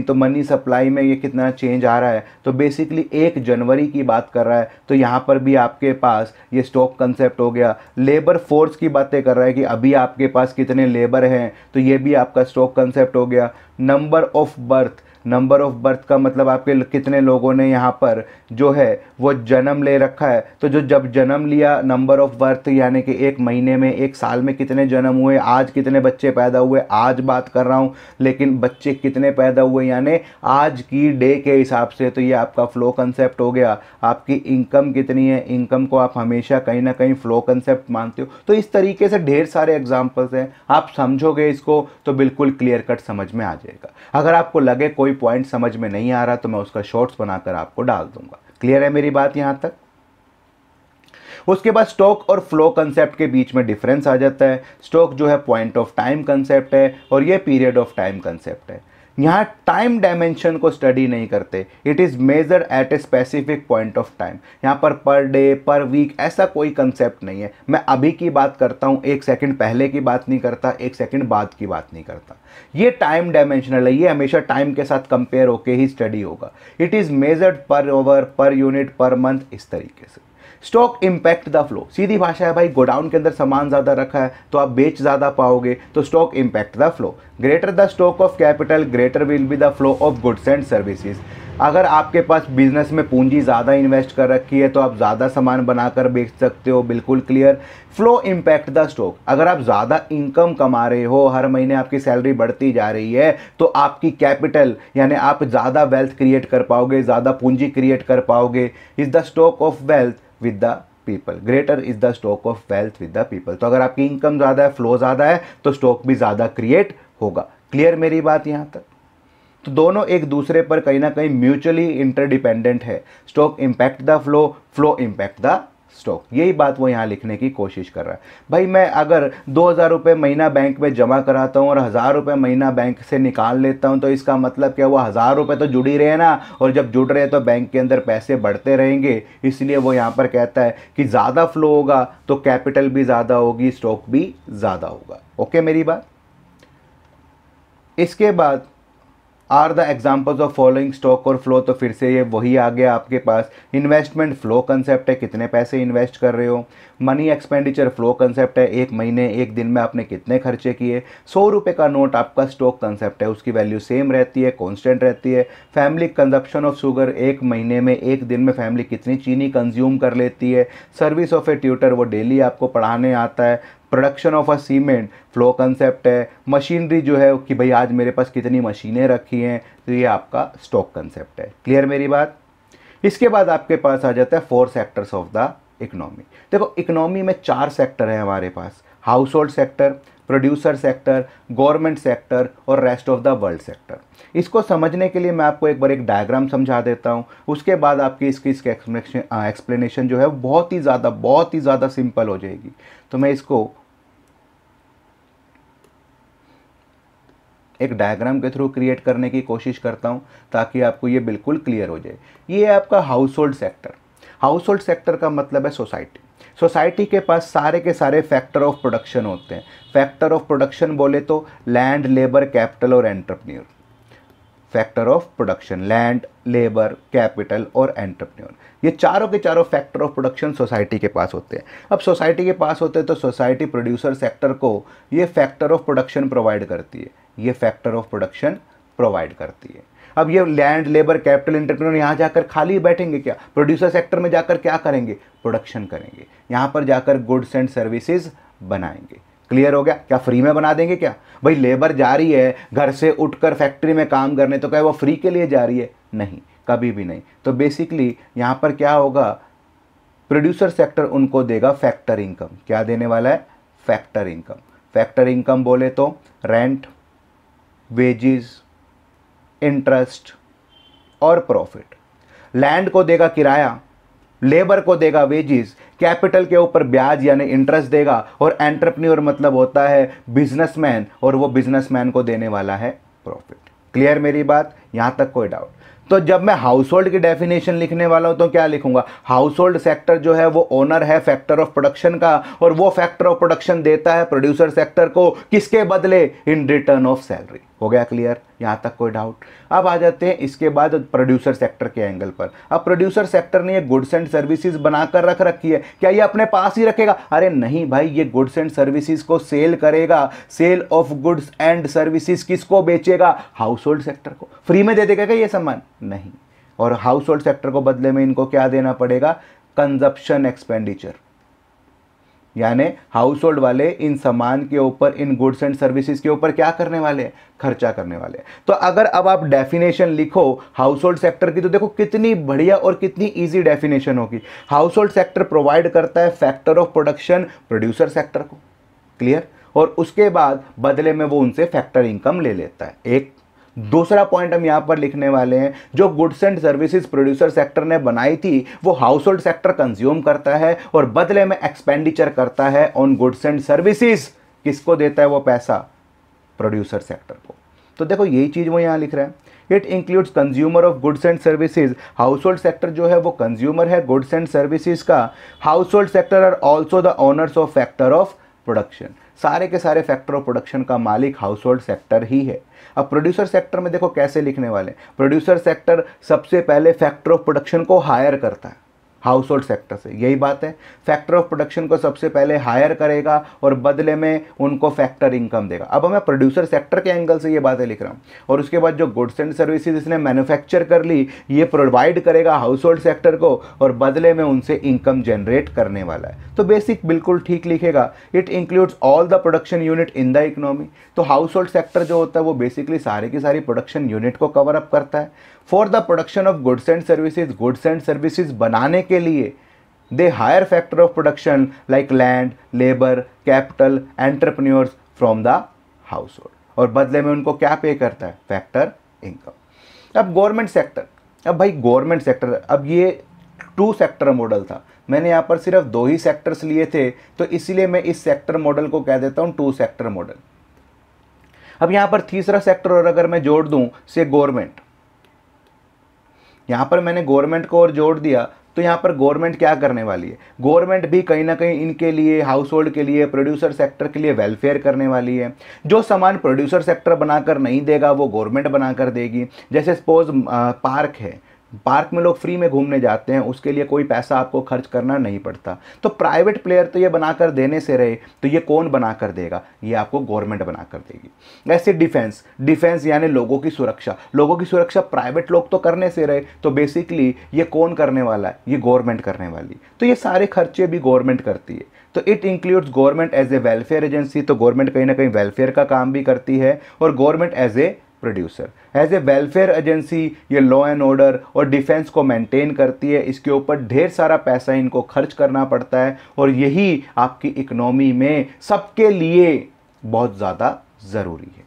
तो मनी सप्लाई में ये कितना चेंज आ रहा है तो बेसिकली एक जनवरी की बात कर रहा है तो यहाँ पर भी आपके पास ये स्टॉक कंसेप्ट हो गया लेबर फोर्स की बातें कर रहा है कि अभी आपके पास कितने लेबर हैं तो ये भी आपका स्टॉक कंसेप्ट हो गया number of birth number of birth का मतलब आपके कितने लोगों ने यहाँ पर जो है वो जन्म ले रखा है तो जो जब जन्म लिया नंबर ऑफ़ बर्थ यानी कि एक महीने में एक साल में कितने जन्म हुए आज कितने बच्चे पैदा हुए आज बात कर रहा हूँ लेकिन बच्चे कितने पैदा हुए यानी आज की डे के हिसाब से तो ये आपका फ़्लो कंसेप्ट हो गया आपकी इनकम कितनी है इनकम को आप हमेशा कहीं ना कहीं फ़्लो कंसेप्ट मानते हो तो इस तरीके से ढेर सारे एग्जाम्पल्स हैं आप समझोगे इसको तो बिल्कुल क्लियर कट समझ में आ जाएगा अगर आपको लगे कोई पॉइंट समझ में नहीं आ रहा तो मैं उसका शॉर्ट्स बनाकर आपको डाल दूंगा क्लियर है मेरी बात यहां तक उसके बाद स्टॉक और फ्लो कंसेप्ट के बीच में डिफरेंस आ जाता है स्टॉक जो है पॉइंट ऑफ टाइम कंसेप्ट है और ये पीरियड ऑफ टाइम कंसेप्ट है यहाँ टाइम डायमेंशन को स्टडी नहीं करते it is measure at a specific point of time यहाँ पर पर डे पर वीक ऐसा कोई कंसेप्ट नहीं है मैं अभी की बात करता हूँ एक सेकंड पहले की बात नहीं करता एक सेकंड बाद की बात नहीं करता ये टाइम डायमेंशनल है ये हमेशा टाइम के साथ कंपेयर होके ही स्टडी होगा it is measured per hour per unit per month इस तरीके से स्टॉक इम्पैक्ट द फ्लो सीधी भाषा है भाई गोडाउन के अंदर सामान ज़्यादा रखा है तो आप बेच ज़्यादा पाओगे तो stock impact the flow greater the stock of capital greater will be the flow of goods and services अगर आपके पास बिज़नेस में पूंजी ज़्यादा इन्वेस्ट कर रखी है तो आप ज़्यादा सामान बनाकर बेच सकते हो बिल्कुल clear flow impact the stock अगर आप ज़्यादा इनकम कमा रहे हो हर महीने आपकी सैलरी बढ़ती जा रही है तो आपकी कैपिटल यानी आप ज़्यादा वेल्थ क्रिएट कर पाओगे ज़्यादा पूंजी क्रिएट कर पाओगे is the stock of wealth with the people greater is the stock of wealth with the people तो अगर आपकी इनकम ज़्यादा है फ्लो ज़्यादा है तो स्टॉक भी ज़्यादा क्रिएट होगा क्लियर मेरी बात यहाँ तक तो दोनों एक दूसरे पर कहीं ना कहीं म्यूचुअली इंटरडिपेंडेंट है stock impact the flow flow impact the stock यही बात वो यहाँ लिखने की कोशिश कर रहा है भाई मैं अगर दो हज़ार रुपये महीना बैंक में जमा कराता हूँ और हज़ार रुपये महीना बैंक से निकाल लेता हूँ तो इसका मतलब क्या हुआ हज़ार रुपये तो जुड़ ही रहे ना और जब जुड़ रहे हैं तो बैंक के अंदर पैसे बढ़ते रहेंगे इसलिए वो यहाँ पर कहता है कि ज़्यादा फ्लो होगा तो कैपिटल भी ज़्यादा होगी स्टॉक भी ज़्यादा होगा ओके मेरी बात इसके बाद are the examples of following stock और फ्लो तो फिर से ये वही आ गया आपके पास इन्वेस्टमेंट फ्लो कंसेप्ट है कितने पैसे इन्वेस्ट कर रहे हो मनी एक्सपेंडिचर फ्लो कंसेप्ट है एक महीने एक दिन में आपने कितने खर्चे किए सौ रुपये का नोट आपका स्टॉक कंसेप्ट है उसकी वैल्यू सेम रहती है कॉन्स्टेंट रहती है फैमिली कंजप्शन ऑफ शुगर एक महीने में एक दिन में फैमिली कितनी चीनी कंज्यूम कर लेती है सर्विस ऑफ ए ट्यूटर वो डेली आपको पढ़ाने आता है production of a cement flow concept है मशीनरी जो है कि भाई आज मेरे पास कितनी मशीनें रखी हैं तो ये आपका स्टॉक कंसेप्ट है क्लियर मेरी बात इसके बाद आपके पास आ जाता है four sectors of the economy देखो इकोनॉमी में चार सेक्टर हैं हमारे पास household sector producer sector government sector और rest of the world sector इसको समझने के लिए मैं आपको एक बार एक डायग्राम समझा देता हूँ उसके बाद आपकी इसकी इसकी एक्सप्लेनेशन जो है बहुत ही ज़्यादा बहुत ही ज़्यादा सिंपल हो जाएगी तो मैं इसको एक डायग्राम के थ्रू क्रिएट करने की कोशिश करता हूं ताकि आपको ये बिल्कुल क्लियर हो जाए ये है आपका household sector household sector का मतलब है सोसाइटी सोसाइटी के पास सारे के सारे फैक्टर ऑफ प्रोडक्शन होते हैं फैक्टर ऑफ प्रोडक्शन बोले तो लैंड लेबर कैपिटल और entrepreneur factor of production land labour capital और एंटरप्रेन्योर ये चारों के चारों फैक्टर ऑफ प्रोडक्शन सोसाइटी के पास होते हैं अब सोसाइटी के पास होते हैं तो सोसाइटी प्रोड्यूसर सेक्टर को ये फैक्टर ऑफ प्रोडक्शन प्रोवाइड करती है ये फैक्टर ऑफ प्रोडक्शन प्रोवाइड करती है अब ये लैंड लेबर कैपिटल इंटरप्रेन्योर यहाँ जाकर खाली बैठेंगे क्या प्रोड्यूसर सेक्टर में जाकर क्या करेंगे प्रोडक्शन करेंगे यहाँ पर जाकर गुड्स एंड सर्विसेज बनाएंगे क्लियर हो गया क्या फ्री में बना देंगे क्या भाई लेबर जा रही है घर से उठकर फैक्ट्री में काम करने तो क्या वो फ्री के लिए जा रही है नहीं कभी भी नहीं तो बेसिकली यहाँ पर क्या होगा प्रोड्यूसर सेक्टर उनको देगा फैक्टर इनकम क्या देने वाला है फैक्टर इनकम फैक्टर इनकम बोले तो रेंट वेजेस इंटरेस्ट और प्रॉफिट लैंड को देगा किराया लेबर को देगा वेजेस कैपिटल के ऊपर ब्याज यानी इंटरेस्ट देगा और एंटरप्रेन्योर मतलब होता है बिजनेसमैन और वो बिजनेसमैन को देने वाला है प्रॉफिट क्लियर मेरी बात यहाँ तक कोई डाउट तो जब मैं हाउस होल्ड की डेफिनेशन लिखने वाला हूँ तो क्या लिखूंगा हाउस होल्ड सेक्टर जो है वो ओनर है फैक्टर ऑफ प्रोडक्शन का और वो फैक्टर ऑफ प्रोडक्शन देता है प्रोड्यूसर सेक्टर को किसके बदले इन रिटर्न ऑफ सैलरी हो गया क्लियर यहाँ तक कोई डाउट अब आ जाते हैं इसके बाद प्रोड्यूसर सेक्टर के एंगल पर अब प्रोड्यूसर सेक्टर ने ये गुड्स एंड सर्विसेज बनाकर रख रखी है क्या ये अपने पास ही रखेगा अरे नहीं भाई ये गुड्स एंड सर्विसेज को सेल करेगा sale of goods and services किसको बेचेगा हाउस होल्ड सेक्टर को फ्री में दे देगा क्या ये सामान नहीं और हाउस होल्ड सेक्टर को बदले में इनको क्या देना पड़ेगा कंजप्शन एक्सपेंडिचर यानी हाउस होल्ड वाले इन सामान के ऊपर इन गुड्स एंड सर्विसेज के ऊपर क्या करने वाले खर्चा करने वाले तो अगर अब आप डेफिनेशन लिखो हाउस होल्ड सेक्टर की तो देखो कितनी बढ़िया और कितनी ईजी डेफिनेशन होगी हाउस होल्ड सेक्टर प्रोवाइड करता है factor of production producer sector को क्लियर और उसके बाद बदले में वो उनसे फैक्टर इनकम ले लेता है एक दूसरा पॉइंट हम यहां पर लिखने वाले हैं जो goods and services producer sector ने बनाई थी वो हाउस होल्ड सेक्टर कंज्यूम करता है और बदले में एक्सपेंडिचर करता है ऑन गुड्स एंड सर्विसेज किसको देता है वो पैसा प्रोड्यूसर सेक्टर को तो देखो यही चीज़ वो यहां लिख रहा है it includes consumer of goods and services household sector जो है वो कंज्यूमर है गुड्स एंड सर्विसेज का household sector are also the owners of factor of production सारे के सारे फैक्टर ऑफ प्रोडक्शन का मालिक हाउस होल्ड सेक्टर ही है अब प्रोड्यूसर सेक्टर में देखो कैसे लिखने वाले प्रोड्यूसर सेक्टर सबसे पहले फैक्टर ऑफ प्रोडक्शन को हायर करता है हाउस होल्ड सेक्टर से यही बात है फैक्टर ऑफ प्रोडक्शन को सबसे पहले हायर करेगा और बदले में उनको फैक्टर इनकम देगा अब मैं प्रोड्यूसर सेक्टर के एंगल से ये बातें लिख रहा हूँ और उसके बाद जो गुड्स एंड सर्विसेज इसने मैन्युफैक्चर कर ली ये प्रोवाइड करेगा हाउस होल्ड सेक्टर को और बदले में उनसे इनकम जनरेट करने वाला है तो बेसिक बिल्कुल ठीक लिखेगा it includes all the production unit in the economy तो हाउस होल्ड सेक्टर जो होता है वो बेसिकली सारे की सारी प्रोडक्शन यूनिट को कवर अप करता है for the production of goods and services goods and services बनाने के लिए they hire factor of production like land labour capital entrepreneurs from the household और बदले में उनको क्या पे करता है फैक्टर इनकम अब गवर्नमेंट सेक्टर अब भाई गवर्नमेंट सेक्टर अब ये टू सेक्टर मॉडल था मैंने यहाँ पर सिर्फ दो ही सेक्टर्स लिए थे तो इसलिए मैं इस सेक्टर मॉडल को कह देता हूँ टू सेक्टर मॉडल अब यहाँ पर तीसरा सेक्टर और अगर मैं जोड़ दूँ से गवर्नमेंट यहाँ पर मैंने गवर्नमेंट को और जोड़ दिया तो यहाँ पर गवर्नमेंट क्या करने वाली है गवर्नमेंट भी कहीं ना कहीं इनके लिए हाउस होल्ड के लिए प्रोड्यूसर सेक्टर के लिए वेलफेयर करने वाली है जो सामान प्रोड्यूसर सेक्टर बनाकर नहीं देगा वो गवर्नमेंट बनाकर देगी जैसे सपोज पार्क है पार्क में लोग फ्री में घूमने जाते हैं उसके लिए कोई पैसा आपको खर्च करना नहीं पड़ता तो प्राइवेट प्लेयर तो ये बनाकर देने से रहे तो ये कौन बनाकर देगा ये आपको गवर्नमेंट बनाकर देगी ऐसे डिफेंस डिफेंस यानी लोगों की सुरक्षा लोगों की सुरक्षा प्राइवेट लोग तो करने से रहे तो बेसिकली ये कौन करने वाला है ये गवर्नमेंट करने वाली तो ये सारे खर्चे भी गवर्नमेंट करती है तो it includes government as a welfare agency तो गवर्नमेंट कहीं ना कहीं वेलफेयर का काम भी करती है और government as a producer as a welfare agency ये लॉ एंड ऑर्डर और डिफेंस को मेंटेन करती है इसके ऊपर ढेर सारा पैसा इनको खर्च करना पड़ता है और यही आपकी इकनॉमी में सबके लिए बहुत ज़्यादा ज़रूरी है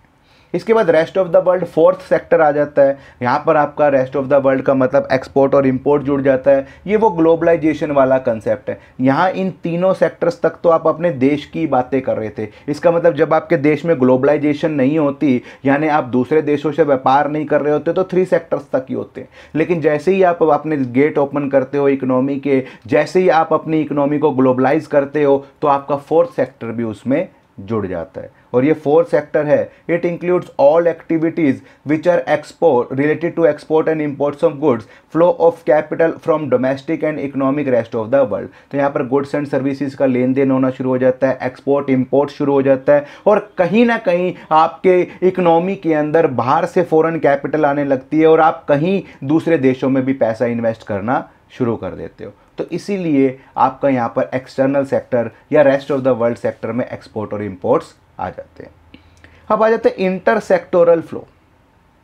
इसके बाद rest of the world fourth sector आ जाता है यहाँ पर आपका रेस्ट ऑफ द वर्ल्ड का मतलब एक्सपोर्ट और इम्पोर्ट जुड़ जाता है ये वो ग्लोबलाइजेशन वाला कंसेप्ट है यहाँ इन तीनों सेक्टर्स तक तो आप अपने देश की बातें कर रहे थे इसका मतलब जब आपके देश में ग्लोबलाइजेशन नहीं होती यानी आप दूसरे देशों से व्यापार नहीं कर रहे होते तो थ्री सेक्टर्स तक ही होते हैं लेकिन जैसे ही आप अपने गेट ओपन करते हो इकोनॉमी के जैसे ही आप अपनी इकोनॉमी को ग्लोबलाइज करते हो तो आपका फोर्थ सेक्टर भी उसमें जुड़ जाता है और ये फोर सेक्टर है it includes all activities which are export related to export and imports of goods flow of capital from domestic and economic rest of the world तो यहाँ पर गुड्स एंड सर्विसेज का लेन देन होना शुरू हो जाता है एक्सपोर्ट इम्पोर्ट शुरू हो जाता है और कहीं ना कहीं आपके इकोनॉमी के अंदर बाहर से फ़ॉरन कैपिटल आने लगती है और आप कहीं दूसरे देशों में भी पैसा इन्वेस्ट करना शुरू कर देते हो तो इसीलिए आपका यहाँ पर एक्सटर्नल सेक्टर या rest of the world sector में एक्सपोर्ट और इम्पोर्ट्स आ जाते हैं अब आ जाते हैं इंटर सेक्टोरल फ्लो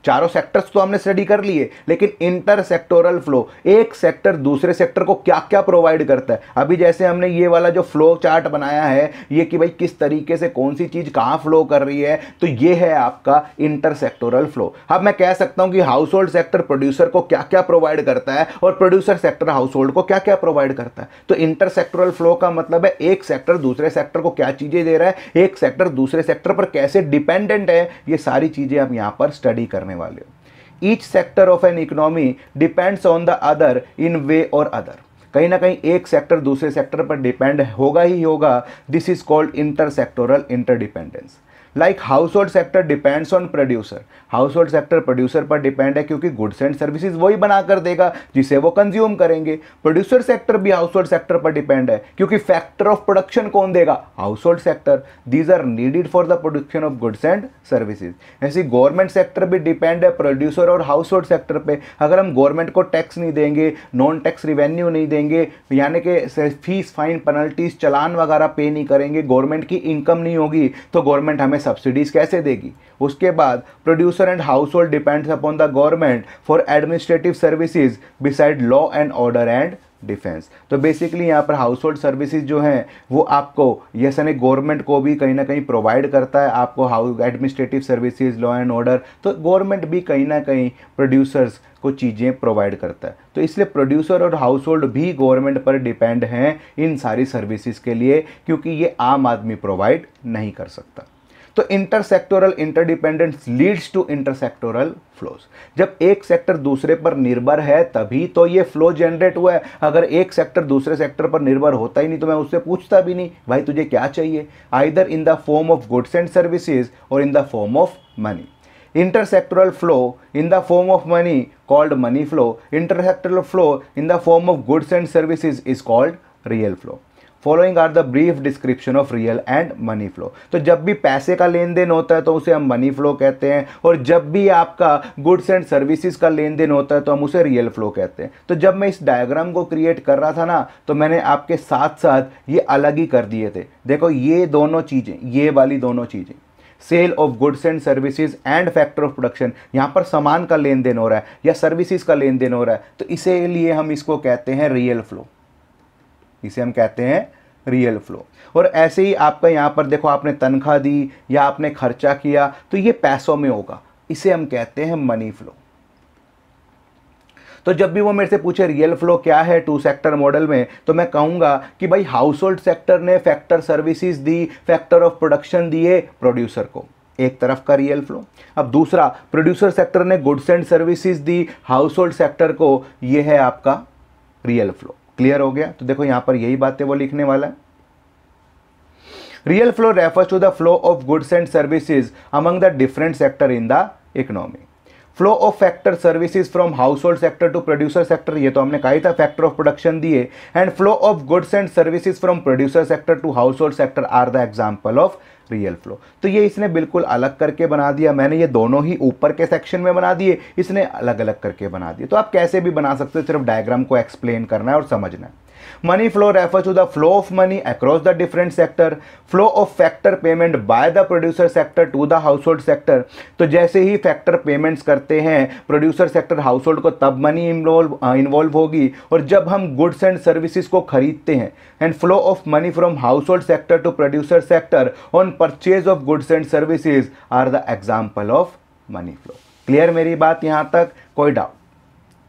चारों सेक्टर्स तो हमने स्टडी कर लिए लेकिन इंटर सेक्टोरल फ्लो एक सेक्टर दूसरे सेक्टर को क्या क्या प्रोवाइड करता है अभी जैसे हमने ये वाला जो फ्लो चार्ट बनाया है ये कि भाई किस तरीके से कौन सी चीज़ कहाँ फ्लो कर रही है तो ये है आपका इंटर सेक्टोरल फ्लो अब मैं कह सकता हूँ कि हाउस होल्ड सेक्टर प्रोड्यूसर को क्या क्या प्रोवाइड करता है और प्रोड्यूसर सेक्टर हाउस होल्ड को क्या क्या प्रोवाइड करता है तो इंटर सेक्टोरल फ्लो का मतलब है एक सेक्टर दूसरे सेक्टर को क्या चीज़ें दे रहा है एक सेक्टर दूसरे सेक्टर पर कैसे डिपेंडेंट है ये सारी चीज़ें हम यहाँ पर स्टडी करने वाले हो each sector of an economy depends on the other in way और अदर कहीं ना कहीं एक सेक्टर दूसरे सेक्टर पर डिपेंड होगा ही होगा this is called inter sectoral interdependence like household sector depends on producer household sector producer पर डिपेंड है क्योंकि गुड्स एंड सर्विसेज वही बना कर देगा जिसे वो कंज्यूम करेंगे प्रोड्यूसर सेक्टर भी हाउस होल्ड सेक्टर पर डिपेंड है क्योंकि फैक्टर ऑफ प्रोडक्शन कौन देगा household sector these are needed for the production of goods and services ऐसी गवर्नमेंट सेक्टर भी डिपेंड है प्रोड्यूसर और हाउस होल्ड सेक्टर पर अगर हम गवर्नमेंट को टैक्स नहीं देंगे नॉन टैक्स रिवेन्यू नहीं देंगे यानी कि फीस फाइन पेनल्टीज चलान वगैरह पे नहीं करेंगे गवर्नमेंट की इनकम नहीं होगी तो गवर्नमेंट हमें सब्सिडीज कैसे देगी उसके बाद producer producer and household depends upon the government for administrative services beside law and order and defence तो बेसिकली यहाँ पर हाउस होल्ड सर्विसेज जो हैं वो आपको ये सने गवर्नमेंट को भी कहीं ना कहीं प्रोवाइड करता है आपको house administrative services law and order तो गवर्नमेंट भी कहीं ना कहीं प्रोड्यूसर्स को चीज़ें प्रोवाइड करता है तो इसलिए प्रोड्यूसर और हाउस होल्ड भी गवर्नमेंट पर डिपेंड हैं इन सारी सर्विसेज के लिए क्योंकि ये आम आदमी प्रोवाइड नहीं कर सकता तो intersectoral interdependence leads to intersectoral flows जब एक सेक्टर दूसरे पर निर्भर है तभी तो ये फ्लो जनरेट हुआ है अगर एक सेक्टर दूसरे सेक्टर पर निर्भर होता ही नहीं तो मैं उससे पूछता भी नहीं भाई तुझे क्या चाहिए either in the form of goods and services और in the form of money intersectoral flow in the form of money called money flow intersectoral flow in the form of goods and services is called real flow following are the brief description of real and money flow तो जब भी पैसे का लेन then होता है तो उसे हम मनी फ्लो कहते हैं और जब भी आपका गुड्स एंड सर्विसेज का लेन देन होता है तो हम उसे रियल फ्लो कहते हैं तो जब मैं इस डायग्राम को क्रिएट कर रहा था ना तो मैंने आपके साथ साथ ये अलग ही कर दिए थे देखो ये दोनों चीज़ें ये वाली दोनों चीज़ें sale of goods and services and factor of production यहाँ पर सामान का लेन देन हो रहा है या सर्विसेज का लेन देन हो रहा है तो इसीलिए हम इसको कहते हैं रियल फ्लो इसे हम कहते हैं रियल फ्लो और ऐसे ही आपका यहाँ पर देखो आपने तनख्वाह दी या आपने खर्चा किया तो ये पैसों में होगा इसे हम कहते हैं मनी फ्लो तो जब भी वो मेरे से पूछे रियल फ्लो क्या है टू सेक्टर मॉडल में तो मैं कहूँगा कि भाई हाउस होल्ड सेक्टर ने फैक्टर सर्विसेज दी फैक्टर ऑफ प्रोडक्शन दिए प्रोड्यूसर को एक तरफ का रियल फ्लो अब दूसरा प्रोड्यूसर सेक्टर ने गुड्स एंड सर्विसेज दी हाउस होल्ड सेक्टर को ये है आपका रियल फ्लो क्लियर हो गया तो देखो यहां पर यही बात है वो लिखने वाला है real flow refers to the flow of goods and services among the different sector in the economy flow of factor services from household sector to producer sector ये तो हमने कहा ही था फैक्टर ऑफ प्रोडक्शन दिए and flow of goods and services from producer sector to household sector are the example of real flow तो ये इसने बिल्कुल अलग करके बना दिया मैंने ये दोनों ही ऊपर के सेक्शन में बना दिए इसने अलग अलग करके बना दिए तो आप कैसे भी बना सकते हो सिर्फ डायग्राम को एक्सप्लेन करना है और समझना है money flow refer to the flow of money across the different sector flow of factor payment by the producer sector to the household sector तो जैसे ही फैक्टर पेमेंट्स करते हैं प्रोड्यूसर सेक्टर हाउस होल्ड को तब money involve involve होगी और जब हम गुड्स एंड सर्विसेज को खरीदते हैं and flow of money from household sector to producer sector on purchase of goods and services are the example of money flow clear मेरी बात यहाँ तक कोई डाउट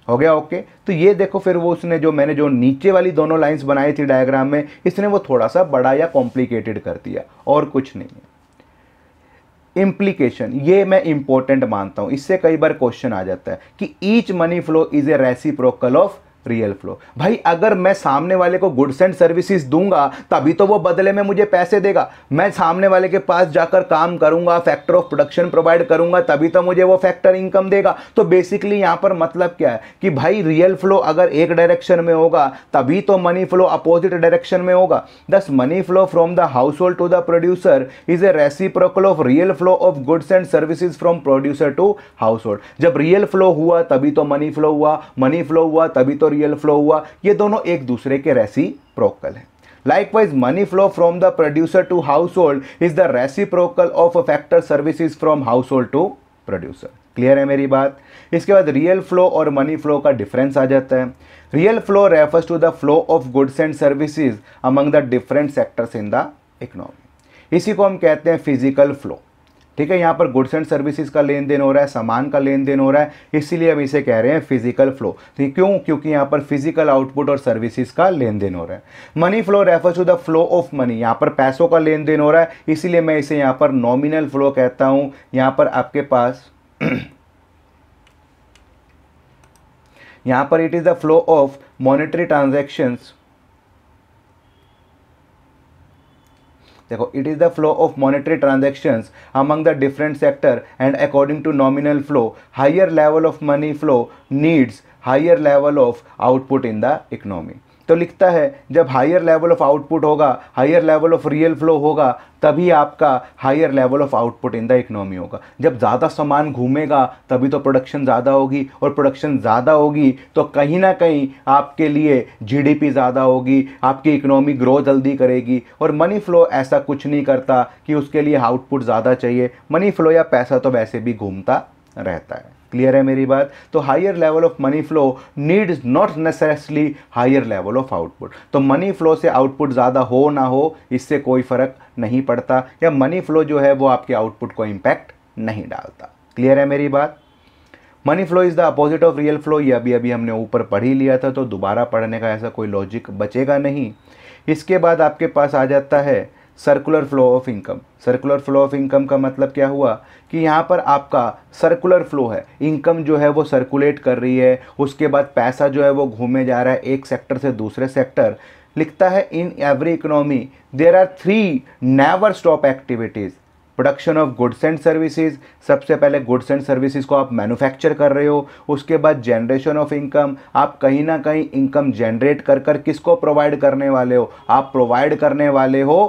हो गया ओके okay? तो ये देखो फिर वो उसने जो मैंने जो नीचे वाली दोनों लाइंस बनाई थी डायग्राम में इसने वो थोड़ा सा बड़ा या कॉम्प्लिकेटेड कर दिया और कुछ नहीं है इम्प्लीकेशन ये मैं इंपॉर्टेंट मानता हूं इससे कई बार क्वेश्चन आ जाता है कि each money flow is a reciprocal of real flow भाई अगर मैं सामने वाले को गुड्स एंड सर्विसेज दूंगा तभी तो वो बदले में मुझे पैसे देगा मैं सामने वाले के पास जाकर काम करूंगा फैक्टर ऑफ प्रोडक्शन प्रोवाइड करूंगा तभी तो मुझे वो फैक्टर इनकम देगा तो बेसिकली यहां पर मतलब क्या है कि भाई रियल फ्लो अगर एक डायरेक्शन में होगा तभी तो मनी फ्लो अपोजिट डायरेक्शन में होगा thus money flow from the household to the producer is a reciprocal of real flow of goods and services from producer to household जब real flow हुआ तभी तो money flow हुआ money flow हुआ तभी तो equatorial flow हुआ ये दोनों एक दूसरे के रेसी प्रोकल है flow from the producer to household is the reciprocal of factor factor from household to producer clear है मेरी बात इसके बाद रियल फ्लो और मनी फ्लो का डिफरेंस आ जाता है real flow refers to the flow of goods and services among the different sectors in the economy इसी को हम कहते हैं फिजिकल फ्लो ठीक है यहाँ पर गुड्स एंड सर्विसेज का लेन देन हो रहा है सामान का लेन देन हो रहा है इसीलिए हम इसे कह रहे हैं फिजिकल फ्लो ठीक क्यों क्योंकि यहाँ पर फिजिकल आउटपुट और सर्विसेज का लेन देन हो रहा है money flow refer to the flow of money यहाँ पर पैसों का लेन देन हो रहा है इसीलिए मैं इसे यहाँ पर नॉमिनल फ्लो कहता हूँ यहाँ पर आपके पास यहाँ पर it is the flow of monetary transactions It is the flow of monetary transactions among the different sector and according to nominal flow higher level of money flow needs higher level of output in the economy तो लिखता है जब higher level of output होगा higher level of real flow होगा तभी आपका higher level of output in the economy होगा जब ज़्यादा सामान घूमेगा तभी तो प्रोडक्शन ज़्यादा होगी और प्रोडक्शन ज़्यादा होगी तो कहीं ना कहीं आपके लिए जीडीपी ज़्यादा होगी आपकी इकनॉमी ग्रो जल्दी करेगी और मनी फ्लो ऐसा कुछ नहीं करता कि उसके लिए आउटपुट ज़्यादा चाहिए मनी फ्लो या पैसा तो वैसे भी घूमता रहता है क्लियर है मेरी बात तो higher level of money flow needs not necessarily higher level of output तो मनी फ्लो से आउटपुट ज़्यादा हो ना हो इससे कोई फ़र्क नहीं पड़ता या मनी फ्लो जो है वो आपके आउटपुट को इम्पैक्ट नहीं डालता क्लियर है मेरी बात money flow is the opposite of real flow ये अभी अभी हमने ऊपर पढ़ ही लिया था तो दोबारा पढ़ने का ऐसा कोई लॉजिक बचेगा नहीं इसके बाद आपके पास आ जाता है circular flow of income circular flow of income का मतलब क्या हुआ कि यहाँ पर आपका सर्कुलर फ्लो है इनकम जो है वो सर्कुलेट कर रही है उसके बाद पैसा जो है वो घूमे जा रहा है एक सेक्टर से दूसरे सेक्टर लिखता है in every economy there are three never stop activities production of goods and services सबसे पहले गुड्स एंड सर्विसेज को आप मैन्युफैक्चर कर रहे हो उसके बाद जनरेशन ऑफ इनकम आप कहीं ना कहीं इनकम जनरेट कर कर किसको प्रोवाइड करने वाले हो आप प्रोवाइड करने वाले हो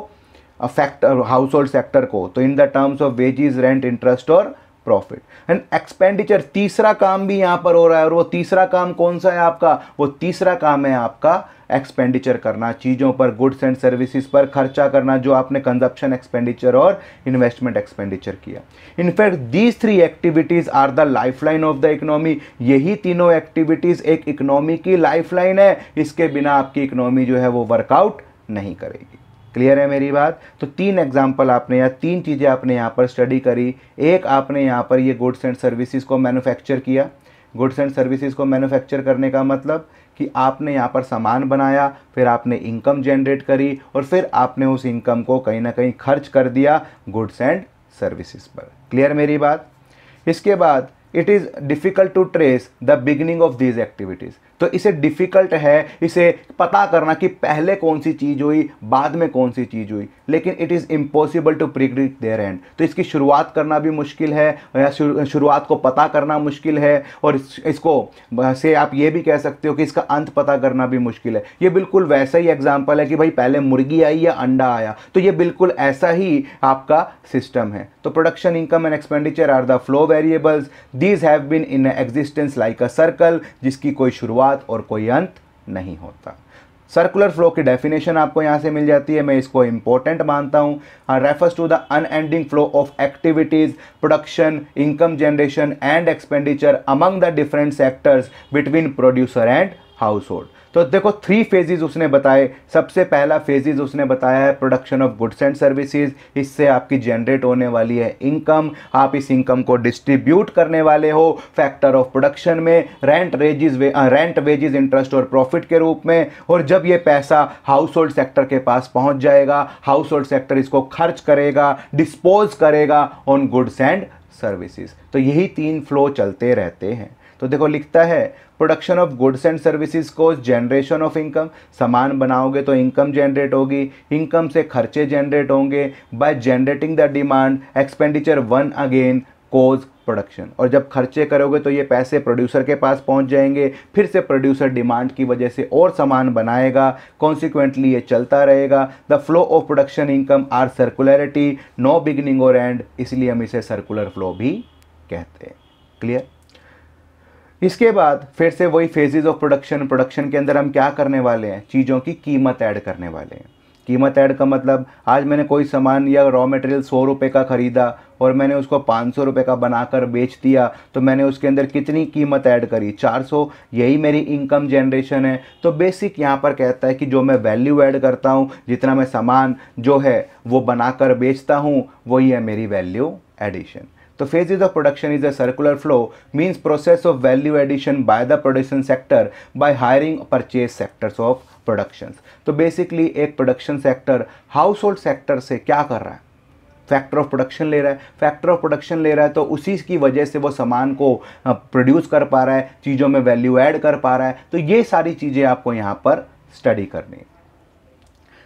फैक्टर हाउस होल्ड सेक्टर को तो in the terms of wages rent interest और प्रॉफिट एंड एक्सपेंडिचर तीसरा काम भी यहाँ पर हो रहा है और वो तीसरा काम कौन सा है आपका वो तीसरा काम है आपका एक्सपेंडिचर करना चीज़ों पर गुड्स एंड सर्विसेज पर खर्चा करना जो आपने कंजप्शन एक्सपेंडिचर और इन्वेस्टमेंट एक्सपेंडिचर किया in fact these three activities are the lifeline of the economy यही तीनों एक्टिविटीज़ एक इकोनॉमी की लाइफलाइन है इसके बिना आपकी इकोनॉमी जो है वो वर्कआउट नहीं करेगी क्लियर है मेरी बात तो तीन एग्जाम्पल आपने या तीन चीज़ें आपने यहाँ पर स्टडी करी एक आपने यहाँ पर ये गुड्स एंड सर्विसेज को मैन्युफैक्चर किया गुड्स एंड सर्विसेज को मैन्युफैक्चर करने का मतलब कि आपने यहाँ पर सामान बनाया फिर आपने इनकम जनरेट करी और फिर आपने उस इनकम को कहीं ना कहीं खर्च कर दिया गुड्स एंड सर्विसेज पर क्लियर मेरी बात इसके बाद it is difficult to trace the beginning of these activities तो इसे डिफ़िकल्ट है इसे पता करना कि पहले कौन सी चीज़ हुई बाद में कौन सी चीज़ हुई लेकिन it is impossible to predict their end तो इसकी शुरुआत करना भी मुश्किल है या शुरुआत को पता करना मुश्किल है और इसको से आप ये भी कह सकते हो कि इसका अंत पता करना भी मुश्किल है ये बिल्कुल वैसा ही एग्जाम्पल है कि भाई पहले मुर्गी आई या अंडा आया तो ये बिल्कुल ऐसा ही आपका सिस्टम है तो production income and expenditure are the flow variables these have been in existence like a circle जिसकी कोई शुरुआत और कोई अंत नहीं होता सर्कुलर फ्लो की डेफिनेशन आपको यहाँ से मिल जाती है मैं इसको इंपॉर्टेंट मानता हूँ refers to the unending flow of activities production income generation and expenditure among the different sectors between producer and household तो देखो थ्री फेजेस उसने बताए सबसे पहला फेजेस उसने बताया है production of goods and services इससे आपकी जनरेट होने वाली है इनकम आप इस इनकम को डिस्ट्रीब्यूट करने वाले हो फैक्टर ऑफ प्रोडक्शन में रेंट रेजिज वे, रेंट वेजिज इंटरेस्ट और प्रॉफिट के रूप में और जब ये पैसा हाउस होल्ड सेक्टर के पास पहुंच जाएगा हाउस होल्ड सेक्टर इसको खर्च करेगा डिस्पोज करेगा ऑन गुड्स एंड सर्विसेज तो यही तीन फ्लो चलते रहते हैं तो देखो लिखता है production of goods and services को जनरेशन ऑफ इनकम सामान बनाओगे तो इनकम जनरेट होगी इनकम से खर्चे जनरेट होंगे by generating the demand expenditure one again cause production और जब खर्चे करोगे तो ये पैसे प्रोड्यूसर के पास पहुंच जाएंगे फिर से प्रोड्यूसर डिमांड की वजह से और सामान बनाएगा कॉन्सिक्वेंटली ये चलता रहेगा the flow of production income are circularity no beginning और एंड इसलिए हम इसे सर्कुलर फ्लो भी कहते हैं क्लियर इसके बाद फिर से वही फेजेज ऑफ प्रोडक्शन प्रोडक्शन के अंदर हम क्या करने वाले हैं चीज़ों की कीमत ऐड करने वाले हैं कीमत ऐड का मतलब आज मैंने कोई सामान या रॉ मटेरियल सौ रुपये का ख़रीदा और मैंने उसको पाँच सौ रुपये का बनाकर बेच दिया तो मैंने उसके अंदर कितनी कीमत ऐड करी चार सौ यही मेरी इनकम जनरेशन है तो बेसिक यहाँ पर कहता है कि जो मैं वैल्यू ऐड करता हूँ जितना मैं सामान जो है वो बनाकर बेचता हूँ वही है मेरी वैल्यू एडिशन तो phases of production is a circular flow means process of value addition by the production sector by hiring purchase sectors of production तो बेसिकली एक production sector household sector से क्या कर रहा है फैक्टर ऑफ प्रोडक्शन ले रहा है फैक्टर ऑफ प्रोडक्शन ले रहा है तो उसी की वजह से वो सामान को प्रोड्यूस कर पा रहा है चीज़ों में वैल्यू एड कर पा रहा है तो ये सारी चीज़ें आपको यहाँ पर स्टडी करनी है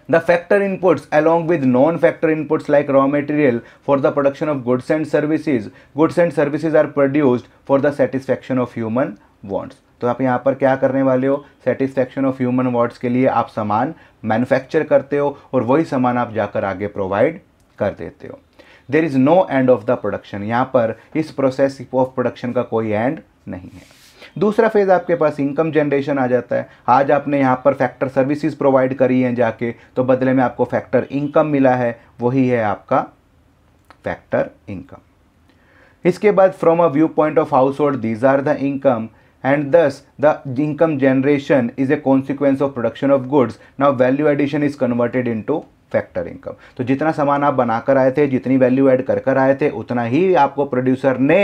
The factor inputs along with non-factor inputs like raw material for the production of goods and services, goods and services are produced for the satisfaction of human wants. तो आप यहाँ पर क्या करने वाले हो सेटिस्फैक्शन ऑफ ह्यूमन वार्ड्स के लिए आप सामान मैन्युफैक्चर करते हो और वही सामान आप जाकर आगे प्रोवाइड कर देते हो there is no end of the production यहाँ पर इस प्रोसेस ऑफ प्रोडक्शन का कोई एंड नहीं है दूसरा फेज़ आपके पास इनकम जनरेशन आ जाता है आज आपने यहाँ पर फैक्टर सर्विसेज प्रोवाइड करी हैं जाके तो बदले में आपको फैक्टर इनकम मिला है वही है आपका फैक्टर इनकम इसके बाद from a viewpoint of household these are the income and thus the income generation is a consequence of production of goods now value addition is converted in factor income तो जितना सामान आप बनाकर आए थे जितनी value add कर कर आए थे उतना ही आपको प्रोड्यूसर ने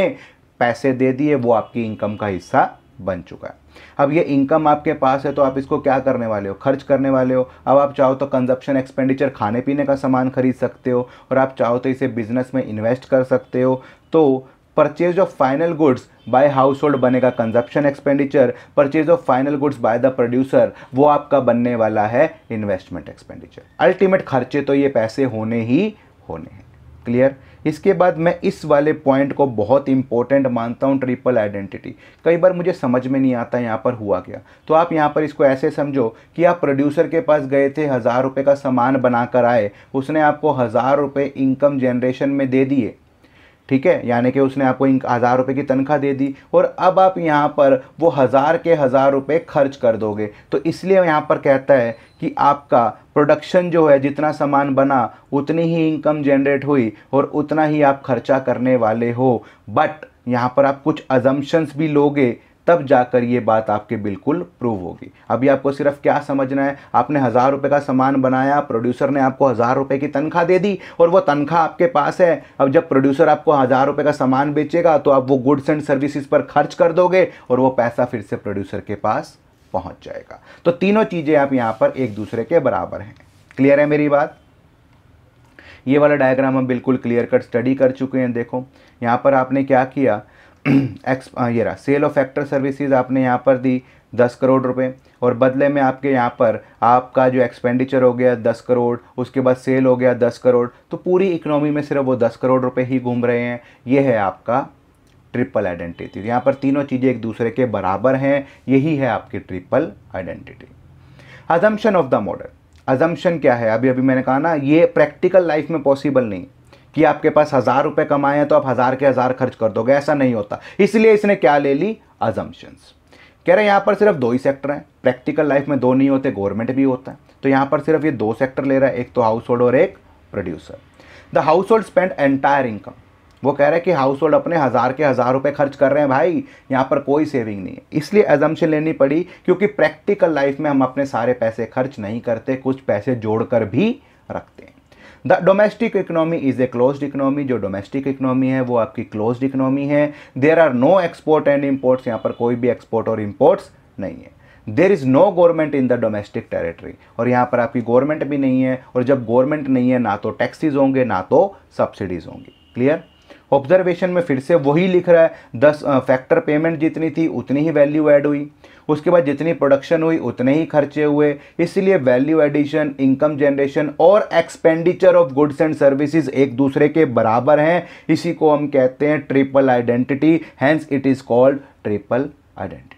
पैसे दे दिए वो आपकी इनकम का हिस्सा बन चुका है अब ये इनकम आपके पास है तो आप इसको क्या करने वाले हो खर्च करने वाले हो अब आप चाहो तो कंजप्शन एक्सपेंडिचर खाने पीने का सामान खरीद सकते हो और आप चाहो तो इसे बिजनेस में इन्वेस्ट कर सकते हो तो purchase of final goods by household बनेगा consumption expenditure purchase of final goods by the producer वो आपका बनने वाला है इन्वेस्टमेंट एक्सपेंडिचर अल्टीमेट खर्चे तो ये पैसे होने ही होने हैं क्लियर इसके बाद मैं इस वाले पॉइंट को बहुत इंपॉर्टेंट मानता हूँ ट्रिपल आइडेंटिटी कई बार मुझे समझ में नहीं आता यहाँ पर हुआ क्या तो आप यहाँ पर इसको ऐसे समझो कि आप प्रोड्यूसर के पास गए थे हज़ार रुपये का सामान बनाकर आए उसने आपको हज़ार रुपये इनकम जनरेशन में दे दिए ठीक है यानी कि उसने आपको हज़ार रुपये की तनख्वाह दे दी और अब आप यहाँ पर वो हज़ार के हज़ार रुपये खर्च कर दोगे तो इसलिए यहाँ पर कहता है कि आपका प्रोडक्शन जो है जितना सामान बना उतनी ही इनकम जनरेट हुई और उतना ही आप खर्चा करने वाले हो बट यहाँ पर आप कुछ अजम्पन्स भी लोगे तब जाकर ये बात आपके बिल्कुल प्रूव होगी अभी आपको सिर्फ क्या समझना है आपने हज़ार रुपये का सामान बनाया प्रोड्यूसर ने आपको हज़ार रुपये की तनख्वाह दे दी और वो तनख्वाह आपके पास है अब जब प्रोड्यूसर आपको हज़ार रुपये का सामान बेचेगा तो आप वो गुड्स एंड सर्विसेज पर खर्च कर दोगे और वो पैसा फिर से प्रोड्यूसर के पास पहुंच जाएगा तो तीनों चीज़ें आप यहाँ पर एक दूसरे के बराबर हैं क्लियर है मेरी बात ये वाला डायग्राम हम बिल्कुल क्लियर कट स्टडी कर चुके हैं देखो यहाँ पर आपने क्या किया एक्स ये रहा सेल ऑफ एक्टर सर्विसेज आपने यहाँ पर दी दस करोड़ रुपए और बदले में आपके यहाँ पर आपका जो एक्सपेंडिचर हो गया दस करोड़ उसके बाद सेल हो गया दस करोड़ तो पूरी इकोनॉमी में सिर्फ वो दस करोड़ रुपए ही घूम रहे हैं ये है आपका ट्रिपल आइडेंटिटी तो यहाँ पर तीनों चीज़ें एक दूसरे के बराबर हैं यही है आपकी triple identity assumption of the model assumption क्या है अभी अभी मैंने कहा ना ये प्रैक्टिकल लाइफ में पॉसिबल नहीं कि आपके पास हज़ार रुपये कमाए हैं तो आप हज़ार के हज़ार खर्च कर दोगे ऐसा नहीं होता इसलिए इसने क्या ले ली अजम्पन्स कह रहे हैं यहाँ पर सिर्फ दो ही सेक्टर हैं प्रैक्टिकल लाइफ में दो नहीं होते गवर्नमेंट भी होता है तो यहाँ पर सिर्फ ये दो सेक्टर ले रहा है एक तो हाउस होल्ड और एक producer the household spend entire income वो कह रहे हैं कि हाउस होल्ड अपने हज़ार के हज़ार रुपये खर्च कर रहे हैं भाई यहाँ पर कोई सेविंग नहीं है इसलिए एजम्पन लेनी पड़ी क्योंकि प्रैक्टिकल लाइफ में हम अपने सारे पैसे खर्च नहीं करते कुछ पैसे जोड़कर भी रखते हैं the domestic economy is a close economy जो डोमेस्टिक इकोनॉमी है वो आपकी क्लोज इकोनॉमी है there are no export and imports यहाँ पर कोई भी एक्सपोर्ट और इम्पोर्ट्स नहीं है there is no government in the domestic territory और यहाँ पर आपकी गवर्नमेंट भी नहीं है और जब गवर्नमेंट नहीं है ना तो टैक्सीज होंगे ना तो सब्सिडीज़ होंगी क्लियर ऑब्जर्वेशन में फिर से वही लिख रहा है दस फैक्टर पेमेंट जितनी थी उतनी ही वैल्यू ऐड हुई उसके बाद जितनी प्रोडक्शन हुई उतने ही खर्चे हुए इसलिए वैल्यू एडिशन इनकम जनरेशन और expenditure of goods and services एक दूसरे के बराबर हैं इसी को हम कहते हैं triple identity hence it is called triple identity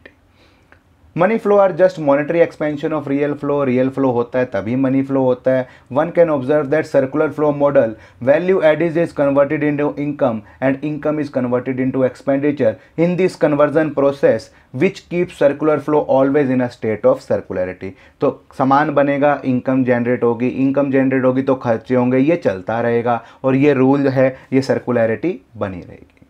money flow are just monetary expansion of real flow real flow होता है तभी मनी फ्लो होता है one can observe that circular flow model value add is is converted into income and income is converted into expenditure in this conversion process which keep circular flow always in a state of circularity तो सामान बनेगा income generate होगी income generate होगी तो खर्चे होंगे ये चलता रहेगा और ये रूल है ये सर्कुलरिटी बनी रहेगी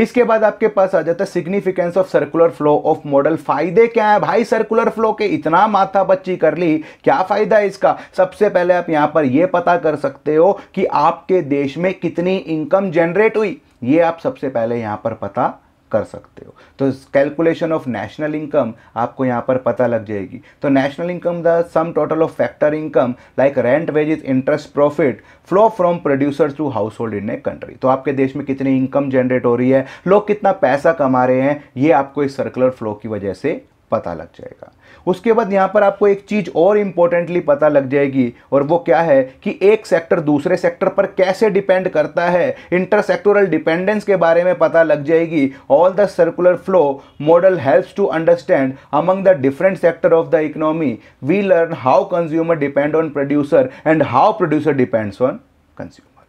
इसके बाद आपके पास आ जाता है significance of circular flow of model फायदे क्या है भाई सर्कुलर फ्लो के इतना माथा बच्ची कर ली क्या फायदा है इसका सबसे पहले आप यहां पर यह पता कर सकते हो कि आपके देश में कितनी इनकम जनरेट हुई ये आप सबसे पहले यहां पर पता कर सकते हो तो कैलकुलेशन ऑफ नेशनल इनकम आपको यहाँ पर पता लग जाएगी तो national income the sum total of factor income like rent wages interest profit flow from producer to household in a country तो आपके देश में कितनी इनकम जनरेट हो रही है लोग कितना पैसा कमा रहे हैं ये आपको इस सर्कुलर फ्लो की वजह से पता लग जाएगा उसके बाद यहाँ पर आपको एक चीज़ और इम्पोर्टेंटली पता लग जाएगी और वो क्या है कि एक सेक्टर दूसरे सेक्टर पर कैसे डिपेंड करता है इंटरसेक्टोरल डिपेंडेंस के बारे में पता लग जाएगी all the circular flow model helps to understand among the different sector of the economy we learn how consumer depend on producer and how producer depends on consumer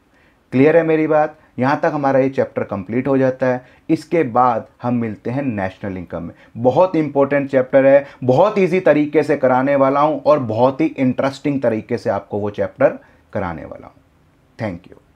clear है मेरी बात यहाँ तक हमारा ये चैप्टर कंप्लीट हो जाता है इसके बाद हम मिलते हैं नेशनल इनकम में बहुत इंपॉर्टेंट चैप्टर है बहुत ईजी तरीके से कराने वाला हूँ और बहुत ही इंटरेस्टिंग तरीके से आपको वो चैप्टर कराने वाला हूँ थैंक यू